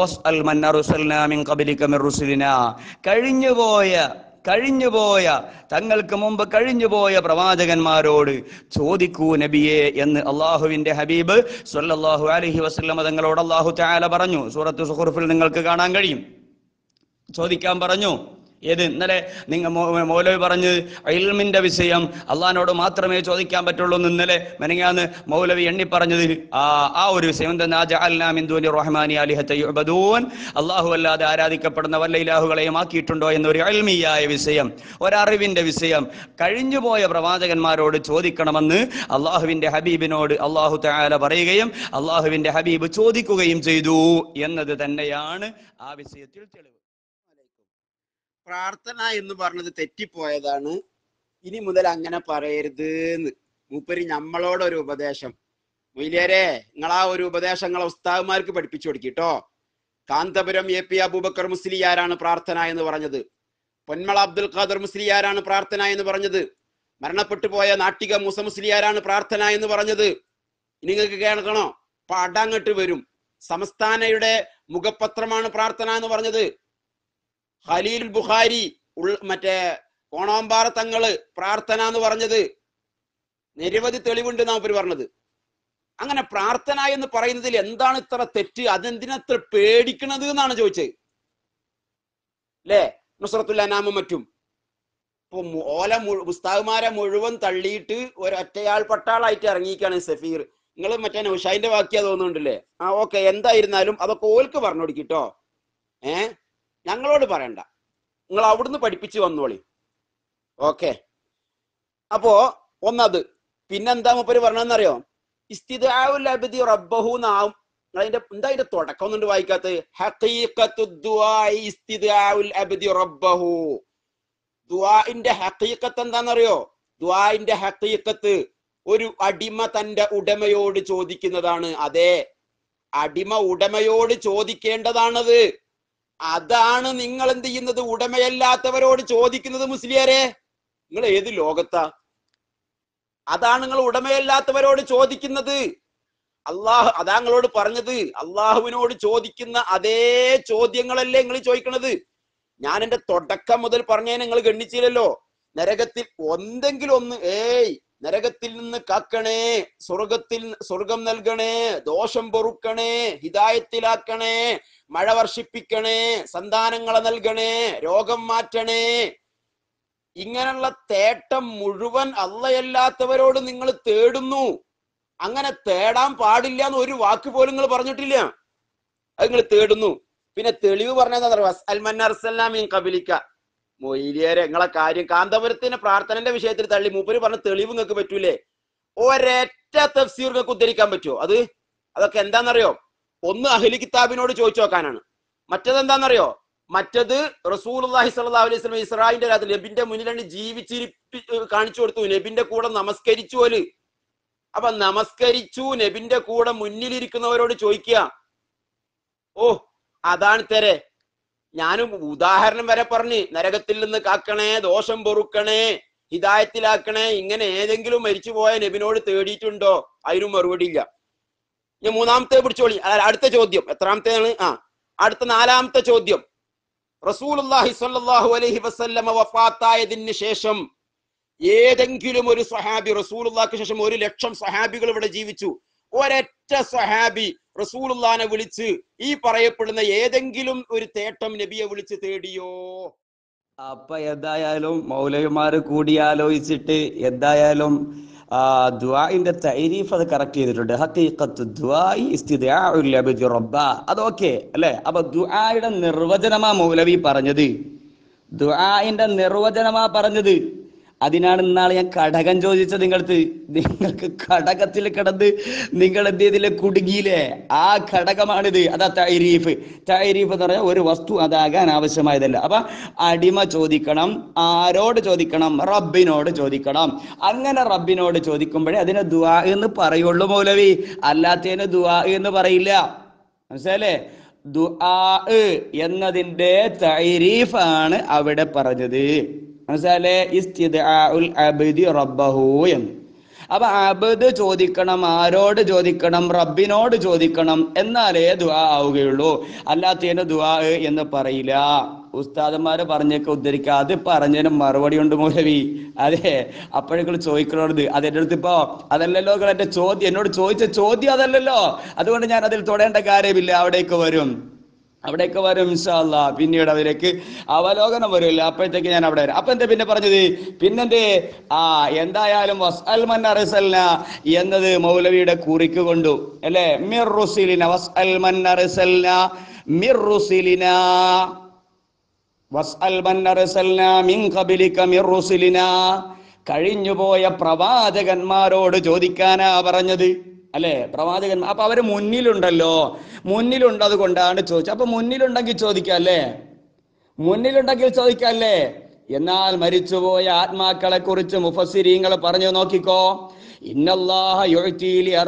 കഴിഞ്ഞുപോയ കഴിഞ്ഞുപോയ തങ്ങൾക്ക് മുമ്പ് കഴിഞ്ഞുപോയ പ്രവാചകന്മാരോട് ചോദിക്കൂ നബിയെ എന്ന് അള്ളാഹുവിന്റെ ഹബീബ് സൊല്ലാഹു അലഹി വസ്ലമ തങ്ങളോട് അള്ളാഹു താല പറഞ്ഞു സൂറത്ത് സുഹുർഫിൽ നിങ്ങൾക്ക് കാണാൻ കഴിയും ചോദിക്കാൻ പറഞ്ഞു ഏത് ഇന്നലെ നിങ്ങൾ മൗലവി പറഞ്ഞ് ഇൽമിന്റെ വിഷയം അള്ളഹാനോട് മാത്രമേ ചോദിക്കാൻ പറ്റുള്ളൂ എന്ന് ഇന്നലെ മെനങ്ങാന്ന് മൗലവി എണ്ണി പറഞ്ഞത് ആ ആ ഒരു വിഷയം തന്നെ റഹ്മാനി അലിഹത്തൂൻ അള്ളാഹു അല്ലാതെ ആരാധിക്കപ്പെടുന്ന വല്ല ഇലാഹുകളെയും ആക്കിയിട്ടുണ്ടോ എന്നൊരു അൽമിയായ വിഷയം ഒരറിവിന്റെ വിഷയം കഴിഞ്ഞുപോയ പ്രവാചകന്മാരോട് ചോദിക്കണമെന്ന് അള്ളാഹുവിന്റെ ഹബീബിനോട് അള്ളാഹു താല പറയുകയും അള്ളാഹുവിന്റെ ഹബീബ് ചോദിക്കുകയും ചെയ്തു എന്നത് തന്നെയാണ് ആ വിഷയത്തിൽ തെളിവ് പ്രാർത്ഥന എന്ന് പറഞ്ഞത് തെറ്റിപ്പോയതാണ് ഇനി മുതൽ അങ്ങനെ പറയരുത് എന്ന് മൂപ്പര് നമ്മളോട് ഒരു ഉപദേശം മൊയ്ലിയരെ നിങ്ങൾ ആ ഒരു ഉപദേശങ്ങളെ ഉസ്താവുമാർക്ക് പഠിപ്പിച്ചു കൊടുക്കി കേട്ടോ കാന്തപുരം എ പി അബൂബക്കർ മുസ്ലിയാരാണ് പ്രാർത്ഥന എന്ന് പറഞ്ഞത് പൊന്മള അബ്ദുൽ ഖാദർ മുസ്ലിയാരാണ് പ്രാർത്ഥന എന്ന് പറഞ്ഞത് മരണപ്പെട്ടു പോയ നാട്ടിക മൂസ മുസ്ലിയാരാണ് പ്രാർത്ഥന എന്ന് പറഞ്ഞത് നിങ്ങൾക്ക് കേൾക്കണോ പടങ്ങട്ട് വരും സംസ്ഥാനയുടെ മുഖപത്രമാണ് പ്രാർത്ഥന എന്ന് പറഞ്ഞത് ഖലീൽ ബുഖാരി മറ്റേ കോണാമ്പാറ തങ്ങള് പ്രാർത്ഥന എന്ന് പറഞ്ഞത് നിരവധി തെളിവുണ്ട് നാം ഇവർ പറഞ്ഞത് അങ്ങനെ പ്രാർത്ഥന എന്ന് പറയുന്നതിൽ എന്താണ് ഇത്ര തെറ്റ് അതെന്തിനത്ര പേടിക്കണത് എന്നാണ് ചോദിച്ചത് അല്ലേ നുസ്രത്തുൽ അനാമും മറ്റും ഇപ്പൊ ഓല മുഴു പുസ്താകുമാരെ മുഴുവൻ തള്ളിയിട്ട് ഒരൊറ്റയാൾ പട്ടാളായിട്ട് ഇറങ്ങിയിക്കാണ് സഫീർ നിങ്ങൾ മറ്റേ നൗഷായിന്റെ വാക്യാ തോന്നുന്നുണ്ടല്ലേ ആ ഓക്കെ എന്തായിരുന്നാലും അതൊക്കെ ഓൽക്ക് പറഞ്ഞു കൊടുക്കിട്ടോ ഏഹ് ഞങ്ങളോട് പറയണ്ട നിങ്ങൾ അവിടുന്ന് പഠിപ്പിച്ച് വന്നോളി ഓക്കെ അപ്പോ ഒന്നത് പിന്നെന്താ മുപ്പര് പറഞ്ഞതെന്നറിയോ ഇസ്തിദാവുലബിദി റബ്ബഹു നാവും നിങ്ങളതിന്റെ എന്താ അതിന്റെ തുടക്കം ഒന്നുണ്ട് വായിക്കാത്ത ഹക്കീക്കത്തുൽ റബ്ബഹു ദുആന്റെ ഹക്കീക്കത്ത് എന്താണെന്നറിയോ ദുആന്റെ ഹക്കീക്കത്ത് ഒരു അടിമ തന്റെ ഉടമയോട് ചോദിക്കുന്നതാണ് അതെ അടിമ ഉടമയോട് ചോദിക്കേണ്ടതാണത് അതാണ് നിങ്ങൾ എന്ത് ചെയ്യുന്നത് ഉടമയല്ലാത്തവരോട് ചോദിക്കുന്നത് മുസ്ലിയാരെ നിങ്ങൾ ഏത് ലോകത്താ അതാണ് നിങ്ങൾ ഉടമയല്ലാത്തവരോട് ചോദിക്കുന്നത് അള്ളാഹു അതാ നിങ്ങളോട് പറഞ്ഞത് അള്ളാഹുവിനോട് ചോദിക്കുന്ന അതേ ചോദ്യങ്ങളല്ലേ നിങ്ങൾ ചോദിക്കണത് ഞാൻ എന്റെ തുടക്കം മുതൽ പറഞ്ഞതിനെ നിങ്ങൾ ഗണ്ണിച്ചില്ലല്ലോ നരകത്തിൽ എന്തെങ്കിലും ഒന്ന് ഏയ് നരകത്തിൽ നിന്ന് കാക്കണേ സ്വർഗത്തിൽ സ്വർഗം നൽകണേ ദോഷം പൊറുക്കണേ ഹിതായത്തിലാക്കണേ മഴ വർഷിപ്പിക്കണേ സന്താനങ്ങളെ നൽകണേ രോഗം മാറ്റണേ ഇങ്ങനെയുള്ള തേട്ടം മുഴുവൻ അല്ലയല്ലാത്തവരോട് നിങ്ങൾ തേടുന്നു അങ്ങനെ തേടാൻ പാടില്ല എന്ന് ഒരു വാക്ക് പോലും നിങ്ങൾ പറഞ്ഞിട്ടില്ല അത് നിങ്ങൾ തേടുന്നു പിന്നെ തെളിവ് പറഞ്ഞ അൽമന്നർസല്ലാമീൻ കബിലിക്ക മൊയ്ലിയരെ നിങ്ങളെ കാര്യം കാന്തപുരത്തിന് പ്രാർത്ഥനന്റെ വിഷയത്തിൽ തള്ളി മൂപ്പര് പറഞ്ഞ തെളിവ് നിങ്ങൾക്ക് പറ്റൂലേ ഒരൊറ്റ തഫ്സീർ നിങ്ങൾക്ക് ഉദ്ധരിക്കാൻ പറ്റുമോ അത് അതൊക്കെ എന്താണെന്നറിയോ ഒന്ന് അഹ്ലി കിതാബിനോട് ചോദിച്ചു നോക്കാനാണ് മറ്റത് എന്താണെന്നറിയോ മറ്റത് റസൂൽ അള്ളാഹി സല്ലാ അലൈഹി സ്വലം ഇസ്രായിന്റെ രാത്രി നബിന്റെ മുന്നിലാണ് ജീവിച്ചിരിപ്പി കാണിച്ചു കൊടുത്തു നബിന്റെ കൂടെ നമസ്കരിച്ചു ഓല് അപ്പൊ നമസ്കരിച്ചു നബിന്റെ കൂടെ മുന്നിലിരിക്കുന്നവരോട് ചോദിക്കുക ഓ അതാണ് തരെ ഞാനും ഉദാഹരണം വരെ പറഞ്ഞ് നരകത്തിൽ നിന്ന് കാക്കണേ ദോഷം പൊറുക്കണേ ഹിതായത്തിലാക്കണേ ഇങ്ങനെ ഏതെങ്കിലും മരിച്ചുപോയ നബിനോട് തേടിയിട്ടുണ്ടോ അതിനും മറുപടിയില്ല ഞാൻ മൂന്നാമത്തെ പിടിച്ചോളി അടുത്ത ചോദ്യം എത്രാമത്തെയാണ് ആ അടുത്ത നാലാമത്തെ ചോദ്യം റസൂലുല്ലാഹി സ്വല്ലല്ലാഹു അലൈഹി വസല്ലമ വഫാത്തായതിന് ശേഷം ഏതെങ്കിലും ഒരു സഹാബി റസൂലുള്ളാഹിക്ക് ശേഷം ഒരു ലക്ഷം സഹാബികൾ ഇവിടെ ജീവിച്ചു ഒരൊറ്റ സഹാബി റസൂലുള്ളാനെ വിളിച്ച് ഈ പറയപ്പെടുന്ന ഏതെങ്കിലും ഒരു തേട്ടം നബിയെ വിളിച്ച് തേടിയോ അപ്പൊ എന്തായാലും മൗലവിമാര് ആലോചിച്ചിട്ട് എന്തായാലും ദുആഇന്റെ തൈരീഫ് അത് കറക്റ്റ് ചെയ്തിട്ടുണ്ട് ഹക്കീഖത്ത് ദ്വാഇ ഇസ്തിദാഉൽ റബ്ബ അത് ഓക്കേ അല്ലേ അപ്പൊ ദ്വായുടെ നിർവചനമാ മൗലവി പറഞ്ഞത് ദ്വാഇന്റെ നിർവചനമാ പറഞ്ഞത് അതിനാണ് ഇന്നാൾ ഞാൻ കടകം ചോദിച്ചത് നിങ്ങളടുത്ത് നിങ്ങൾക്ക് കടകത്തിൽ കിടന്ന് നിങ്ങൾ എന്ത് ചെയ്തില്ലേ കുടുങ്ങിയില്ലേ ആ ഘടകമാണിത് അതാ തൈരീഫ് തൈരീഫ് എന്ന് പറഞ്ഞാൽ ഒരു വസ്തു അതാകാൻ ആവശ്യമായതല്ല അപ്പൊ അടിമ ചോദിക്കണം ആരോട് ചോദിക്കണം റബ്ബിനോട് ചോദിക്കണം അങ്ങനെ റബ്ബിനോട് ചോദിക്കുമ്പോഴേ അതിനെ ദുആ എന്ന് പറയുള്ളൂ മൗലവി അല്ലാത്തതിന് ദുആ എന്ന് പറയില്ല മനസ്സിലല്ലേ ദുആ എന്നതിന്റെ തൈരീഫാണ് അവിടെ പറഞ്ഞത് മനസ്സിലെ റബ്ബഹു എന്ന് അപ്പൊ അബദ് ചോദിക്കണം ആരോട് ചോദിക്കണം റബ്ബിനോട് ചോദിക്കണം എന്നാലേ ദുആ ആവുകയുള്ളൂ അല്ലാത്തതിന് ദുആ എന്ന് പറയില്ല ഉസ്താദന്മാര് പറഞ്ഞൊക്കെ ഉദ്ധരിക്കുക അത് പറഞ്ഞതിന് മറുപടി ഉണ്ട് മൂലവി അതെ അപ്പോഴേക്കും ചോദിക്കണത് അത് എൻ്റെ അടുത്ത് ഇപ്പോ അതല്ലല്ലോ എന്റെ ചോദ്യം എന്നോട് ചോദിച്ച ചോദ്യം അതല്ലല്ലോ അതുകൊണ്ട് ഞാൻ അതിൽ തൊടേണ്ട കാര്യമില്ല അവിടേക്ക് വരും അവിടേക്ക് വരും ഇൻഷാല്ല പിന്നീട് അതിലേക്ക് അവലോകനം വരില്ല അപ്പോഴത്തേക്ക് ഞാൻ അവിടെ വരാം അപ്പൊ എന്താ പിന്നെ പറഞ്ഞത് പിന്നെന്റെ ആ എന്തായാലും വസ്അൽ മൻ അറസൽന എന്നത് മൗലവിയുടെ കുറിക്ക് കൊണ്ടു അല്ലേ മിർ റുസിലിന വസ്അൽ മൻ അറസൽന മിർ റുസിലിന വസ്അൽ മൻ അറസൽന മിൻ ഖബിലിക മിർ റുസിലിന കഴിഞ്ഞുപോയ പ്രവാചകന്മാരോട് ചോദിക്കാനാ പറഞ്ഞത് അല്ലെ പ്രവാചകൻ അപ്പൊ അവര് മുന്നിലുണ്ടല്ലോ മുന്നിലുണ്ടത് കൊണ്ടാണ് ചോദിച്ചത് അപ്പൊ മുന്നിലുണ്ടെങ്കിൽ ചോദിക്കല്ലേ മുന്നിലുണ്ടെങ്കിൽ ചോദിക്കല്ലേ എന്നാൽ മരിച്ചുപോയ ആത്മാക്കളെ കുറിച്ച് മുഫസിരിങ്ങൾ പറഞ്ഞു നോക്കിക്കോ എവിടെയാ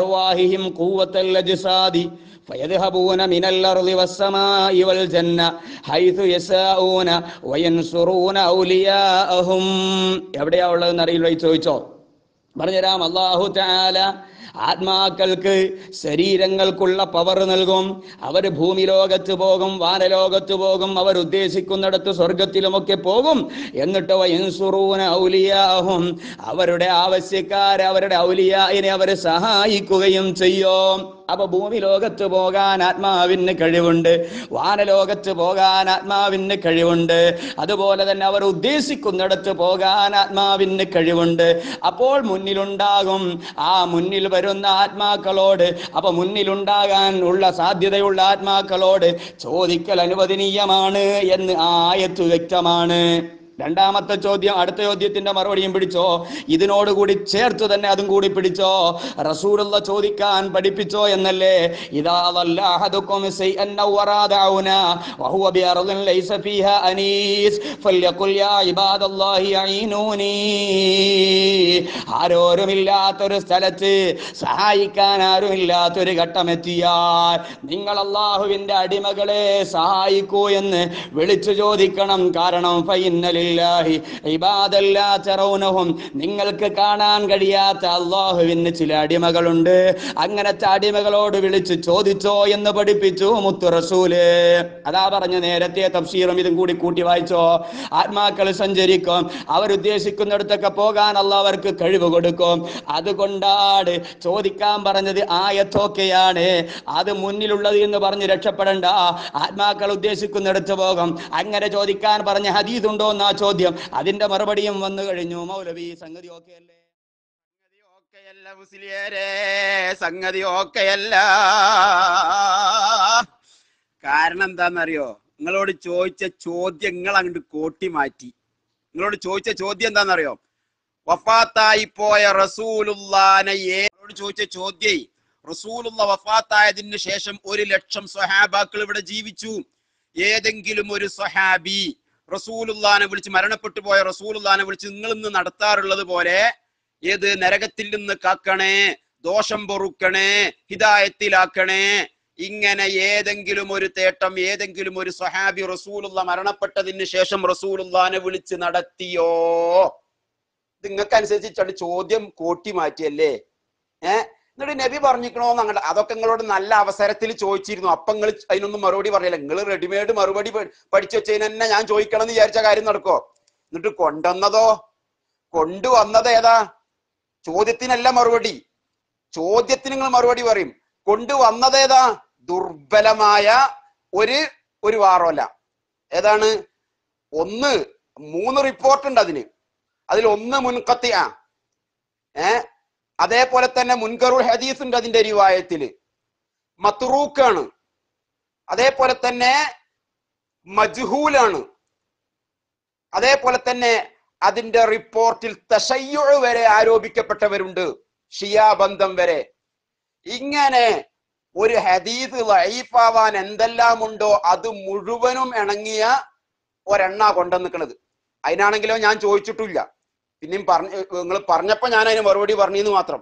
ഉള്ളതെന്ന് അറിയില്ല ചോദിച്ചോ പറഞ്ഞുതരാം അള്ളാഹു ആത്മാക്കൾക്ക് ശരീരങ്ങൾക്കുള്ള പവർ നൽകും അവർ ഭൂമി ലോകത്ത് പോകും വാനലോകത്ത് പോകും അവർ ഉദ്ദേശിക്കുന്നിടത്ത് സ്വർഗത്തിലുമൊക്കെ പോകും എന്നിട്ട് ഔലിയാഹും അവരുടെ ആവശ്യക്കാരെ അവരുടെ ഔലിയായിനെ അവരെ സഹായിക്കുകയും ചെയ്യും അപ്പൊ ഭൂമി ലോകത്ത് പോകാൻ ആത്മാവിന് കഴിവുണ്ട് വാനലോകത്ത് പോകാൻ ആത്മാവിന് കഴിവുണ്ട് അതുപോലെ തന്നെ അവർ ഉദ്ദേശിക്കുന്നിടത്ത് പോകാൻ ആത്മാവിന് കഴിവുണ്ട് അപ്പോൾ മുന്നിലുണ്ടാകും ആ മുന്നിൽ വരുന്ന ആത്മാക്കളോട് അപ്പൊ മുന്നിലുണ്ടാകാൻ ഉള്ള സാധ്യതയുള്ള ആത്മാക്കളോട് ചോദിക്കൽ അനുവദനീയമാണ് എന്ന് ആയത്ത് വ്യക്തമാണ് രണ്ടാമത്തെ ചോദ്യം അടുത്ത ചോദ്യത്തിന്റെ മറുപടിയും പിടിച്ചോ ഇതിനോടുകൂടി ചേർത്ത് തന്നെ അതും കൂടി പിടിച്ചോ റസൂലുള്ള ചോദിക്കാൻ പഠിപ്പിച്ചോ എന്നല്ലേ ഇതാ ആരോരുമില്ലാത്തൊരു സ്ഥലത്ത് സഹായിക്കാൻ ആരുമില്ലാത്തൊരു എത്തിയാൽ നിങ്ങൾ അള്ളാഹുവിന്റെ അടിമകളെ സഹായിക്കൂ എന്ന് വിളിച്ചു ചോദിക്കണം കാരണം ഫൈനലിൽ നിങ്ങൾക്ക് കാണാൻ കഴിയാത്ത അള്ളാഹുവിന് ചില അടിമകളുണ്ട് അങ്ങനത്തെ അടിമകളോട് വിളിച്ച് ചോദിച്ചോ എന്ന് പഠിപ്പിച്ചു മുത്തു റസൂല് അതാ പറഞ്ഞ നേരത്തെ തഫ്സീറും ഇതും കൂടി കൂട്ടി വായിച്ചോ ആത്മാക്കൾ സഞ്ചരിക്കും അവരുദ്ദേശിക്കുന്നിടത്തൊക്കെ പോകാൻ അല്ല കഴിവ് കൊടുക്കും അതുകൊണ്ടാണ് ചോദിക്കാൻ പറഞ്ഞത് ആയത്തൊക്കെയാണ് അത് മുന്നിലുള്ളത് എന്ന് പറഞ്ഞ് രക്ഷപ്പെടണ്ട ആത്മാക്കൾ ഉദ്ദേശിക്കുന്നിടത്ത് പോകും അങ്ങനെ ചോദിക്കാൻ പറഞ്ഞ ഹദീദുണ്ടോ എന്നാ ചോദ്യം അതിന്റെ മറുപടിയും വന്നു കഴിഞ്ഞു മൗലവി സംഗതി ഓക്കെ അല്ലേ ഓക്കെയല്ല മുസ്ലിയരെ സംഗതി ഓക്കെയല്ല കാരണം എന്താണെന്നറിയോ നിങ്ങളോട് ചോദിച്ച ചോദ്യം നിങ്ങൾ അങ്ങോട്ട് കോട്ടി മാറ്റി നിങ്ങളോട് ചോദിച്ച ചോദ്യം എന്താണെന്നറിയോ വഫാത്തായി പോയ റസൂലുള്ളോട് ചോദിച്ച ചോദ്യം റസൂലുള്ള വഫാത്തായതിന് ശേഷം ഒരു ലക്ഷം സ്വഹാബാക്കൾ ഇവിടെ ജീവിച്ചു ഏതെങ്കിലും ഒരു സ്വഹാബി റസൂലുല്ലാനെ വിളിച്ച് മരണപ്പെട്ടു പോയ റസൂലുല്ലാനെ വിളിച്ച് നിങ്ങൾ ഇന്ന് നടത്താറുള്ളത് പോലെ ഏത് നരകത്തിൽ നിന്ന് കാക്കണേ ദോഷം പൊറുക്കണേ ഹിതായത്തിലാക്കണേ ഇങ്ങനെ ഏതെങ്കിലും ഒരു തേട്ടം ഏതെങ്കിലും ഒരു സഹാബി റസൂലുള്ള മരണപ്പെട്ടതിന് ശേഷം റസൂലുല്ലാനെ വിളിച്ച് നടത്തിയോ നിങ്ങൾക്ക് അനുസരിച്ചിട്ടാണ് ചോദ്യം കോട്ടി മാറ്റിയല്ലേ ഏഹ് എന്നിട്ട് നബി പറഞ്ഞിക്കണോ അങ്ങനെ അതൊക്കെ നിങ്ങളോട് നല്ല അവസരത്തിൽ ചോദിച്ചിരുന്നു അപ്പൊ നിങ്ങൾ അതിനൊന്നും മറുപടി പറഞ്ഞില്ല നിങ്ങൾ റെഡിമെയ്ഡ് മറുപടി പഠിച്ചു വെച്ചതിന് തന്നെ ഞാൻ ചോദിക്കണം എന്ന് വിചാരിച്ച കാര്യം നടക്കോ എന്നിട്ട് കൊണ്ടുവന്നതോ കൊണ്ടുവന്നത് ഏതാ ചോദ്യത്തിനല്ല മറുപടി ചോദ്യത്തിന് നിങ്ങൾ മറുപടി പറയും കൊണ്ടുവന്നത് ഏതാ ദുർബലമായ ഒരു ഒരു വാറോല ഏതാണ് ഒന്ന് മൂന്ന് റിപ്പോർട്ട് ഉണ്ട് അതിന് അതിൽ ഒന്ന് മുൻകത്തിയ ഏഹ് അതേപോലെ തന്നെ മുൻകറുൾ ഹദീസ് ഉണ്ട് അതിന്റെ റിവായത്തിൽ മത്റൂക്കാണ് അതേപോലെ തന്നെ മജ്ഹൂലാണ് അതേപോലെ തന്നെ അതിന്റെ റിപ്പോർട്ടിൽ തഷയ്യു വരെ ആരോപിക്കപ്പെട്ടവരുണ്ട് ഷിയാബന്ധം വരെ ഇങ്ങനെ ഒരു ഹദീസ് ലൈഫാവാൻ എന്തെല്ലാം ഉണ്ടോ അത് മുഴുവനും ഇണങ്ങിയ ഒരെണ്ണ കൊണ്ടുവന്നിക്കണത് അതിനാണെങ്കിലോ ഞാൻ ചോദിച്ചിട്ടില്ല പിന്നെയും പറഞ്ഞ നിങ്ങൾ പറഞ്ഞപ്പോ ഞാൻ അതിന് മറുപടി പറഞ്ഞെന്ന് മാത്രം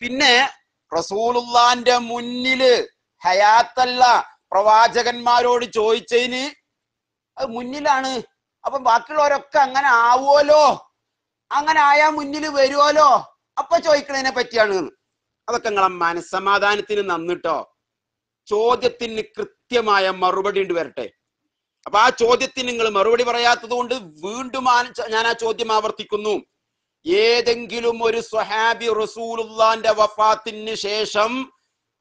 പിന്നെ റസൂലുള്ളാന്റെ മുന്നില് ഹയാത്തല്ല പ്രവാചകന്മാരോട് ചോദിച്ചതിന് അത് മുന്നിലാണ് അപ്പൊ ബാക്കിയുള്ളവരൊക്കെ അങ്ങനെ ആവുമല്ലോ അങ്ങനെ ആയാ മുന്നിൽ വരുമല്ലോ അപ്പൊ ചോദിക്കണതിനെ പറ്റിയാണ് അതൊക്കെ നിങ്ങളെ മനസ്സമാധാനത്തിന് നന്നിട്ടോ ചോദ്യത്തിന് കൃത്യമായ മറുപടി ഉണ്ട് വരട്ടെ അപ്പൊ ആ ചോദ്യത്തിന് നിങ്ങൾ മറുപടി പറയാത്തത് കൊണ്ട് വീണ്ടും ഞാൻ ആ ചോദ്യം ആവർത്തിക്കുന്നു ഏതെങ്കിലും ഒരു സ്വഹാബി റസൂലുല്ലാന്റെ വഫാത്തിന് ശേഷം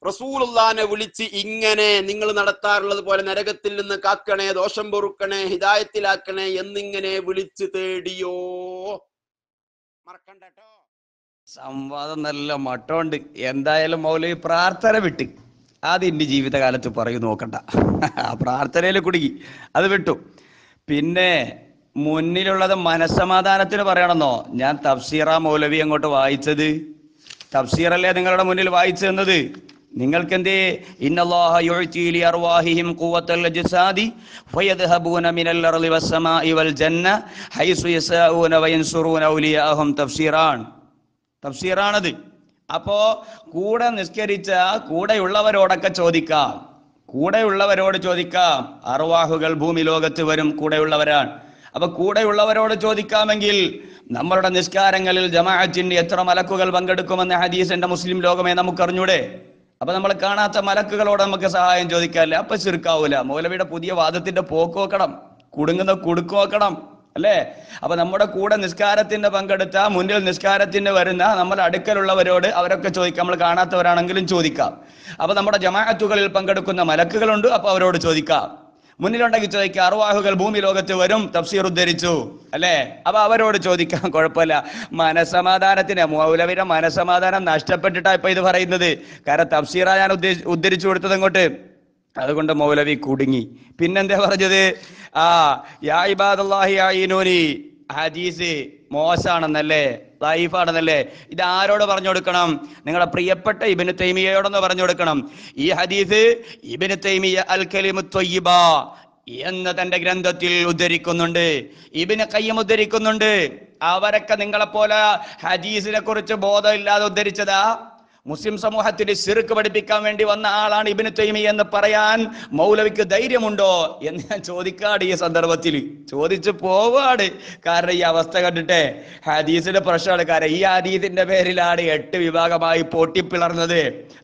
റസൂലുല്ലാനെ വിളിച്ച് ഇങ്ങനെ നിങ്ങൾ നടത്താറുള്ളത് പോലെ നരകത്തിൽ നിന്ന് കാക്കണേ ദോഷം പൊറുക്കണേ ഹിതായത്തിലാക്കണേ എന്നിങ്ങനെ വിളിച്ച് തേടിയോ മറക്കണ്ടോ സംവാദം നല്ല മട്ടമുണ്ട് എന്തായാലും മൗലവി പ്രാർത്ഥന വിട്ട് അത് എൻ്റെ ജീവിതകാലത്ത് പറയൂ നോക്കണ്ട ആ പ്രാർത്ഥനയിൽ കുടുങ്ങി അത് വിട്ടു പിന്നെ മുന്നിലുള്ളത് മനസ്സമാധാനത്തിന് പറയണമെന്നോ ഞാൻ തഫ്സീറ മൗലവി അങ്ങോട്ട് വായിച്ചത് തഫ്സീറല്ലേ നിങ്ങളുടെ മുന്നിൽ വായിച്ചു തന്നത് നിങ്ങൾക്കെന്തേ തഫ്സീറാണത് അപ്പോ കൂടെ നിസ്കരിച്ച കൂടെയുള്ളവരോടൊക്കെ ചോദിക്കാം കൂടെയുള്ളവരോട് ചോദിക്കാം അറുവാഹുകൾ ഭൂമി ലോകത്ത് വരും കൂടെയുള്ളവരാണ് അപ്പൊ കൂടെയുള്ളവരോട് ചോദിക്കാമെങ്കിൽ നമ്മളുടെ നിസ്കാരങ്ങളിൽ ജമാഅത്തിന് എത്ര മലക്കുകൾ പങ്കെടുക്കുമെന്ന ഹദീസിന്റെ മുസ്ലിം ലോകമേ നമുക്കറിഞ്ഞൂടെ അപ്പൊ നമ്മൾ കാണാത്ത മലക്കുകളോട് നമുക്ക് സഹായം ചോദിക്കാല്ലേ അപ്പൊ ചുരുക്കാവൂല മൗലവിയുടെ പുതിയ വാദത്തിന്റെ പോക്ക് നോക്കണം കുടുങ്ങുന്ന കുടുക്കു നോക്കണം അല്ലേ അപ്പൊ നമ്മുടെ കൂടെ നിസ്കാരത്തിന്റെ പങ്കെടുത്ത മുന്നിൽ നിസ്കാരത്തിന് വരുന്ന നമ്മൾ അടുക്കലുള്ളവരോട് അവരൊക്കെ ചോദിക്കാം നമ്മൾ കാണാത്തവരാണെങ്കിലും ചോദിക്കാം അപ്പൊ നമ്മുടെ ജമാഅത്തുകളിൽ പങ്കെടുക്കുന്ന മലക്കുകളുണ്ട് അപ്പൊ അവരോട് ചോദിക്കാം മുന്നിലുണ്ടെങ്കിൽ ചോദിക്കാം അറുവാഹുകൾ ഭൂമി ലോകത്ത് വരും തഫ്സീർ ഉദ്ധരിച്ചു അല്ലേ അപ്പൊ അവരോട് ചോദിക്കാം കുഴപ്പമില്ല മനസമാധാനത്തിന് മൗലവിയുടെ മനസമാധാനം നഷ്ടപ്പെട്ടിട്ടാ ഇപ്പൊ ഇത് പറയുന്നത് കാരണം തഫ്സീറാ ഞാൻ ഉദ്ധരിച്ചു കൊടുത്തത് അങ്ങോട്ട് അതുകൊണ്ട് മൗലവി കുടുങ്ങി പിന്നെന്താ പറഞ്ഞത് ആ യാ ഇബാദല്ലാഹി ഹദീസ് മോശാണെന്നല്ലേ ലൈഫാണെന്നല്ലേ ഇത് ആരോട് പറഞ്ഞു കൊടുക്കണം നിങ്ങളെ പ്രിയപ്പെട്ട ഇബിന് തൈമിയോടൊന്ന് പറഞ്ഞു കൊടുക്കണം ഈ ഹദീസ് ഇബിന് തൈമിയ അൽ കലിമു ത്വയ്യിബ എന്ന് തന്റെ ഗ്രന്ഥത്തിൽ ഉദ്ധരിക്കുന്നുണ്ട് ഇബിന് കയ്യം ഉദ്ധരിക്കുന്നുണ്ട് അവരൊക്കെ നിങ്ങളെപ്പോലെ ഹദീസിനെ കുറിച്ച് ബോധമില്ലാതെ ഉദ്ധരിച്ചതാ മുസ്ലിം സമൂഹത്തിന് സിറുക്ക് പഠിപ്പിക്കാൻ വേണ്ടി വന്ന ആളാണ് ഇബിന് തൈമി എന്ന് പറയാൻ മൗലവിക്ക് ധൈര്യമുണ്ടോ എന്ന് ഞാൻ ചോദിക്കാട് ഈ സന്ദർഭത്തിൽ ചോദിച്ചു പോവാട് കാരണം ഈ അവസ്ഥ കണ്ടിട്ടെ ഹദീസിന്റെ പ്രശ്നമാണ് കാരണം ഈ ഹദീസിന്റെ പേരിലാണ് എട്ട് വിഭാഗമായി പൊട്ടിപ്പിളർന്നത്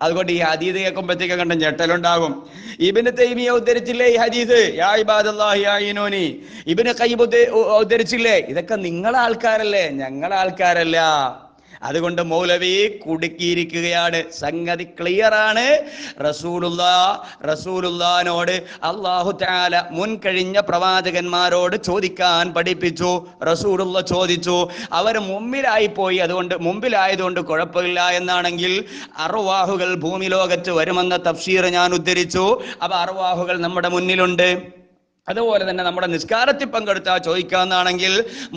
അതുകൊണ്ട് ഈ ഹദീസ് കേൾക്കുമ്പോഴത്തേക്ക് കണ്ട ഞെട്ടലുണ്ടാകും ഇബിന് തൈമിയെ ഉദ്ധരിച്ചില്ലേ ഈ ഹദീസ് ഇബിന് കൈബുദ്ധ ഉദ്ധരിച്ചില്ലേ ഇതൊക്കെ നിങ്ങളെ ആൾക്കാരല്ലേ ഞങ്ങളെ ആൾക്കാരല്ല അതുകൊണ്ട് മൗലവി കുടുക്കിയിരിക്കുകയാണ് സംഗതി ക്ലിയർ ആണ് റസൂലുല്ലാനോട് അള്ളാഹു താല മുൻ കഴിഞ്ഞ പ്രവാചകന്മാരോട് ചോദിക്കാൻ പഠിപ്പിച്ചു റസൂലുള്ള ചോദിച്ചു അവർ മുമ്പിലായി പോയി അതുകൊണ്ട് മുമ്പിലായതുകൊണ്ട് കുഴപ്പമില്ല എന്നാണെങ്കിൽ അറുവാഹുകൾ ഭൂമി ലോകത്ത് വരുമെന്ന തഫ്സീർ ഞാൻ ഉദ്ധരിച്ചു അപ്പൊ അറുവാഹുകൾ നമ്മുടെ മുന്നിലുണ്ട് അതുപോലെ തന്നെ നമ്മുടെ നിസ്കാരത്തിൽ പങ്കെടുത്താൽ ചോദിക്കാവുന്നതാണെങ്കിൽ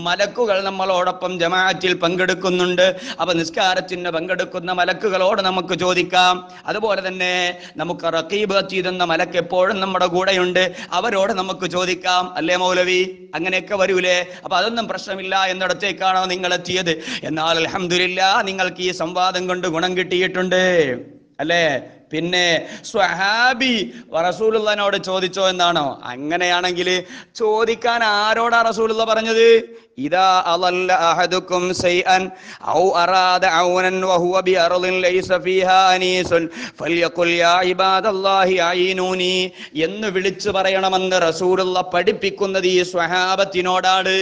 മലക്കുകൾ നമ്മളോടൊപ്പം ജമാഅത്തിൽ പങ്കെടുക്കുന്നുണ്ട് അപ്പൊ നിസ്കാരത്തിന് പങ്കെടുക്കുന്ന മലക്കുകളോട് നമുക്ക് ചോദിക്കാം അതുപോലെ തന്നെ നമുക്ക് റക്കീബ് ചെയ്തെന്ന മലക്ക് എപ്പോഴും നമ്മുടെ കൂടെയുണ്ട് അവരോട് നമുക്ക് ചോദിക്കാം അല്ലേ മൗലവി അങ്ങനെയൊക്കെ വരൂലേ അപ്പൊ അതൊന്നും പ്രശ്നമില്ല എന്നിടത്തേക്കാണോ നിങ്ങൾ എത്തിയത് എന്നാൽ അലഹമില്ല നിങ്ങൾക്ക് ഈ സംവാദം കൊണ്ട് ഗുണം കിട്ടിയിട്ടുണ്ട് അല്ലേ പിന്നെ സ്വഹാബി റസൂലുള്ളനോട് ചോദിച്ചോ എന്നാണോ അങ്ങനെയാണെങ്കിൽ ചോദിക്കാൻ ആരോടാ റസൂൽ പറഞ്ഞത് ഔ ഔനൻ വഹുവ ബിഅർളിൻ ലൈസ ഫീഹാ അനീസുൻ യാ ഇബാദല്ലാഹി അയീനൂനി എന്ന് വിളിച്ചു പറയണമെന്ന് റസൂലുള്ള പഠിപ്പിക്കുന്നത് ഈ സ്വഹാബത്തിനോടാണ്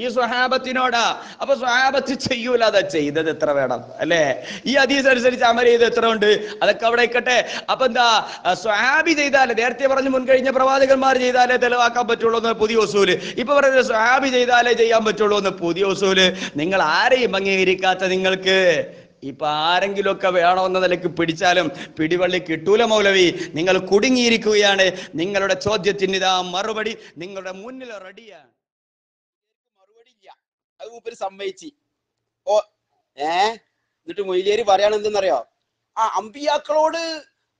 ഈ സ്വഹാബത്തിനോട് അപ്പൊ സ്വഹാബത്ത് ചെയ്യൂല അതാ ചെയ്തത് എത്ര വേണം അല്ലേ ഈ അതീസ് അനുസരിച്ച് അമര ചെയ്ത് എത്ര ഉണ്ട് അതൊക്കെ അവിടെ ഇക്കട്ടെ അപ്പൊ എന്താ സ്വഹാബി ചെയ്താലേ നേരത്തെ പറഞ്ഞു മുൻകഴിഞ്ഞ പ്രവാചകന്മാർ ചെയ്താലേ തെളിവാക്കാൻ പറ്റുള്ളൂ എന്ന് പുതിയ ഒസൂല് ഇപ്പൊ പറയുന്നത് സ്വഹാബി ചെയ്താലേ ചെയ്യാൻ പറ്റുള്ളൂ എന്ന് പുതിയ ഒസൂല് നിങ്ങൾ ആരെയും അംഗീകരിക്കാത്ത നിങ്ങൾക്ക് ഇപ്പൊ ആരെങ്കിലും ഒക്കെ വേണമെന്ന നിലയ്ക്ക് പിടിച്ചാലും പിടിവള്ളി കിട്ടൂല മൗലവി നിങ്ങൾ കുടുങ്ങിയിരിക്കുകയാണ് നിങ്ങളുടെ ചോദ്യത്തിന് ഇതാ മറുപടി നിങ്ങളുടെ മുന്നിൽ റെഡിയാണ് അത് മൂപ്പര് സമ്മതിച്ചു ഓ ഏ എന്നിട്ട് മൊയിലേര് എന്തെന്നറിയോ ആ അമ്പിയാക്കളോട്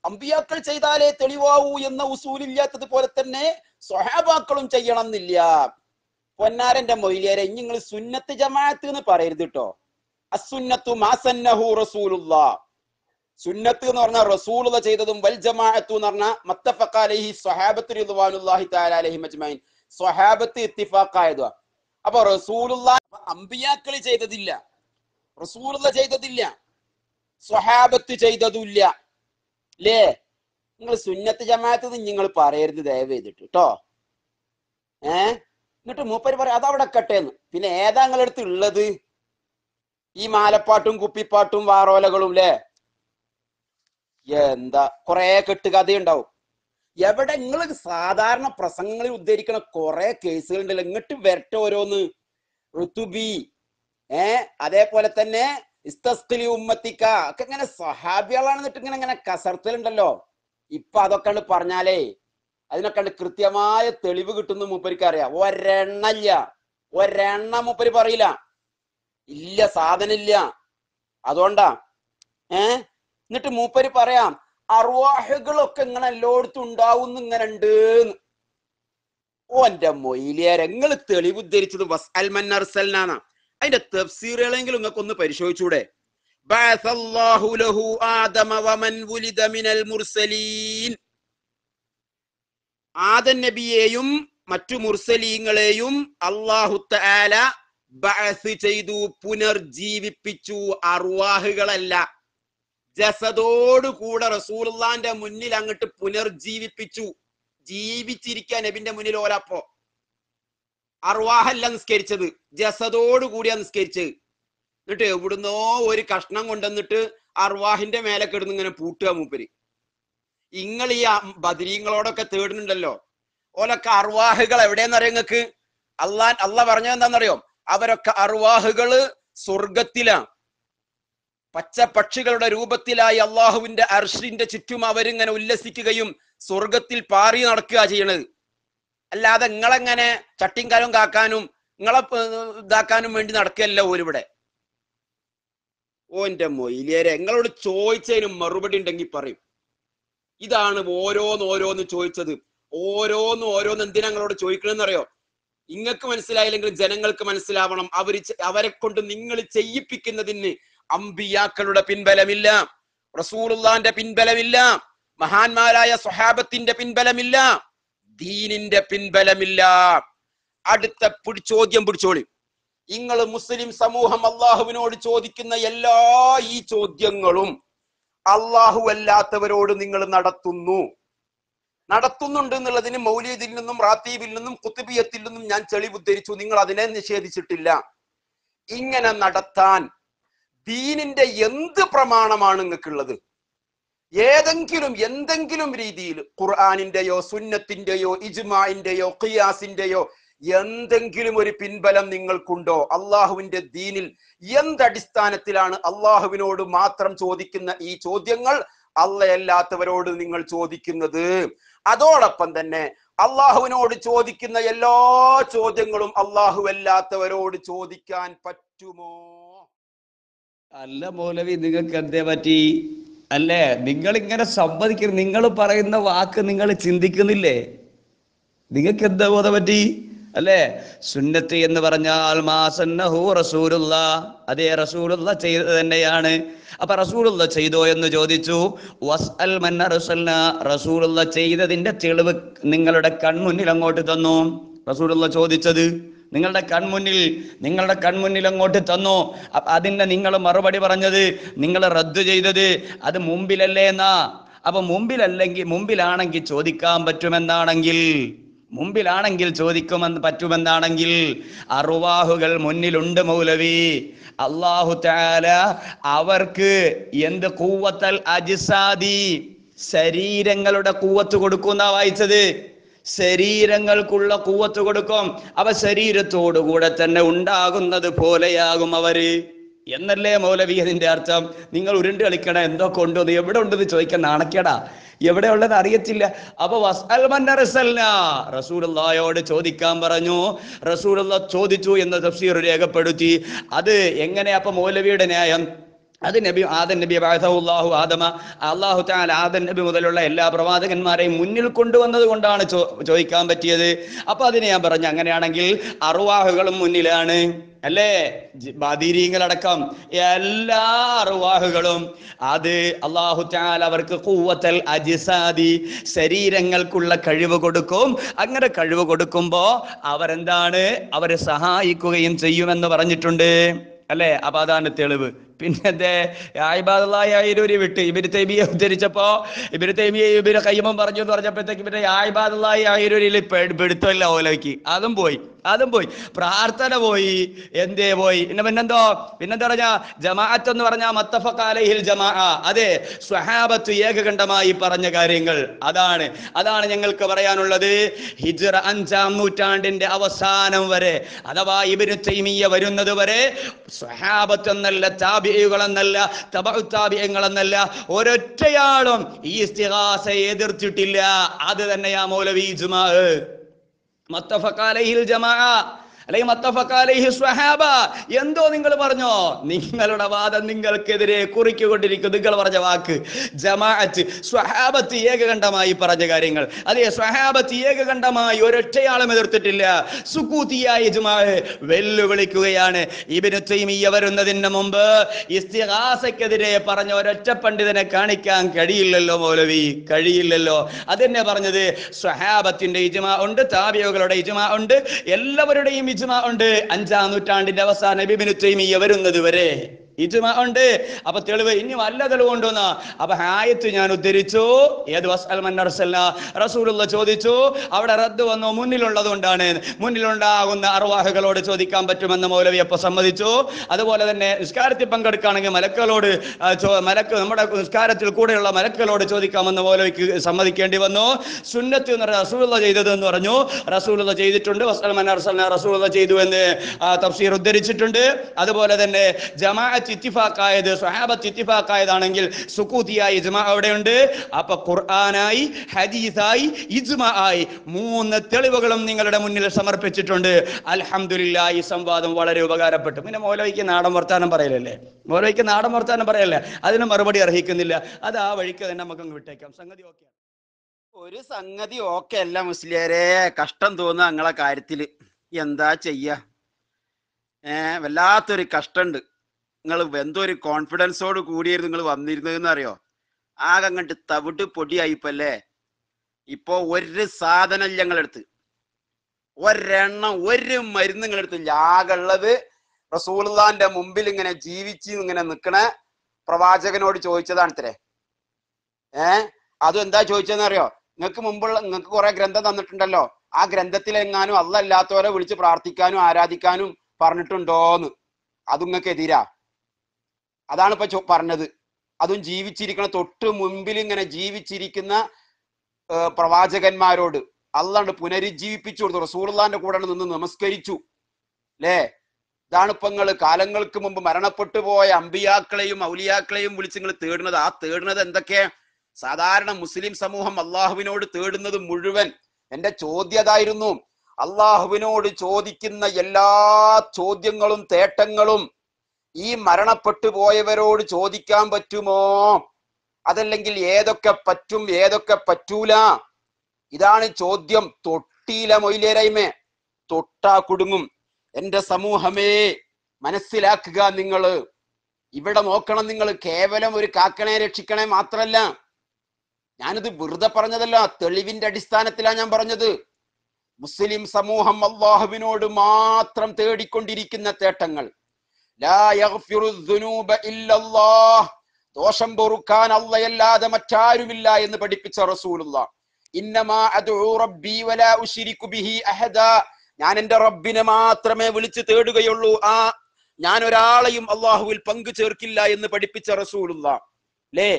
അമ്പിയാക്കൾ ചെയ്താലേ തെളിവാവൂ എന്ന ഉസൂലില്ലാത്തത് പോലെ തന്നെ സ്വഹാബാക്കളും ചെയ്യണം എന്നില്ല പൊന്നാരന്റെ മൊയിലേരെ നിങ്ങൾ സുന്നത്ത് ജമാഅത്ത് എന്ന് പറയരുത് കേട്ടോ അസുന്നത്തു മാസന്നഹു റസൂലുള്ള സുന്നത്ത് എന്ന് പറഞ്ഞ റസൂലുള്ള ചെയ്തതും വൽ ജമാഅത്തു എന്ന് പറഞ്ഞ മത്തഫക്കാലഹി സ്വഹാബത്ത് റിദ്വാനുല്ലാഹി താലാലഹി മജ്മൈൻ സ്വഹാബത്ത് ഇത്തിഫാഖായതുവാ അപ്പൊ റസൂലുള്ള അമ്പിയാക്കൾ ചെയ്തതില്ല റസൂർല ചെയ്തതില്ല സ്വഹാബത്ത് ചെയ്തതുമില്ല അല്ലേ നിങ്ങൾ സുന്നത്ത് ജമാത്ത് നിങ്ങൾ പറയരുത് ദയവ് ചെയ്തിട്ട് കേട്ടോ ഏ എന്നിട്ട് മൂപ്പര് പറയും അതവിടെ എന്ന് പിന്നെ ഏതാ നിങ്ങളടുത്ത് ഉള്ളത് ഈ മാലപ്പാട്ടും കുപ്പിപ്പാട്ടും വാറോലകളും അല്ലേ എന്താ കൊറേ കഥയുണ്ടാവും എവിടെ നിങ്ങൾ സാധാരണ പ്രസംഗങ്ങളിൽ ഉദ്ധരിക്കണ കുറെ കേസുകളുണ്ടല്ലോ ഇങ്ങോട്ട് വരട്ടെ ഓരോന്ന് ഋതുബി ഏർ അതേപോലെ തന്നെ ഇസ്തസ്തിലി ഉമ്മത്തിക്ക ഒക്കെ ഇങ്ങനെ സഹാബികളാണ് ഇങ്ങനെ ഇങ്ങനെ കസർത്തിലുണ്ടല്ലോ ഇപ്പൊ അതൊക്കെ പറഞ്ഞാലേ അതിനൊക്കെ കൃത്യമായ തെളിവ് കിട്ടുന്ന മൂപ്പരിക്ക് അറിയാം ഒരെണ്ണല്ല ഒരെണ്ണ മൂപ്പര് പറയില്ല ഇല്ല സാധനമില്ല അതുകൊണ്ടാ ഏ എന്നിട്ട് മൂപ്പര് പറയാം അറുവാഹുകളൊക്കെ ഇങ്ങനെ എല്ലായിടത്തും ഉണ്ടാവുന്നു ഇങ്ങനെ ഉണ്ട് ഓന്റെ മൊയിലേറെ നിങ്ങൾ തെളിവുദ്ധരിച്ചത് വസ് അൽമൻ അതിന്റെ തഫ്സീറുകളെങ്കിലും നിങ്ങൾക്ക് ഒന്ന് പരിശോധിച്ചൂടെ ആദൻ നബിയെയും മറ്റു മുർസലീങ്ങളെയും അള്ളാഹു താല ബഅസ് ചെയ്തു പുനർജീവിപ്പിച്ചു അർവാഹുകളല്ല ജസദോടുകൂടെ റസൂലുള്ളാന്റെ മുന്നിൽ അങ്ങോട്ട് പുനർജീവിപ്പിച്ചു ജീവിച്ചിരിക്കാൻ നബിന്റെ മുന്നിൽ ഓലപ്പോ അർവാഹല്ല നിസ്കരിച്ചത് ജസദോട് കൂടിയാ നിസ്കരിച്ചത് എന്നിട്ട് എവിടുന്നോ ഒരു കഷ്ണം കൊണ്ടുവന്നിട്ട് അർവാഹിന്റെ മേലെ കിടന്ന് ഇങ്ങനെ പൂട്ടുക മൂപ്പര് ഇങ്ങൾ ഈ ബദരീങ്ങളോടൊക്കെ തേടുന്നുണ്ടല്ലോ ഓലൊക്കെ അർവാഹുകൾ എവിടെയെന്ന് അറിയാം നിങ്ങൾക്ക് അള്ളാൻ അള്ള പറഞ്ഞ എന്താണെന്നറിയോ അവരൊക്കെ അർവാഹുകള് സ്വർഗത്തിലാ പച്ച പക്ഷികളുടെ രൂപത്തിലായി അള്ളാഹുവിന്റെ അർഷിന്റെ ചുറ്റും അവരിങ്ങനെ ഉല്ലസിക്കുകയും സ്വർഗത്തിൽ പാറി നടക്കുക ചെയ്യണത് അല്ലാതെ നിങ്ങളെങ്ങനെ ചട്ടിങ്കാലും കാക്കാനും നിങ്ങളെ ഇതാക്കാനും വേണ്ടി നടക്കുകയല്ല ഓരിവിടെ ഓന്റെ മൊയിലിയരെ നിങ്ങളോട് ചോദിച്ചതിന് മറുപടി ഉണ്ടെങ്കിൽ പറയും ഇതാണ് ഓരോന്ന് ഓരോന്ന് ചോദിച്ചത് ഓരോന്ന് ഓരോന്ന് എന്തിനാ നിങ്ങളോട് അറിയോ നിങ്ങൾക്ക് മനസ്സിലായില്ലെങ്കിൽ ജനങ്ങൾക്ക് മനസ്സിലാവണം അവര് അവരെ കൊണ്ട് നിങ്ങൾ ചെയ്യിപ്പിക്കുന്നതിന് അംബിയാക്കളുടെ പിൻബലമില്ല റസൂലുള്ളാന്റെ പിൻബലമില്ല മഹാന്മാരായ സ്വഹാബത്തിന്റെ പിൻബലമില്ല ദീനിന്റെ പിൻബലമില്ല അടുത്ത പിടി ചോദ്യം പിടിച്ചോളി നിങ്ങൾ മുസ്ലിം സമൂഹം അള്ളാഹുവിനോട് ചോദിക്കുന്ന എല്ലാ ഈ ചോദ്യങ്ങളും അള്ളാഹു അല്ലാത്തവരോട് നിങ്ങൾ നടത്തുന്നു നടത്തുന്നുണ്ട് എന്നുള്ളതിന് മൗലീദിൽ നിന്നും റാത്തീബിൽ നിന്നും കുത്തുബിയത്തിൽ നിന്നും ഞാൻ ചെളിവുദ്ധരിച്ചു നിങ്ങൾ അതിനെ നിഷേധിച്ചിട്ടില്ല ഇങ്ങനെ നടത്താൻ ദീനിന്റെ എന്ത് പ്രമാണമാണ് നിങ്ങൾക്കുള്ളത് ഏതെങ്കിലും എന്തെങ്കിലും രീതിയിൽ ഖുർആാനിന്റെയോ സുന്നത്തിന്റെയോ ഇജ്മാഇന്റെയോ ഖിയാസിന്റെയോ എന്തെങ്കിലും ഒരു പിൻബലം നിങ്ങൾക്കുണ്ടോ അള്ളാഹുവിന്റെ ദീനിൽ എന്തടിസ്ഥാനത്തിലാണ് അള്ളാഹുവിനോട് മാത്രം ചോദിക്കുന്ന ഈ ചോദ്യങ്ങൾ അല്ലയല്ലാത്തവരോട് നിങ്ങൾ ചോദിക്കുന്നത് അതോടൊപ്പം തന്നെ അള്ളാഹുവിനോട് ചോദിക്കുന്ന എല്ലാ ചോദ്യങ്ങളും അള്ളാഹു അല്ലാത്തവരോട് ചോദിക്കാൻ പറ്റുമോ അല്ല മൗലവി നിങ്ങൾക്ക് എന്തേ പറ്റി അല്ലേ നിങ്ങൾ ഇങ്ങനെ സമ്മതിക്കരുത് നിങ്ങൾ പറയുന്ന വാക്ക് നിങ്ങൾ ചിന്തിക്കുന്നില്ലേ നിങ്ങൾക്ക് എന്താ ബോധം പറ്റി അല്ലേ സുന്നത്ത് എന്ന് പറഞ്ഞാൽ മാസന്നഹു റസൂലുള്ള അതേ റസൂലുള്ള ചെയ്തത് തന്നെയാണ് അപ്പൊ റസൂലുള്ള ചെയ്തോ എന്ന് ചോദിച്ചു വസ് അൽ മന്ന റസൂലിന റസൂലുള്ള ചെയ്തതിന്റെ തെളിവ് നിങ്ങളുടെ കൺമുന്നിൽ അങ്ങോട്ട് തന്നു റസൂലുള്ള ചോദിച്ചത് നിങ്ങളുടെ കൺമുന്നിൽ നിങ്ങളുടെ കൺമുന്നിൽ അങ്ങോട്ട് തന്നു അപ്പം അതിൻ്റെ നിങ്ങൾ മറുപടി പറഞ്ഞത് നിങ്ങൾ റദ്ദു ചെയ്തത് അത് മുമ്പിലല്ലേ എന്നാ അപ്പൊ മുമ്പിലല്ലെങ്കിൽ മുമ്പിലാണെങ്കിൽ ചോദിക്കാൻ പറ്റുമെന്നാണെങ്കിൽ മുമ്പിലാണെങ്കിൽ ചോദിക്കുമെന്ന് പറ്റുമെന്നാണെങ്കിൽ അറുവാഹുകൾ മുന്നിലുണ്ട് മൗലവി അള്ളാഹു താല അവർക്ക് എന്ത് കൂവത്തൽ അജിസാദി ശരീരങ്ങളുടെ കൂവത്ത് കൊടുക്കുന്ന വായിച്ചത് ശരീരങ്ങൾക്കുള്ള കൂവത്ത് കൊടുക്കും അവ ശരീരത്തോടുകൂടെ തന്നെ ഉണ്ടാകുന്നത് പോലെയാകും അവര് എന്നല്ലേ മൗലവി അതിന്റെ അർത്ഥം നിങ്ങൾ ഉരുണ്ട് കളിക്കണ എന്തൊക്കെ ഉണ്ടോ എവിടെ ഉണ്ടെന്ന് ചോദിക്കാൻ നാണക്കേടാ എവിടെ ഉള്ളത് അറിയത്തില്ല അപ്പൊ റസൂലുള്ളായോട് ചോദിക്കാൻ പറഞ്ഞു റസൂലുള്ള ചോദിച്ചു എന്ന് തഫ്സീർ രേഖപ്പെടുത്തി അത് എങ്ങനെ അപ്പൊ മൗലവിയുടെ ന്യായം അത് നബി ആദൻ നബി അള്ളാഹു ആദമ അള്ളാഹു താൻ ആദൻ നബി മുതലുള്ള എല്ലാ പ്രവാചകന്മാരെയും മുന്നിൽ കൊണ്ടുവന്നത് കൊണ്ടാണ് ചോദിക്കാൻ പറ്റിയത് അപ്പൊ അതിനെ ഞാൻ പറഞ്ഞു അങ്ങനെയാണെങ്കിൽ അറുവാഹുകളും മുന്നിലാണ് അല്ലേ ബദീരീങ്ങളടക്കം എല്ലാ അറിവാഹുകളും അത് അള്ളാഹു ചാൽ അവർക്ക് കൂവത്തൽ അജിസാദി ശരീരങ്ങൾക്കുള്ള കഴിവ് കൊടുക്കും അങ്ങനെ കഴിവ് കൊടുക്കുമ്പോൾ അവരെന്താണ് അവരെ സഹായിക്കുകയും ചെയ്യുമെന്ന് പറഞ്ഞിട്ടുണ്ട് അല്ലേ അപ്പൊ അതാണ് തെളിവ് പിന്നെ ആയിബാദുള്ളായൊരു വിട്ട് ഇബിന് തൈമിയെ ഉദ്ധരിച്ചപ്പോ ഇബിന് തൈമിയെ ഇബിന് കയ്യമം പറഞ്ഞു എന്ന് പറഞ്ഞപ്പോഴത്തേക്ക് പിന്നെ ആയിബാദുള്ളായൊരു പെടുത്തല്ല ഓലയ്ക്ക് അതും പോയി അതും പോയി പ്രാർത്ഥന പോയി എന്തേ പോയി പിന്നെ പിന്നെന്തോ പിന്നെന്താ പറഞ്ഞാ ജമാഅത്ത് എന്ന് പറഞ്ഞാൽ മത്തഫക്കാലയിൽ ജമാ അതെ സ്വഹാബത്ത് ഏകകണ്ഠമായി പറഞ്ഞ കാര്യങ്ങൾ അതാണ് അതാണ് ഞങ്ങൾക്ക് പറയാനുള്ളത് ഹിജ്റ അഞ്ചാം നൂറ്റാണ്ടിന്റെ അവസാനം വരെ അഥവാ ഇബിന് തൈമിയ വരുന്നത് വരെ സ്വഹാബത്ത് എന്നല്ല താബിയുകൾ എന്നല്ല തബുത്താബിയങ്ങൾ എന്നല്ല ഒരൊറ്റയാളും ഈ ഇസ്തിഹാസ എതിർത്തിട്ടില്ല അത് തന്നെയാ മൗലവി ജുമാ متفق عليه الجماعة അല്ലെങ്കിൽ മത്തഫക്കാലി സ്വഹാബ എന്തോ നിങ്ങൾ പറഞ്ഞോ നിങ്ങളുടെ വാദം നിങ്ങൾക്കെതിരെ കുറിക്കൊണ്ടിരിക്കും നിങ്ങൾ പറഞ്ഞ വാക്ക് ജമാഅത്ത് സ്വഹാബത്ത് ഏകകണ്ഠമായി പറഞ്ഞ കാര്യങ്ങൾ അതെ സ്വഹാബത്ത് ഏകകണ്ഠമായി ഒരൊറ്റയാളും എതിർത്തിട്ടില്ല സുക്കൂത്തിയായി ജുമാവ് വെല്ലുവിളിക്കുകയാണ് ഇബിനു വരുന്നതിന് മുമ്പ് ഇസ്തിഹാസക്കെതിരെ പറഞ്ഞ ഒരൊറ്റ പണ്ഡിതനെ കാണിക്കാൻ കഴിയില്ലല്ലോ മൗലവി കഴിയില്ലല്ലോ അതെന്നെ പറഞ്ഞത് സ്വഹാബത്തിന്റെ ഇജ്മാ ഉണ്ട് താബിയോകളുടെ ഇജ്മാ ഉണ്ട് എല്ലാവരുടെയും ഇജ്മ ഉണ്ട് അഞ്ചാം നൂറ്റാണ്ടിന്റെ അവസാനം വരുന്നത് വരെ ഇജ്മ ഉണ്ട് അപ്പൊ തെളിവ് ഇനി വല്ല തെളിവുണ്ടോന്ന് അപ്പൊ ഹായത്ത് ഞാൻ ഉദ്ധരിച്ചു ഏത് റസൂലുള്ള ചോദിച്ചു അവിടെ റദ്ദ് വന്നു കൊണ്ടാണ് മുന്നിലുണ്ടാകുന്ന അറുവാഹകളോട് ചോദിക്കാൻ പറ്റുമെന്ന് മൗലവി അപ്പൊ സമ്മതിച്ചു അതുപോലെ തന്നെ നിസ്കാരത്തിൽ പങ്കെടുക്കുകയാണെങ്കിൽ മലക്കളോട് മലക്ക് നമ്മുടെ നിസ്കാരത്തിൽ കൂടെയുള്ള മലക്കളോട് ചോദിക്കാമെന്ന് മൗലവിക്ക് സമ്മതിക്കേണ്ടി വന്നു സുന്നത്ത് എന്ന് പറഞ്ഞാൽ റസൂലുള്ള ചെയ്തതെന്ന് പറഞ്ഞു റസൂലുള്ള ചെയ്തിട്ടുണ്ട് വസ്അൽ മന്നർ റസൂലുള്ള ചെയ്തു എന്ന് തഫ്സീർ ഉദ്ധരിച്ചിട്ടുണ്ട് അതുപോലെ തന്നെ ജമാഅത്ത് ഷറിയത്ത് ഇത്തിഫാക്കായത് സ്വഹാബത്ത് ഇത്തിഫാക്കായതാണെങ്കിൽ സുക്കൂത്തിയായി ഇജ്മ അവിടെയുണ്ട് അപ്പൊ ഖുർആനായി ഹദീസായി ഇജ്മ ആയി മൂന്ന് തെളിവുകളും നിങ്ങളുടെ മുന്നിൽ സമർപ്പിച്ചിട്ടുണ്ട് അലഹമില്ല ഈ സംവാദം വളരെ ഉപകാരപ്പെട്ടു പിന്നെ മോലവയ്ക്ക് നാടൻ വർത്താനം പറയലല്ലേ മോലവയ്ക്ക് നാടൻ വർത്താനം പറയല്ലേ അതിന് മറുപടി അർഹിക്കുന്നില്ല അത് ആ വഴിക്ക് തന്നെ നമുക്ക് വിട്ടേക്കാം സംഗതി ഓക്കെ ഒരു സംഗതി ഓക്കെ അല്ല മുസ്ലിയരെ കഷ്ടം തോന്നുക നിങ്ങളെ കാര്യത്തിൽ എന്താ ചെയ്യ ഏ വല്ലാത്തൊരു കഷ്ടമുണ്ട് നിങ്ങൾ ഒരു കോൺഫിഡൻസോട് കൂടിയായിരുന്നു നിങ്ങൾ വന്നിരുന്നതെന്ന് അറിയോ ആകെ അങ്ങോട്ട് തവിട്ട് പൊടിയായിപ്പല്ലേ ഇപ്പോ ഒരു സാധനം ഞങ്ങളെടുത്ത് ഒരെണ്ണം ഒരു മരുന്ന് നിങ്ങളെടുത്തില്ല ഉള്ളത് റസൂൽദാന്റെ മുമ്പിൽ ഇങ്ങനെ ജീവിച്ച് ഇങ്ങനെ നിൽക്കണ പ്രവാചകനോട് ചോദിച്ചതാണ് ഇത്രേ ഏ അതും എന്താ ചോദിച്ചതെന്ന് അറിയോ നിങ്ങൾക്ക് മുമ്പുള്ള നിങ്ങൾക്ക് കുറെ ഗ്രന്ഥം തന്നിട്ടുണ്ടല്ലോ ആ ഗ്രന്ഥത്തിലെങ്ങാനും അല്ലാത്തവരെ വിളിച്ച് പ്രാർത്ഥിക്കാനും ആരാധിക്കാനും പറഞ്ഞിട്ടുണ്ടോന്ന് നിങ്ങൾക്ക് എതിരാ അതാണ് ഇപ്പൊ പറഞ്ഞത് അതും ജീവിച്ചിരിക്കണ തൊട്ട് മുമ്പിൽ ഇങ്ങനെ ജീവിച്ചിരിക്കുന്ന പ്രവാചകന്മാരോട് അള്ളാണ്ട് പുനരുജ്ജീവിപ്പിച്ചു കൊടുത്തു റസൂർലാന്റെ കൂടെ നിന്ന് നമസ്കരിച്ചു അല്ലേ ഇതാണ് കാലങ്ങൾക്ക് മുമ്പ് മരണപ്പെട്ടു പോയ അമ്പിയാക്കളെയും ഔലിയാക്കളെയും വിളിച്ച് നിങ്ങൾ തേടുന്നത് ആ തേടുന്നത് എന്തൊക്കെ സാധാരണ മുസ്ലിം സമൂഹം അള്ളാഹുവിനോട് തേടുന്നത് മുഴുവൻ എന്റെ ചോദ്യതായിരുന്നു അള്ളാഹുവിനോട് ചോദിക്കുന്ന എല്ലാ ചോദ്യങ്ങളും തേട്ടങ്ങളും ഈ മരണപ്പെട്ടു പോയവരോട് ചോദിക്കാൻ പറ്റുമോ അതല്ലെങ്കിൽ ഏതൊക്കെ പറ്റും ഏതൊക്കെ പറ്റൂല ഇതാണ് ചോദ്യം തൊട്ടീല മൊയിലേരായ്മേ തൊട്ടാ കുടുങ്ങും എന്റെ സമൂഹമേ മനസ്സിലാക്കുക നിങ്ങൾ ഇവിടെ നോക്കണം നിങ്ങൾ കേവലം ഒരു കാക്കണെ രക്ഷിക്കണേ മാത്രല്ല ഞാനിത് വെറുതെ പറഞ്ഞതല്ല തെളിവിന്റെ അടിസ്ഥാനത്തിലാണ് ഞാൻ പറഞ്ഞത് മുസ്ലിം സമൂഹം അള്ളാഹുവിനോട് മാത്രം തേടിക്കൊണ്ടിരിക്കുന്ന തേട്ടങ്ങൾ ദോഷം പൊറുക്കാൻ അള്ളയല്ലാതെ മറ്റാരുമില്ല എന്ന് പഠിപ്പിച്ച റസൂലുള്ള ഞാൻ എന്റെ റബ്ബിനെ മാത്രമേ വിളിച്ചു തേടുകയുള്ളൂ ആ ഞാൻ ഒരാളെയും അള്ളാഹുവിൽ പങ്കു ചേർക്കില്ല എന്ന് പഠിപ്പിച്ച റസൂലുള്ള ലേ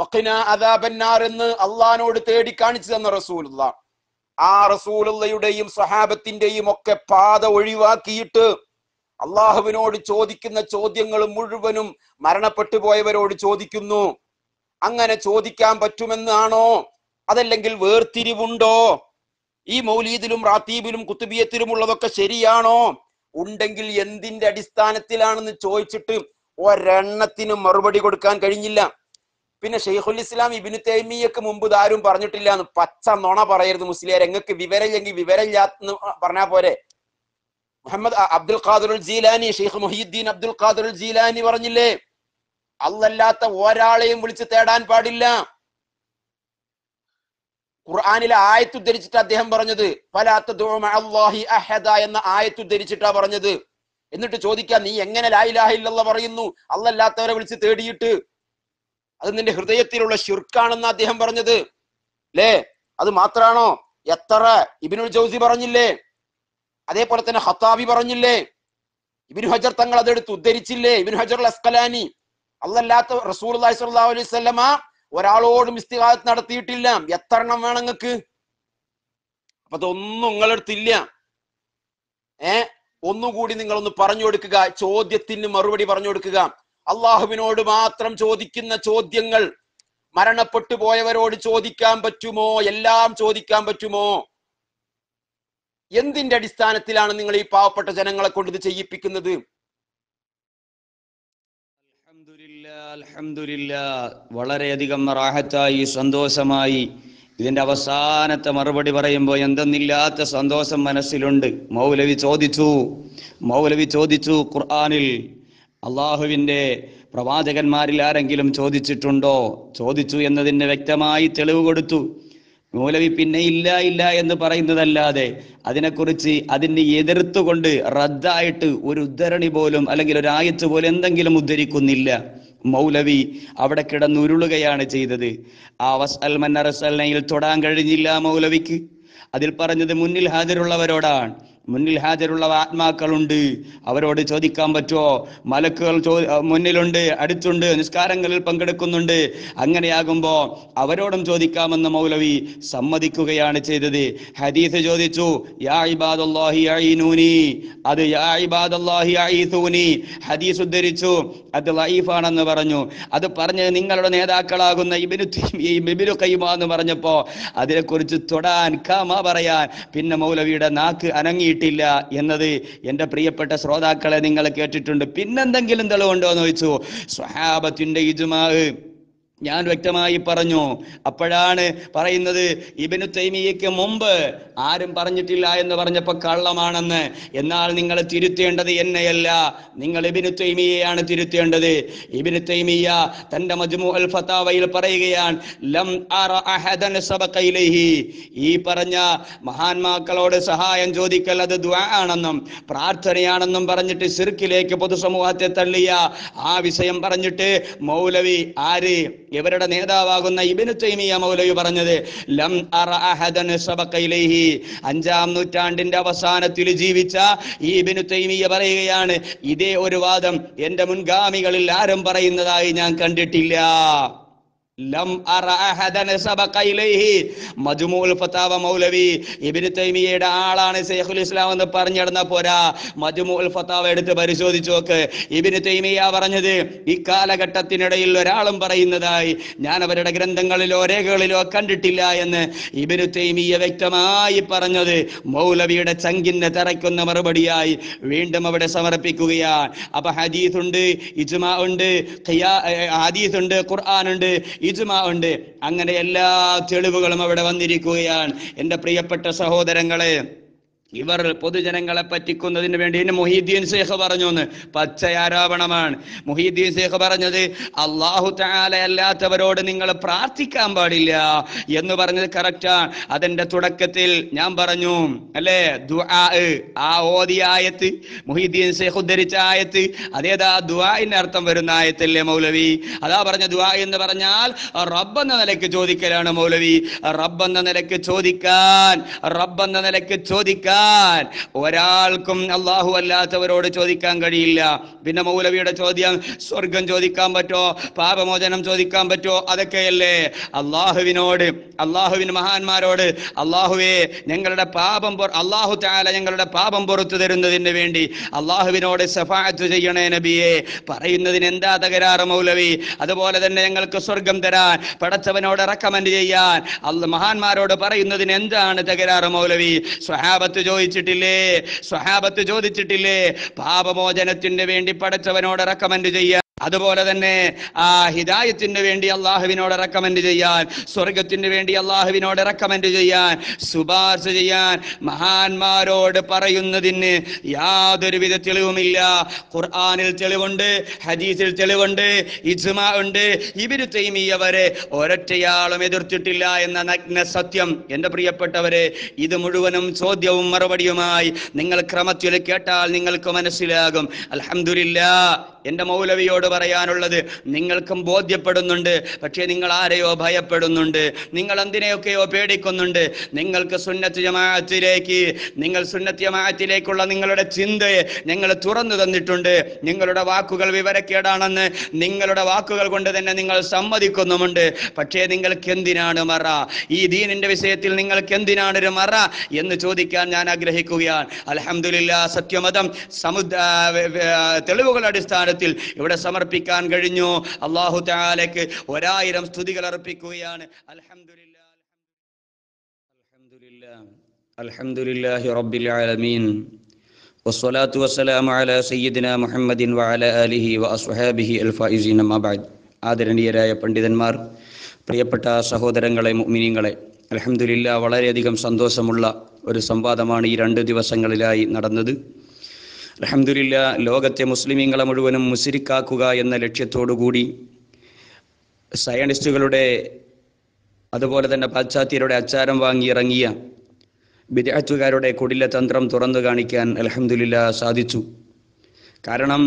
വഖിന അദാബന്നാർ എന്ന് അള്ളഹാനോട് തേടി കാണിച്ചു തന്ന റസൂലുള്ള ആ റസൂലുള്ളയുടെയും സഹാബത്തിന്റെയും ഒക്കെ പാത ഒഴിവാക്കിയിട്ട് അള്ളാഹുവിനോട് ചോദിക്കുന്ന ചോദ്യങ്ങൾ മുഴുവനും മരണപ്പെട്ടു പോയവരോട് ചോദിക്കുന്നു അങ്ങനെ ചോദിക്കാൻ പറ്റുമെന്നാണോ അതല്ലെങ്കിൽ വേർതിരിവുണ്ടോ ഈ മൗലീദിലും റാത്തീബിലും കുത്തുബിയത്തിലും ഉള്ളതൊക്കെ ശരിയാണോ ഉണ്ടെങ്കിൽ എന്തിന്റെ അടിസ്ഥാനത്തിലാണെന്ന് ചോദിച്ചിട്ട് ഒരെണ്ണത്തിന് മറുപടി കൊടുക്കാൻ കഴിഞ്ഞില്ല പിന്നെ ഷെയ്ഖുൽ ഇസ്ലാം ഇബിന് തൈമിയക്ക് മുമ്പ് ഇതാരും പറഞ്ഞിട്ടില്ല എന്ന് പച്ച നൊണ പറയരുത് മുസ്ലിയാർ എങ്ങക്ക് വിവരമില്ലെങ്കിൽ വിവരമില്ലാന്ന് പറഞ്ഞാൽ പോരെ മുഹമ്മദ് അബ്ദുൽ ഖാദുൽ ജീലാനി ഷെയ്ഖ് മുഹിയുദ്ദീൻ അബ്ദുൽ ഖാദുൽ ജീലാനി പറഞ്ഞില്ലേ അല്ലല്ലാത്ത ഒരാളെയും വിളിച്ച് തേടാൻ പാടില്ല ഖുർആാനിലെ ഉദ്ധരിച്ചിട്ട് അദ്ദേഹം പറഞ്ഞത് പലാത്ത അള്ളാഹി അഹദ എന്ന ആയത്ത് ഉദ്ധരിച്ചിട്ടാ പറഞ്ഞത് എന്നിട്ട് ചോദിക്കാ നീ എങ്ങനെ ഇല്ലല്ലാഹ് പറയുന്നു അല്ലല്ലാത്തവരെ വിളിച്ച് തേടിയിട്ട് അത് നിന്റെ ഹൃദയത്തിലുള്ള ഷിർക്കാണെന്ന് അദ്ദേഹം പറഞ്ഞത് ലേ അത് മാത്രാണോ എത്ര ഇബിനുൽ ജൗസി പറഞ്ഞില്ലേ അതേപോലെ തന്നെ ഹത്താബി പറഞ്ഞില്ലേ ഇബിൻ ഹജർ തങ്ങൾ അതെടുത്ത് ഉദ്ധരിച്ചില്ലേ ഇബിൻ ഹജർ അസ്കലാനി അല്ലല്ലാത്ത റസൂൽ സല്ലാ അലൈഹി സ്വലമ ഒരാളോടും ഇസ്തിഹാദത്ത് നടത്തിയിട്ടില്ല എത്രണം വേണം നിങ്ങൾക്ക് അപ്പൊ അതൊന്നും നിങ്ങളെടുത്തില്ല ഏ ഒന്നുകൂടി നിങ്ങളൊന്ന് പറഞ്ഞു കൊടുക്കുക ചോദ്യത്തിന് മറുപടി പറഞ്ഞു കൊടുക്കുക അള്ളാഹുവിനോട് മാത്രം ചോദിക്കുന്ന ചോദ്യങ്ങൾ മരണപ്പെട്ടു പോയവരോട് ചോദിക്കാൻ പറ്റുമോ എല്ലാം ചോദിക്കാൻ പറ്റുമോ എന്തിന്റെ അടിസ്ഥാനത്തിലാണ് നിങ്ങൾ ഈ പാവപ്പെട്ട ജനങ്ങളെ കൊണ്ട് ഇത് ചെയ്യിപ്പിക്കുന്നത് വളരെയധികം റാഹത്തായി സന്തോഷമായി ഇതിന്റെ അവസാനത്തെ മറുപടി പറയുമ്പോൾ എന്തെന്നില്ലാത്ത സന്തോഷം മനസ്സിലുണ്ട് മൗലവി ചോദിച്ചു മൗലവി ചോദിച്ചു ഖുർആാനിൽ അള്ളാഹുവിൻ്റെ പ്രവാചകന്മാരിൽ ആരെങ്കിലും ചോദിച്ചിട്ടുണ്ടോ ചോദിച്ചു എന്നതിന് വ്യക്തമായി തെളിവ് കൊടുത്തു മൗലവി പിന്നെ ഇല്ല ഇല്ല എന്ന് പറയുന്നതല്ലാതെ അതിനെക്കുറിച്ച് അതിനെ എതിർത്തുകൊണ്ട് റദ്ദായിട്ട് ഒരു ഉദ്ധരണി പോലും അല്ലെങ്കിൽ ഒരു ആയത്ത് പോലും എന്തെങ്കിലും ഉദ്ധരിക്കുന്നില്ല മൗലവി അവിടെ കിടന്നുരുളുകയാണ് ചെയ്തത് ആ വസ് അൽ മന്നറസൽ തൊടാൻ കഴിഞ്ഞില്ല മൗലവിക്ക് അതിൽ പറഞ്ഞത് മുന്നിൽ ഹാജരുള്ളവരോടാണ് മുന്നിൽ ഹാജരുള്ള ആത്മാക്കളുണ്ട് അവരോട് ചോദിക്കാൻ പറ്റുമോ മലക്കുകൾ ചോ മുന്നിലുണ്ട് അടുത്തുണ്ട് നിസ്കാരങ്ങളിൽ പങ്കെടുക്കുന്നുണ്ട് അങ്ങനെയാകുമ്പോൾ അവരോടും ചോദിക്കാമെന്ന് മൗലവി സമ്മതിക്കുകയാണ് ചെയ്തത് ഹദീസ് ചോദിച്ചു അത് ഹദീസ് ഉദ്ധരിച്ചു അത് ലൈഫാണെന്ന് പറഞ്ഞു അത് പറഞ്ഞ് നിങ്ങളുടെ നേതാക്കളാകുന്ന ഇബിനു ഇബിനു എന്ന് പറഞ്ഞപ്പോ അതിനെക്കുറിച്ച് തൊടാൻ കാമ പറയാൻ പിന്നെ മൗലവിയുടെ നാക്ക് അനങ്ങി നൽകിയിട്ടില്ല എന്നത് എൻ്റെ പ്രിയപ്പെട്ട ശ്രോതാക്കളെ നിങ്ങൾ കേട്ടിട്ടുണ്ട് പിന്നെന്തെങ്കിലും തെളിവുണ്ടോ എന്ന് ചോദിച്ചു സ്വഹാബത്തിൻ്റെ ഇജുമാ ഞാൻ വ്യക്തമായി പറഞ്ഞു അപ്പോഴാണ് പറയുന്നത് ഇബനു തൈമിയയ്ക്ക് മുമ്പ് ആരും പറഞ്ഞിട്ടില്ല എന്ന് പറഞ്ഞപ്പോൾ കള്ളമാണെന്ന് എന്നാൽ നിങ്ങൾ തിരുത്തേണ്ടത് എന്നെയല്ല നിങ്ങൾ ഇബിനു തൈമിയയാണ് തിരുത്തേണ്ടത് ഇബിനു തൈമിയ തന്റെ മജ്മു അൽ ഫതാവയിൽ പറയുകയാണ് ലം അറ അഹദൻ സബഖൈലൈഹി ഈ പറഞ്ഞ മഹാന്മാക്കളോട് സഹായം ചോദിക്കൽ അത് ദ്വാ ആണെന്നും പ്രാർത്ഥനയാണെന്നും പറഞ്ഞിട്ട് സിർക്കിലേക്ക് പൊതുസമൂഹത്തെ തള്ളിയ ആ വിഷയം പറഞ്ഞിട്ട് മൗലവി ആര് ഇവരുടെ നേതാവാകുന്ന ഇബിനു തൈമിയ മൗലവി പറഞ്ഞത് ലം അറ അഹദൻ സബഖൈലൈഹി അഞ്ചാം നൂറ്റാണ്ടിന്റെ അവസാനത്തിൽ ജീവിച്ച ഈ ഇബിനു തൈമിയ പറയുകയാണ് ഇതേ ഒരു വാദം എൻ്റെ മുൻഗാമികളിൽ ആരും പറയുന്നതായി ഞാൻ കണ്ടിട്ടില്ല ലം അറ മജ്മൂഉൽ ഫതാവ മൗലവി ഇബ്നു തൈമിയയുടെ ആളാണ് ഷെയ്ഖുൽ ഇസ്ലാം എന്ന് പറഞ്ഞിടുന്ന പോരാ മജ്മൂഉൽ ഫതാവ എടുത്ത് പരിശോധിച്ചു നോക്ക് ഇബ്നു തൈമിയ പറഞ്ഞത് ഈ കാലഘട്ടത്തിനിടയിൽ ഒരാളും പറയുന്നതായി ഞാൻ അവരുടെ ഗ്രന്ഥങ്ങളിലോ രേഖകളിലോ കണ്ടിട്ടില്ല എന്ന് ഇബ്നു തൈമിയ വ്യക്തമായി പറഞ്ഞത് മൗലവിയുടെ ചങ്കിന് തറയ്ക്കുന്ന മറുപടിയായി വീണ്ടും അവിടെ സമർപ്പിക്കുകയാണ് അപ്പൊ ഹദീസ് ഉണ്ട് ഇജ്മാ ഉണ്ട് ഹദീസ് ഉണ്ട് ഖുർആൻ ഉണ്ട് ഇജ്മ ഉണ്ട് അങ്ങനെ എല്ലാ തെളിവുകളും അവിടെ വന്നിരിക്കുകയാണ് എൻ്റെ പ്രിയപ്പെട്ട സഹോദരങ്ങളെ ഇവർ പൊതുജനങ്ങളെ പറ്റിക്കുന്നതിന് വേണ്ടി ഇനി മൊഹീദ്ദീൻ ശേഖ് പറഞ്ഞു എന്ന് ആരോപണമാണ് മൊഹീദ്ദീൻ ശേഖ് പറഞ്ഞത് അള്ളാഹു അല്ലാത്തവരോട് നിങ്ങൾ പ്രാർത്ഥിക്കാൻ പാടില്ല എന്ന് പറഞ്ഞത് കറക്റ്റാണ് അതിന്റെ തുടക്കത്തിൽ ഞാൻ പറഞ്ഞു അല്ലേ ആ ഓതി ആയത്ത് മൊഹീദ്ദീൻ ശേഖ് ഉദ്ധരിച്ച ആയത്ത് അതേതാ ദുആന്റെ അർത്ഥം വരുന്ന ആയത്തല്ലേ മൗലവി അതാ പറഞ്ഞ ദുആ എന്ന് പറഞ്ഞാൽ റബ്ബ് എന്ന നിലയ്ക്ക് ചോദിക്കലാണ് മൗലവി റബ്ബ് എന്ന നിലയ്ക്ക് ചോദിക്കാൻ റബ്ബ് എന്ന നിലയ്ക്ക് ചോദിക്കാൻ ചോദിക്കാൻ ഒരാൾക്കും അള്ളാഹു അല്ലാത്തവരോട് ചോദിക്കാൻ കഴിയില്ല പിന്നെ മൗലവിയുടെ ചോദ്യം സ്വർഗം ചോദിക്കാൻ പറ്റോ പാപമോചനം ചോദിക്കാൻ പറ്റോ അതൊക്കെയല്ലേ അള്ളാഹുവിനോട് അള്ളാഹുവിന് മഹാന്മാരോട് അള്ളാഹുവേ ഞങ്ങളുടെ പാപം അള്ളാഹു താല ഞങ്ങളുടെ പാപം പുറത്തു തരുന്നതിന് വേണ്ടി അള്ളാഹുവിനോട് സഫാത്ത് ചെയ്യണേ നബിയെ പറയുന്നതിന് എന്താ തകരാറ് മൗലവി അതുപോലെ തന്നെ ഞങ്ങൾക്ക് സ്വർഗം തരാൻ പടച്ചവനോട് റെക്കമെൻഡ് ചെയ്യാൻ മഹാന്മാരോട് പറയുന്നതിന് എന്താണ് തകരാറ് മൗലവി സ്വഹാബത്ത് ചോദിച്ചിട്ടില്ലേ സ്വഹാബത്ത് ചോദിച്ചിട്ടില്ലേ പാപമോചനത്തിന് വേണ്ടി പടച്ചവനോട് റെക്കമെൻഡ് ചെയ്യാൻ അതുപോലെ തന്നെ ആ ഹിദായത്തിന് വേണ്ടി അള്ളാഹുവിനോട് റെക്കമെൻഡ് ചെയ്യാൻ സ്വർഗത്തിന് വേണ്ടി അള്ളാഹുവിനോട് റെക്കമെൻഡ് ചെയ്യാൻ ശുപാർശ ചെയ്യാൻ മഹാന്മാരോട് പറയുന്നതിന് യാതൊരു വിധ തെളിവുമില്ല ഖുർആാനിൽ തെളിവുണ്ട് ഹദീസിൽ തെളിവുണ്ട് ഇജ്മ ഉണ്ട് ഇവര് തെയ്മിയവരെ ഒരൊറ്റയാളും എതിർത്തിട്ടില്ല എന്ന നഗ്ന സത്യം എൻ്റെ പ്രിയപ്പെട്ടവരെ ഇത് മുഴുവനും ചോദ്യവും മറുപടിയുമായി നിങ്ങൾ ക്രമത്തിൽ കേട്ടാൽ നിങ്ങൾക്ക് മനസ്സിലാകും അലഹമില്ല എൻ്റെ മൗലവിയോട് പറയാനുള്ളത് നിങ്ങൾക്കും ബോധ്യപ്പെടുന്നുണ്ട് പക്ഷേ നിങ്ങൾ ആരെയോ ഭയപ്പെടുന്നുണ്ട് നിങ്ങൾ എന്തിനെയൊക്കെയോ പേടിക്കുന്നുണ്ട് നിങ്ങൾക്ക് സുന്നത്ത് ജമാഅത്തിലേക്ക് നിങ്ങൾ സുന്നത്ത് ജമാഅത്തിലേക്കുള്ള നിങ്ങളുടെ ചിന്തയെ ഞങ്ങൾ തുറന്നു തന്നിട്ടുണ്ട് നിങ്ങളുടെ വാക്കുകൾ വിവരക്കേടാണെന്ന് നിങ്ങളുടെ വാക്കുകൾ കൊണ്ട് തന്നെ നിങ്ങൾ സമ്മതിക്കുന്നുമുണ്ട് പക്ഷേ നിങ്ങൾക്ക് എന്തിനാണ് മറ ഈ ദീനിന്റെ വിഷയത്തിൽ നിങ്ങൾക്ക് എന്തിനാണ് ഒരു മറ എന്ന് ചോദിക്കാൻ ഞാൻ ആഗ്രഹിക്കുകയാണ് അലഹമില്ല സത്യമതം സമുദ്ര തെളിവുകളുടെ സന്നിധാനത്തിൽ ഇവിടെ സമർപ്പിക്കാൻ കഴിഞ്ഞു അള്ളാഹു താലയ്ക്ക് ഒരായിരം സ്തുതികൾ അർപ്പിക്കുകയാണ് അലഹമില്ല الحمد لله رب العالمين والصلاة والسلام على سيدنا محمد وعلى آله وأصحابه الفائزين ما بعد ആദരണീയരായ പണ്ഡിതന്മാർ പ്രിയപ്പെട്ട സഹോദരങ്ങളെ മുഅ്മിനീങ്ങളെ അലഹമുല്ല വളരെയധികം സന്തോഷമുള്ള ഒരു സംവാദമാണ് ഈ രണ്ട് ദിവസങ്ങളിലായി നടന്നത് അലഹമില്ല ലോകത്തെ മുസ്ലിമീങ്ങളെ മുഴുവനും മുസിരിക്കാക്കുക എന്ന ലക്ഷ്യത്തോടുകൂടി സയണിസ്റ്റുകളുടെ അതുപോലെ തന്നെ പാശ്ചാത്യരുടെ അച്ചാരം വാങ്ങി ഇറങ്ങിയ വിദ്യാർത്ഥികാരുടെ കുടില തന്ത്രം തുറന്നു കാണിക്കാൻ അലഹമില്ല സാധിച്ചു കാരണം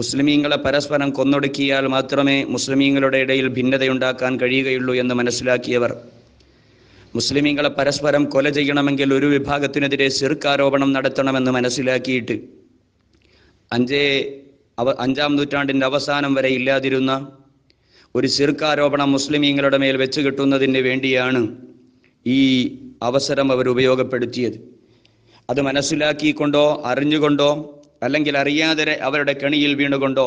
മുസ്ലിമീങ്ങളെ പരസ്പരം കൊന്നൊടുക്കിയാൽ മാത്രമേ മുസ്ലിമീങ്ങളുടെ ഇടയിൽ ഭിന്നതയുണ്ടാക്കാൻ കഴിയുകയുള്ളൂ എന്ന് മനസ്സിലാക്കിയവർ മുസ്ലിമീങ്ങളെ പരസ്പരം കൊല ചെയ്യണമെങ്കിൽ ഒരു വിഭാഗത്തിനെതിരെ സിർക്കാരോപണം നടത്തണമെന്ന് മനസ്സിലാക്കിയിട്ട് അഞ്ചേ അവ അഞ്ചാം നൂറ്റാണ്ടിൻ്റെ അവസാനം വരെ ഇല്ലാതിരുന്ന ഒരു സിർക്കാരോപണം മുസ്ലിമീങ്ങളുടെ മേൽ വെച്ച് കിട്ടുന്നതിന് വേണ്ടിയാണ് ഈ അവസരം അവർ ഉപയോഗപ്പെടുത്തിയത് അത് മനസ്സിലാക്കിക്കൊണ്ടോ അറിഞ്ഞുകൊണ്ടോ അല്ലെങ്കിൽ അറിയാതെ അവരുടെ കെണിയിൽ വീണുകൊണ്ടോ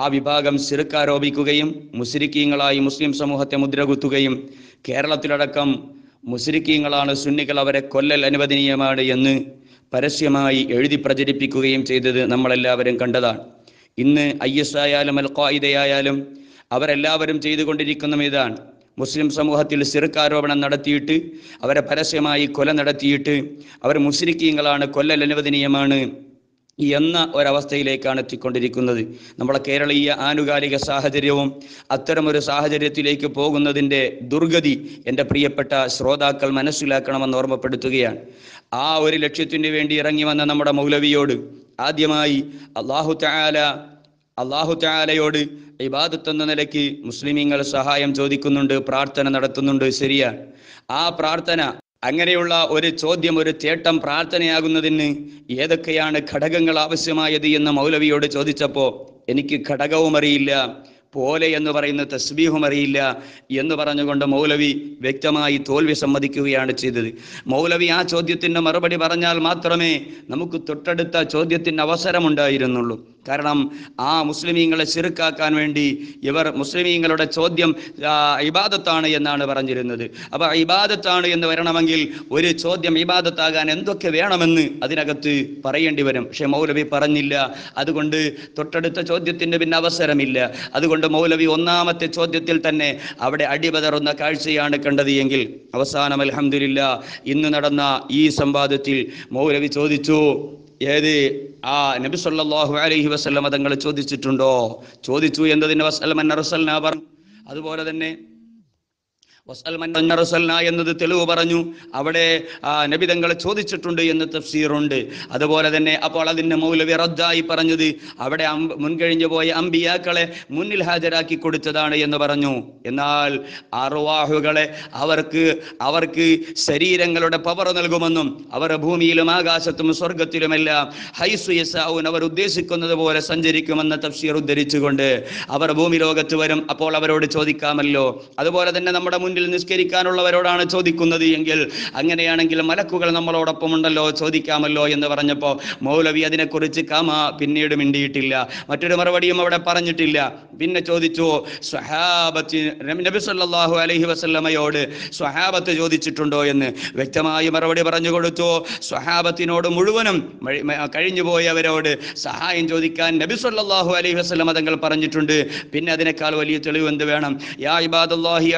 ആ വിഭാഗം സിർക്കാരോപിക്കുകയും മുസ്ലിക്കീങ്ങളായി മുസ്ലിം സമൂഹത്തെ മുദ്രകുത്തുകയും കേരളത്തിലടക്കം മുസ്ലിക്കീങ്ങളാണ് സുന്നികൾ അവരെ കൊല്ലൽ അനുവദനീയമാണ് എന്ന് പരസ്യമായി എഴുതി പ്രചരിപ്പിക്കുകയും ചെയ്തത് നമ്മളെല്ലാവരും കണ്ടതാണ് ഇന്ന് ഐ എസ് ആയാലും അൽ ഖായിദയായാലും അവരെല്ലാവരും ചെയ്തുകൊണ്ടിരിക്കുന്ന ഇതാണ് മുസ്ലിം സമൂഹത്തിൽ സിറുക്കാരോപണം നടത്തിയിട്ട് അവരെ പരസ്യമായി കൊല നടത്തിയിട്ട് അവർ മുസ്ലിക്കീങ്ങളാണ് കൊല്ലൽ അനുവദനീയമാണ് എന്ന ഒരവസ്ഥയിലേക്കാണ് എത്തിക്കൊണ്ടിരിക്കുന്നത് നമ്മുടെ കേരളീയ ആനുകാലിക സാഹചര്യവും അത്തരമൊരു സാഹചര്യത്തിലേക്ക് പോകുന്നതിൻ്റെ ദുർഗതി എൻ്റെ പ്രിയപ്പെട്ട ശ്രോതാക്കൾ മനസ്സിലാക്കണമെന്ന് ഓർമ്മപ്പെടുത്തുകയാണ് ആ ഒരു ലക്ഷ്യത്തിന് വേണ്ടി ഇറങ്ങി വന്ന നമ്മുടെ മൗലവിയോട് ആദ്യമായി അള്ളാഹു ചായാല അള്ളാഹു ചായാലയോട് ഇബാദത്ത് എന്ന നിലയ്ക്ക് മുസ്ലിമീങ്ങൾ സഹായം ചോദിക്കുന്നുണ്ട് പ്രാർത്ഥന നടത്തുന്നുണ്ട് ശരിയാണ് ആ പ്രാർത്ഥന അങ്ങനെയുള്ള ഒരു ചോദ്യം ഒരു തേട്ടം പ്രാർത്ഥനയാകുന്നതിന് ഏതൊക്കെയാണ് ഘടകങ്ങൾ ആവശ്യമായത് എന്ന് മൗലവിയോട് ചോദിച്ചപ്പോൾ എനിക്ക് ഘടകവും അറിയില്ല പോലെ എന്ന് പറയുന്ന തസ്ബീഹും അറിയില്ല എന്ന് പറഞ്ഞുകൊണ്ട് മൗലവി വ്യക്തമായി തോൽവി സമ്മതിക്കുകയാണ് ചെയ്തത് മൗലവി ആ ചോദ്യത്തിന്റെ മറുപടി പറഞ്ഞാൽ മാത്രമേ നമുക്ക് തൊട്ടടുത്ത ചോദ്യത്തിന് അവസരം ഉണ്ടായിരുന്നുള്ളൂ കാരണം ആ മുസ്ലിമീങ്ങളെ ചെറുക്കാക്കാൻ വേണ്ടി ഇവർ മുസ്ലിമീങ്ങളുടെ ചോദ്യം ഇബാദത്താണ് എന്നാണ് പറഞ്ഞിരുന്നത് അപ്പൊ ഇബാദത്താണ് എന്ന് വരണമെങ്കിൽ ഒരു ചോദ്യം ഇബാദത്താകാൻ എന്തൊക്കെ വേണമെന്ന് അതിനകത്ത് പറയേണ്ടി വരും പക്ഷെ മൗലവി പറഞ്ഞില്ല അതുകൊണ്ട് തൊട്ടടുത്ത ചോദ്യത്തിന് പിന്നെ അവസരമില്ല അതുകൊണ്ട് മൗലവി ഒന്നാമത്തെ ചോദ്യത്തിൽ തന്നെ അവിടെ അടിപതറുന്ന കാഴ്ചയാണ് കണ്ടത് എങ്കിൽ അവസാനം അലഹമില്ല ഇന്ന് നടന്ന ഈ സംവാദത്തിൽ മൗലവി ചോദിച്ചു ഏത് ആ നബി സല്ലാഹു അലൈഹി വസ്ലമ തങ്ങൾ ചോദിച്ചിട്ടുണ്ടോ ചോദിച്ചു എന്നതിന് വസ്ലമൻ പറഞ്ഞു അതുപോലെ തന്നെ എന്നത് തെളിവ് പറഞ്ഞു അവിടെ നബിതങ്ങളെ ചോദിച്ചിട്ടുണ്ട് എന്ന് തഫ്സീറുണ്ട് അതുപോലെ തന്നെ അപ്പോൾ അതിൻ്റെ മൗലവി റദ്ദായി പറഞ്ഞത് അവിടെ മുൻകഴിഞ്ഞു പോയ അമ്പിയാക്കളെ മുന്നിൽ ഹാജരാക്കി കൊടുത്തതാണ് എന്ന് പറഞ്ഞു എന്നാൽ അറുവാഹുകളെ അവർക്ക് അവർക്ക് ശരീരങ്ങളുടെ പവർ നൽകുമെന്നും അവർ ഭൂമിയിലും ആകാശത്തും സ്വർഗത്തിലുമെല്ലാം ഹൈസുയസാവും അവർ ഉദ്ദേശിക്കുന്നത് പോലെ സഞ്ചരിക്കുമെന്ന തഫ്സീർ ഉദ്ധരിച്ചുകൊണ്ട് അവർ ഭൂമി ലോകത്ത് വരും അപ്പോൾ അവരോട് ചോദിക്കാമല്ലോ അതുപോലെ തന്നെ നമ്മുടെ മുൻ അല്ലെങ്കിൽ നിസ്കരിക്കാനുള്ളവരോടാണ് ചോദിക്കുന്നത് എങ്കിൽ അങ്ങനെയാണെങ്കിൽ മലക്കുകൾ നമ്മളോടൊപ്പം ഉണ്ടല്ലോ ചോദിക്കാമല്ലോ എന്ന് പറഞ്ഞപ്പോൾ മൗലവി അതിനെക്കുറിച്ച് കാമ പിന്നീട് മിണ്ടിയിട്ടില്ല മറ്റൊരു മറുപടിയും അവിടെ പറഞ്ഞിട്ടില്ല പിന്നെ ചോദിച്ചു സ്വഹാബത്തി നബി സല്ലാഹു അലഹി വസല്ലമയോട് സ്വഹാബത്ത് ചോദിച്ചിട്ടുണ്ടോ എന്ന് വ്യക്തമായി മറുപടി പറഞ്ഞു കൊടുത്തു സ്വഹാബത്തിനോട് മുഴുവനും കഴിഞ്ഞുപോയവരോട് സഹായം ചോദിക്കാൻ നബി സല്ലാഹു അലൈഹി വസ്ലം തങ്ങൾ പറഞ്ഞിട്ടുണ്ട് പിന്നെ അതിനേക്കാൾ വലിയ തെളിവ് എന്ത് വേണം യാ ഇബാദല്ലാഹി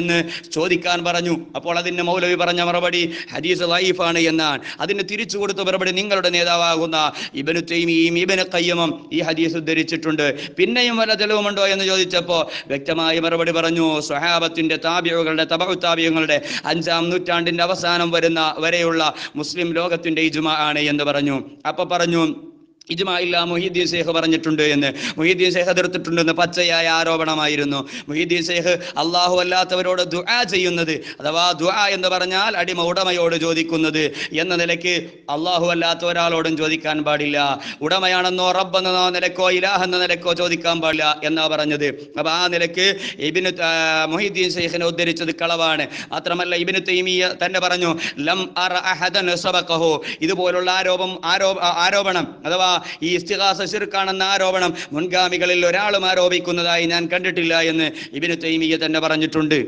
എന്ന് എന്ന് ചോദിക്കാൻ പറഞ്ഞു അപ്പോൾ അതിന് മൗലവി പറഞ്ഞ മറുപടി ഹദീസ് ലൈഫാണ് എന്നാണ് അതിന് തിരിച്ചു കൊടുത്ത മറുപടി നിങ്ങളുടെ നേതാവാകുന്ന ഇബനു തൈമിയും ഇബന് കയ്യമം ഈ ഹദീസ് ഉദ്ധരിച്ചിട്ടുണ്ട് പിന്നെയും വല്ല തെളിവുമുണ്ടോ എന്ന് ചോദിച്ചപ്പോൾ വ്യക്തമായ മറുപടി പറഞ്ഞു സ്വഹാബത്തിന്റെ താബിയകളുടെ തബഹു താബിയങ്ങളുടെ അഞ്ചാം നൂറ്റാണ്ടിന്റെ അവസാനം വരുന്ന വരെയുള്ള മുസ്ലിം ലോകത്തിന്റെ ഇജുമ ആണ് എന്ന് പറഞ്ഞു അപ്പൊ പറഞ്ഞു ഇജ്മായില്ല മൊഹീദ്ദീൻ ഷേഖ് പറഞ്ഞിട്ടുണ്ട് എന്ന് മൊഹീദ്ദീൻ ഷേഖ് എന്ന് പച്ചയായ ആരോപണമായിരുന്നു മൊഹീദ്ദീൻ ഷേഖ് അള്ളാഹു അല്ലാത്തവരോട് ദുആ ചെയ്യുന്നത് അഥവാ ദുആ എന്ന് പറഞ്ഞാൽ അടിമ ഉടമയോട് ചോദിക്കുന്നത് എന്ന നിലയ്ക്ക് അള്ളാഹു അല്ലാത്ത ഒരാളോടും ചോദിക്കാൻ പാടില്ല ഉടമയാണെന്നോ റബ്ബ് എന്ന നിലക്കോ ഇലാഹ് എന്ന നിലക്കോ ചോദിക്കാൻ പാടില്ല എന്നാ പറഞ്ഞത് അപ്പൊ ആ നിലയ്ക്ക് ഇബിന് മൊഹീദ്ദീൻ ഷേഖിനെ ഉദ്ധരിച്ചത് കളവാണ് മാത്രമല്ല ഇബിന് തൈമിയ തന്നെ പറഞ്ഞു ലം അഹദൻ ഇതുപോലുള്ള ആരോപം ആരോപണം അഥവാ ഈ ഇസ്തിഹാസ ശിർക്കാണെന്ന ആരോപണം മുൻഗാമികളിൽ ഒരാളും ആരോപിക്കുന്നതായി ഞാൻ കണ്ടിട്ടില്ല എന്ന് ഇബിന് തൈമിയ തന്നെ പറഞ്ഞിട്ടുണ്ട്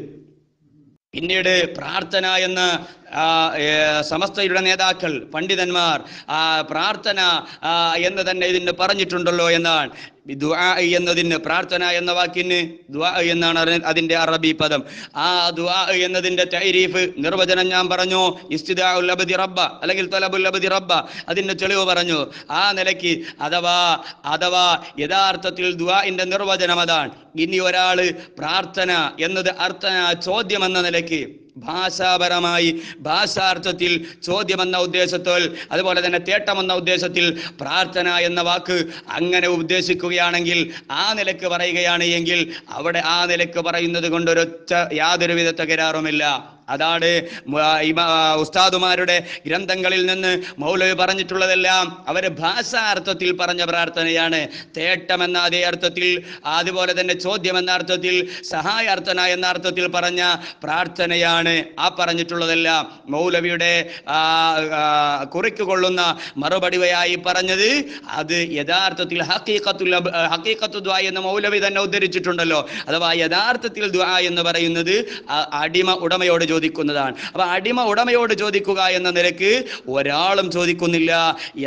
പിന്നീട് പ്രാർത്ഥന എന്ന സമസ്തയുടെ നേതാക്കൾ പണ്ഡിതന്മാർ പ്രാർത്ഥന എന്ന് തന്നെ ഇതിന് പറഞ്ഞിട്ടുണ്ടല്ലോ എന്നാണ് ദുആ എന്നതിന് പ്രാർത്ഥന എന്ന വാക്കിന് ദുആ എന്നാണ് അതിന്റെ അറബി പദം ആ ദുആ എന്നതിന്റെ തൈരീഫ് നിർവചനം ഞാൻ പറഞ്ഞു റബ്ബ അല്ലെങ്കിൽ തലബുല്ലബദി റബ്ബ അതിന്റെ തെളിവ് പറഞ്ഞു ആ നിലയ്ക്ക് അഥവാ അഥവാ യഥാർത്ഥത്തിൽ ദുആഇന്റെ നിർവചനം അതാണ് ഇനി ഒരാൾ പ്രാർത്ഥന എന്നത് അർത്ഥ ചോദ്യം എന്ന നിലയ്ക്ക് ഭാഷാപരമായി ഭാഷാർത്ഥത്തിൽ ചോദ്യമെന്ന ഉദ്ദേശത്തിൽ അതുപോലെ തന്നെ തേട്ടം എന്ന ഉദ്ദേശത്തിൽ പ്രാർത്ഥന എന്ന വാക്ക് അങ്ങനെ ഉദ്ദേശിക്കുകയാണെങ്കിൽ ആ നിലക്ക് പറയുകയാണ് എങ്കിൽ അവിടെ ആ നിലക്ക് പറയുന്നത് കൊണ്ട് ഒരൊറ്റ യാതൊരുവിധ തകരാറുമില്ല അതാണ് ഉസ്താദുമാരുടെ ഗ്രന്ഥങ്ങളിൽ നിന്ന് മൗലവി പറഞ്ഞിട്ടുള്ളതെല്ലാം അവർ ഭാഷാർത്ഥത്തിൽ പറഞ്ഞ പ്രാർത്ഥനയാണ് തേട്ടം എന്ന അതേ അർത്ഥത്തിൽ അതുപോലെ തന്നെ ചോദ്യം എന്ന അർത്ഥത്തിൽ സഹായാർത്ഥന എന്ന അർത്ഥത്തിൽ പറഞ്ഞ പ്രാർത്ഥനയാണ് ആ പറഞ്ഞിട്ടുള്ളതെല്ലാം മൗലവിയുടെ കുറിക്ക് കൊള്ളുന്ന മറുപടിവയായി പറഞ്ഞത് അത് യഥാർത്ഥത്തിൽ ഹക്കീക്കത്തുൽ ഹക്കീക്കത്തു ദ്വാ എന്ന മൗലവി തന്നെ ഉദ്ധരിച്ചിട്ടുണ്ടല്ലോ അഥവാ യഥാർത്ഥത്തിൽ ദ്വാ എന്ന് പറയുന്നത് അടിമ ഉടമയോട് ചോദിക്കുന്നതാണ് അപ്പൊ അടിമ ഉടമയോട് ചോദിക്കുക എന്ന നിലക്ക് ഒരാളും ചോദിക്കുന്നില്ല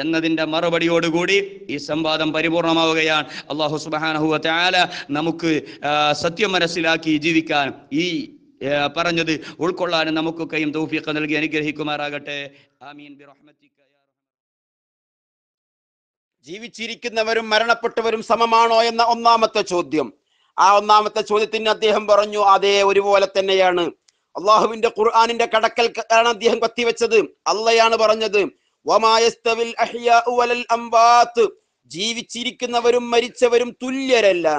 എന്നതിന്റെ മറുപടിയോടുകൂടി ഈ സംവാദം പരിപൂർണമാവുകയാണ് അള്ളാഹു സുബാനഹുവ താല നമുക്ക് സത്യം മനസ്സിലാക്കി ജീവിക്കാൻ ഈ പറഞ്ഞത് ഉൾക്കൊള്ളാനും നമുക്കൊക്കെയും തൗഫീഖ് നൽകി അനുഗ്രഹിക്കുമാറാകട്ടെ ആമീൻ ജീവിച്ചിരിക്കുന്നവരും മരണപ്പെട്ടവരും സമമാണോ എന്ന ഒന്നാമത്തെ ചോദ്യം ആ ഒന്നാമത്തെ ചോദ്യത്തിന് അദ്ദേഹം പറഞ്ഞു അതേ ഒരുപോലെ തന്നെയാണ് അള്ളാഹുവിന്റെ ഖുർആാനിന്റെ കടക്കൽ ആണ് അദ്ദേഹം കത്തിവെച്ചത് അള്ളയാണ് പറഞ്ഞത് ജീവിച്ചിരിക്കുന്നവരും മരിച്ചവരും തുല്യരല്ല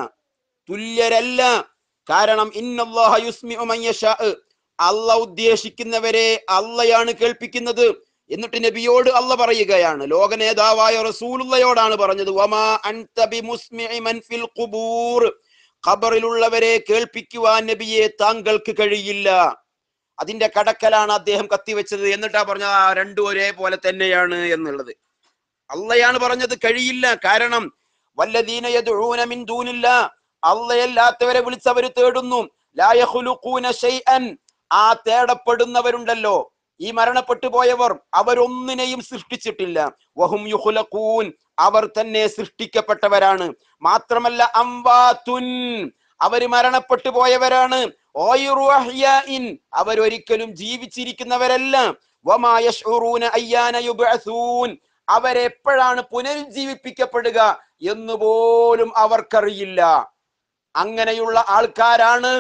തുല്യരല്ല കാരണം അള്ള ഉദ്ദേശിക്കുന്നവരെ അള്ളയാണ് കേൾപ്പിക്കുന്നത് എന്നിട്ട് നബിയോട് അല്ല പറയുകയാണ് ലോക നേതാവായ റസൂലുള്ളയോടാണ് പറഞ്ഞത് ഖബറിലുള്ളവരെ കേൾപ്പിക്കുവാൻ നബിയെ താങ്കൾക്ക് കഴിയില്ല അതിന്റെ കടക്കലാണ് അദ്ദേഹം കത്തിവെച്ചത് എന്നിട്ടാ പറഞ്ഞ ആ ഒരേ പോലെ തന്നെയാണ് എന്നുള്ളത് അള്ളയാണ് പറഞ്ഞത് കഴിയില്ല കാരണം വല്ലദീന യദൂനമിൻ ദൂനില്ല അള്ളയല്ലാത്തവരെ വിളിച്ചവർ തേടുന്നു ലായഹുലുക്കൂന ആ തേടപ്പെടുന്നവരുണ്ടല്ലോ ഈ മരണപ്പെട്ടു പോയവർ അവരൊന്നിനെയും സൃഷ്ടിച്ചിട്ടില്ല വഹും യുഹുലക്കൂൻ അവർ തന്നെ സൃഷ്ടിക്കപ്പെട്ടവരാണ് മാത്രമല്ല അംവാത്തുൻ അവര് മരണപ്പെട്ടു പോയവരാണ് അവരൊരിക്കലും ജീവിച്ചിരിക്കുന്നവരല്ല അവരെപ്പോഴാണ് പുനരുജ്ജീവിപ്പിക്കപ്പെടുക എന്ന് പോലും അവർക്കറിയില്ല അങ്ങനെയുള്ള ആൾക്കാരാണ്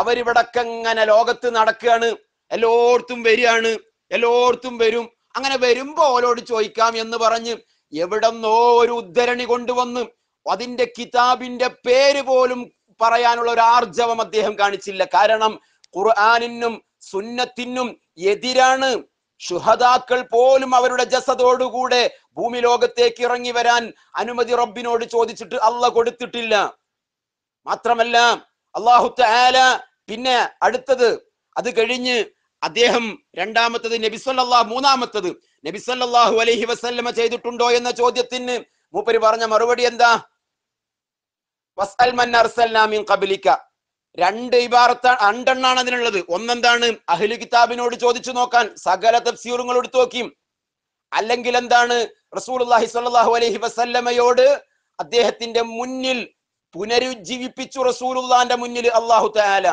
അവരിവിടക്കങ്ങനെ ലോകത്ത് നടക്കുകയാണ് എല്ലോർത്തും വരികയാണ് എല്ലോർത്തും വരും അങ്ങനെ വരുമ്പോ ഓരോട് ചോദിക്കാം എന്ന് പറഞ്ഞ് എവിടെന്നോ ഒരു ഉദ്ധരണി കൊണ്ടുവന്ന് അതിന്റെ കിതാബിന്റെ പേര് പോലും പറയാനുള്ള ഒരു ആർജവം അദ്ദേഹം കാണിച്ചില്ല കാരണം ഖുർആാനിനും സുന്നത്തിനും എതിരാണ് ഷുഹദാക്കൾ പോലും അവരുടെ ജസതോടുകൂടെ ഭൂമി ലോകത്തേക്ക് ഇറങ്ങി വരാൻ അനുമതി റബ്ബിനോട് ചോദിച്ചിട്ട് അല്ല കൊടുത്തിട്ടില്ല മാത്രമല്ല അള്ളാഹുത്ത ആല പിന്നെ അടുത്തത് അത് കഴിഞ്ഞ് അദ്ദേഹം രണ്ടാമത്തത് നബിസ്വല്ലാ മൂന്നാമത്തത് നബിസ്വല്ലാഹു അലഹി വസല്ലമ ചെയ്തിട്ടുണ്ടോ എന്ന ചോദ്യത്തിന് മൂപ്പര് പറഞ്ഞ മറുപടി എന്താ രണ്ട് ഇബാറത്ത രണ്ടെണ്ണാണ് അതിനുള്ളത് ഒന്നെന്താണ് അഹ്ലു കിതാബിനോട് ചോദിച്ചു നോക്കാൻ സകല തഫ്സീറുകൾ എടുത്തു നോക്കിയും അല്ലെങ്കിൽ എന്താണ് റസൂൽഹി സ്വല്ലാഹു അലഹി വസല്ലമയോട് അദ്ദേഹത്തിന്റെ മുന്നിൽ പുനരുജ്ജീവിപ്പിച്ചു റസൂലുള്ളാന്റെ മുന്നിൽ അള്ളാഹു തആല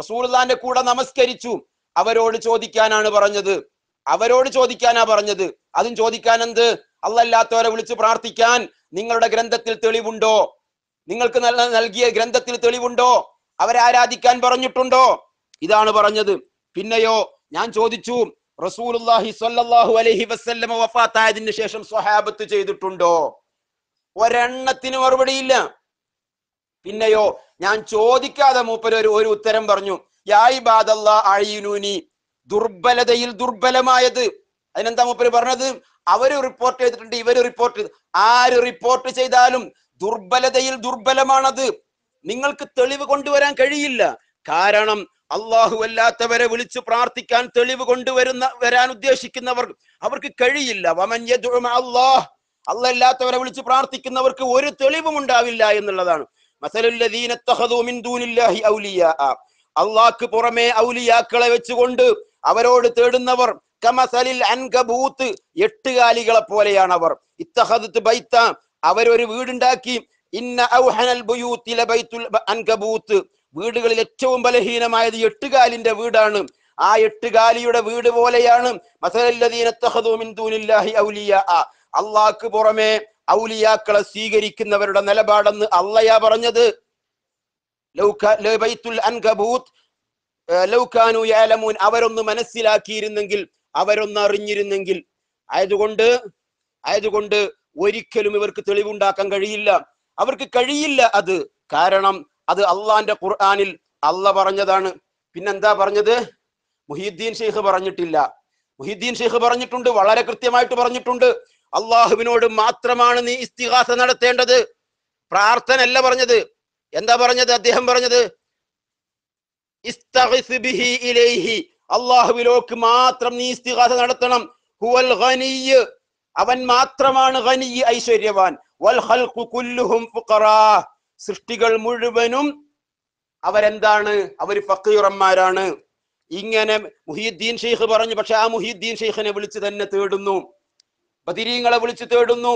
റസൂലുള്ളാന്റെ കൂടെ നമസ്കരിച്ചു അവരോട് ചോദിക്കാനാണ് പറഞ്ഞത് അവരോട് ചോദിക്കാനാ പറഞ്ഞത് അതും ചോദിക്കാൻ എന്ത് അല്ലല്ലാത്തവരെ വിളിച്ച് പ്രാർത്ഥിക്കാൻ നിങ്ങളുടെ ഗ്രന്ഥത്തിൽ തെളിവുണ്ടോ നിങ്ങൾക്ക് നൽകിയ ഗ്രന്ഥത്തിൽ തെളിവുണ്ടോ അവരെ ആരാധിക്കാൻ പറഞ്ഞിട്ടുണ്ടോ ഇതാണ് പറഞ്ഞത് പിന്നെയോ ഞാൻ ചോദിച്ചു റസൂലുല്ലാഹി സ്വല്ലല്ലാഹു അലൈഹി വസല്ലമ വഫാത്തായതിന് ശേഷം സ്വഹാബത്ത് ചെയ്തിട്ടുണ്ടോ ഒരെണ്ണത്തിന് മറുപടിയില്ല പിന്നെയോ ഞാൻ ചോദിക്കാതെ മൂപ്പരൊരു ഒരു ഉത്തരം പറഞ്ഞു യായി ബാദല്ലാ ദുർബലതയിൽ ദുർബലമായത് അതിനെന്താ മൂപ്പര് പറഞ്ഞത് അവര് റിപ്പോർട്ട് ചെയ്തിട്ടുണ്ട് ഇവര് റിപ്പോർട്ട് ചെയ്ത് ആര് റിപ്പോർട്ട് ചെയ്താലും ദുർബലതയിൽ ദുർബലമാണത് നിങ്ങൾക്ക് തെളിവ് കൊണ്ടുവരാൻ കഴിയില്ല കാരണം അള്ളാഹു അല്ലാത്തവരെ വിളിച്ച് പ്രാർത്ഥിക്കാൻ തെളിവ് കൊണ്ടുവരുന്ന വരാൻ ഉദ്ദേശിക്കുന്നവർ അവർക്ക് കഴിയില്ല വമൻ അള്ളാഹ് അല്ലല്ലാത്തവരെ വിളിച്ച് പ്രാർത്ഥിക്കുന്നവർക്ക് ഒരു തെളിവും ഉണ്ടാവില്ല എന്നുള്ളതാണ് അള്ളാഹ്ക്ക് പുറമെ ഔലിയാക്കളെ വെച്ചുകൊണ്ട് അവരോട് തേടുന്നവർ കമസലിൽ അൻകബൂത്ത് എട്ടുകാലികളെ പോലെയാണ് അവർ ഇത്തഹദ് ബൈത്ത അവരൊരു വീടുണ്ടാക്കി ഇന്ന ഔഹനൽ അൻകബൂത്ത് വീടുകളിൽ ഏറ്റവും ബലഹീനമായത് എട്ടുകാലിന്റെ വീടാണ് ആ എട്ടുകാലിയുടെ വീട് പോലെയാണ് അള്ളാക്ക് പുറമെ ഔലിയാക്കളെ സ്വീകരിക്കുന്നവരുടെ നിലപാടെന്ന് അള്ളയാ പറഞ്ഞത് അവരൊന്ന് മനസ്സിലാക്കിയിരുന്നെങ്കിൽ അവരൊന്ന് അറിഞ്ഞിരുന്നെങ്കിൽ ആയതുകൊണ്ട് ആയതുകൊണ്ട് ഒരിക്കലും ഇവർക്ക് തെളിവുണ്ടാക്കാൻ കഴിയില്ല അവർക്ക് കഴിയില്ല അത് കാരണം അത് അള്ളാന്റെ ഖുർആാനിൽ അല്ല പറഞ്ഞതാണ് പിന്നെന്താ പറഞ്ഞത് മുഹീദ്ദീൻ ഷെയ്ഖ് പറഞ്ഞിട്ടില്ല മുഹീദ്ദീൻ ഷെയ്ഖ് പറഞ്ഞിട്ടുണ്ട് വളരെ കൃത്യമായിട്ട് പറഞ്ഞിട്ടുണ്ട് അള്ളാഹുവിനോട് മാത്രമാണ് നീ ഇസ്തിഹാസ നടത്തേണ്ടത് പ്രാർത്ഥന അല്ല പറഞ്ഞത് എന്താ പറഞ്ഞത് അദ്ദേഹം പറഞ്ഞത് അള്ളാഹുവിലോക്ക് മാത്രം നീ ഇസ്തിഹാസ നടത്തണം ഹുവൽ അവൻ മാത്രമാണ് ഖനി ഐശ്വര്യവാൻ വൽ ഖൽഖു കുല്ലുഹും ഫുഖറാ സൃഷ്ടികൾ മുഴുവനും അവരെന്താണ് അവർ ഫക്കീറന്മാരാണ് ഇങ്ങനെ മുഹിയുദ്ദീൻ ഷെയ്ഖ് പറഞ്ഞു പക്ഷെ ആ മുഹിയുദ്ദീൻ ഷെയ്ഖിനെ വിളിച്ച് തന്നെ തേടുന്നു ബദിരീങ്ങളെ വിളിച്ച് തേടുന്നു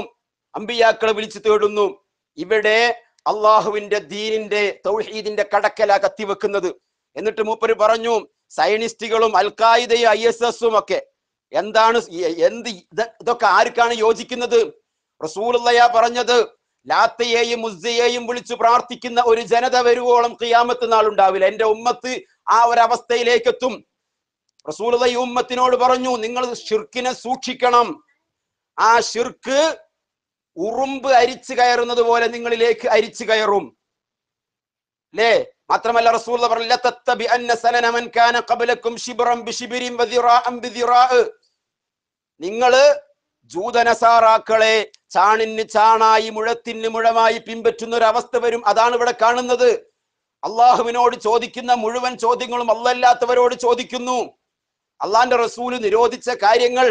അമ്പിയാക്കളെ വിളിച്ച് തേടുന്നു ഇവിടെ അള്ളാഹുവിന്റെ ദീനിന്റെ തൗഹീദിന്റെ കടക്കലാ കത്തിവെക്കുന്നത് എന്നിട്ട് മൂപ്പര് പറഞ്ഞു സയനിസ്റ്റുകളും അൽഖായിദയും ഐ എസ് എസും ഒക്കെ എന്താണ് എന്ത് ഇതൊക്കെ ആർക്കാണ് യോജിക്കുന്നത് റസൂലയ പറഞ്ഞത് ലാത്തയെയും മുസ്സയെയും വിളിച്ചു പ്രാർത്ഥിക്കുന്ന ഒരു ജനത വരുവോളം നാൾ നാളുണ്ടാവില്ല എന്റെ ഉമ്മത്ത് ആ ഒരവസ്ഥയിലേക്ക് എത്തും റസൂലത ഈ ഉമ്മത്തിനോട് പറഞ്ഞു നിങ്ങൾ ഷിർക്കിനെ സൂക്ഷിക്കണം ആ ഷിർക്ക് ഉറുമ്പ് അരിച്ചു കയറുന്നത് പോലെ നിങ്ങളിലേക്ക് അരിച്ചു കയറും അല്ലേ മാത്രമല്ല റസൂൽ പറഞ്ഞു നിങ്ങള് ജൂതനസാറാക്കളെ ചാണിന് ചാണായി മുഴത്തിന് മുഴമായി പിൻപറ്റുന്ന ഒരു അവസ്ഥ വരും അതാണ് ഇവിടെ കാണുന്നത് അള്ളാഹുവിനോട് ചോദിക്കുന്ന മുഴുവൻ ചോദ്യങ്ങളും അല്ലല്ലാത്തവരോട് ചോദിക്കുന്നു അള്ളാന്റെ റസൂല് നിരോധിച്ച കാര്യങ്ങൾ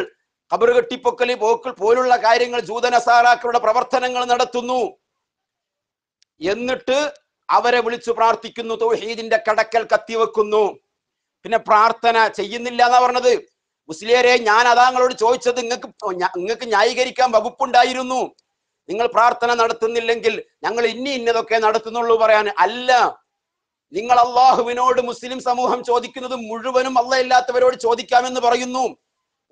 കബർ കെട്ടിപ്പൊക്കലി പോക്കൾ പോലുള്ള കാര്യങ്ങൾ ജൂതനസാറാക്കളുടെ പ്രവർത്തനങ്ങൾ നടത്തുന്നു എന്നിട്ട് അവരെ വിളിച്ചു പ്രാർത്ഥിക്കുന്നു തൗഹീദിന്റെ കടക്കൽ കത്തിവെക്കുന്നു പിന്നെ പ്രാർത്ഥന ചെയ്യുന്നില്ല എന്നാ പറഞ്ഞത് മുസ്ലിയരെ ഞാൻ അതാ നിങ്ങളോട് ചോദിച്ചത് നിങ്ങൾക്ക് നിങ്ങൾക്ക് ന്യായീകരിക്കാൻ വകുപ്പുണ്ടായിരുന്നു നിങ്ങൾ പ്രാർത്ഥന നടത്തുന്നില്ലെങ്കിൽ ഞങ്ങൾ ഇനി ഇന്നതൊക്കെ നടത്തുന്നുള്ളൂ പറയാൻ അല്ല നിങ്ങൾ അള്ളാഹുവിനോട് മുസ്ലിം സമൂഹം ചോദിക്കുന്നത് മുഴുവനും അല്ല ഇല്ലാത്തവരോട് ചോദിക്കാമെന്ന് പറയുന്നു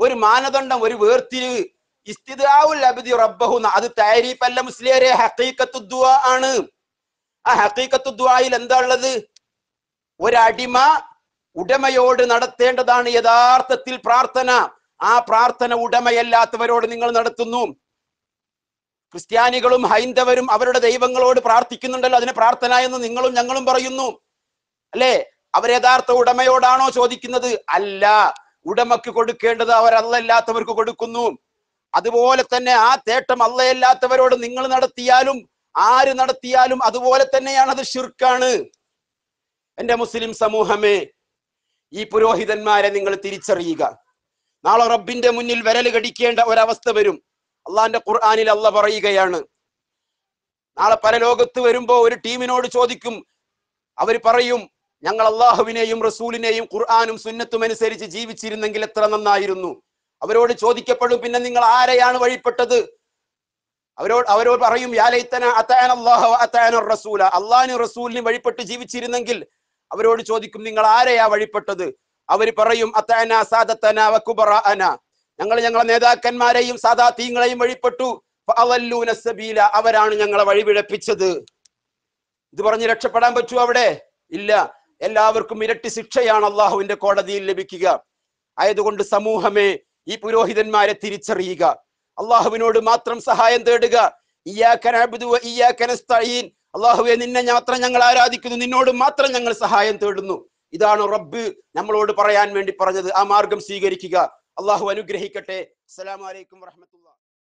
ഒരു മാനദണ്ഡം ഒരു വേർതിരിവ് ഇസ്തിദാവുൽ റബ്ബഹു അത് താരീഫല്ല മുസ്ലിയരെ ആണ് ആ ഹക്കീക്കത്തുദ്വായിൽ എന്താ ഉള്ളത് ഒരടിമ ഉടമയോട് നടത്തേണ്ടതാണ് യഥാർത്ഥത്തിൽ പ്രാർത്ഥന ആ പ്രാർത്ഥന ഉടമയല്ലാത്തവരോട് നിങ്ങൾ നടത്തുന്നു ക്രിസ്ത്യാനികളും ഹൈന്ദവരും അവരുടെ ദൈവങ്ങളോട് പ്രാർത്ഥിക്കുന്നുണ്ടല്ലോ അതിന് പ്രാർത്ഥന എന്ന് നിങ്ങളും ഞങ്ങളും പറയുന്നു അല്ലേ അവർ യഥാർത്ഥ ഉടമയോടാണോ ചോദിക്കുന്നത് അല്ല ഉടമക്ക് കൊടുക്കേണ്ടത് അവർ അല്ലല്ലാത്തവർക്ക് കൊടുക്കുന്നു അതുപോലെ തന്നെ ആ തേട്ടം അല്ലയല്ലാത്തവരോട് നിങ്ങൾ നടത്തിയാലും ആര് നടത്തിയാലും അതുപോലെ തന്നെയാണ് അത് ഷിർക്കാണ് എന്റെ മുസ്ലിം സമൂഹമേ ഈ പുരോഹിതന്മാരെ നിങ്ങൾ തിരിച്ചറിയുക നാളെ റബ്ബിന്റെ മുന്നിൽ വിരൽ കടിക്കേണ്ട ഒരവസ്ഥ വരും അള്ളാന്റെ ഖുർആാനിൽ അല്ല പറയുകയാണ് നാളെ പല ലോകത്ത് വരുമ്പോൾ ഒരു ടീമിനോട് ചോദിക്കും അവർ പറയും ഞങ്ങൾ അള്ളാഹുവിനെയും റസൂലിനെയും ഖുർആാനും സുന്നത്തും അനുസരിച്ച് ജീവിച്ചിരുന്നെങ്കിൽ എത്ര നന്നായിരുന്നു അവരോട് ചോദിക്കപ്പെടും പിന്നെ നിങ്ങൾ ആരെയാണ് വഴിപ്പെട്ടത് അവരോട് അവരോട് പറയും അള്ളാഹു അത്താൻ റസൂല അള്ളാഹിനും റസൂലിനും വഴിപ്പെട്ട് ജീവിച്ചിരുന്നെങ്കിൽ അവരോട് ചോദിക്കും നിങ്ങൾ ആരെയാ വഴിപ്പെട്ടത് അവർ പറയും അത്തന സാദത്തന വക്കുബറ അന ഞങ്ങൾ ഞങ്ങളെ നേതാക്കന്മാരെയും സാദാത്തീങ്ങളെയും വഴിപ്പെട്ടു സബീല അവരാണ് ഞങ്ങളെ വഴിപിഴപ്പിച്ചത് ഇത് പറഞ്ഞ് രക്ഷപ്പെടാൻ പറ്റുമോ അവിടെ ഇല്ല എല്ലാവർക്കും ഇരട്ടി ശിക്ഷയാണ് അള്ളാഹുവിന്റെ കോടതിയിൽ ലഭിക്കുക ആയതുകൊണ്ട് സമൂഹമേ ഈ പുരോഹിതന്മാരെ തിരിച്ചറിയുക അള്ളാഹുവിനോട് മാത്രം സഹായം തേടുക അള്ളാഹുവെ നിന്നെ മാത്രം ഞങ്ങൾ ആരാധിക്കുന്നു നിന്നോട് മാത്രം ഞങ്ങൾ സഹായം തേടുന്നു ഇതാണ് റബ്ബ് നമ്മളോട് പറയാൻ വേണ്ടി പറഞ്ഞത് ആ മാർഗം സ്വീകരിക്കുക അള്ളാഹു അനുഗ്രഹിക്കട്ടെ അസ്സലാമലൈക്കും വറഹമത്തുള്ള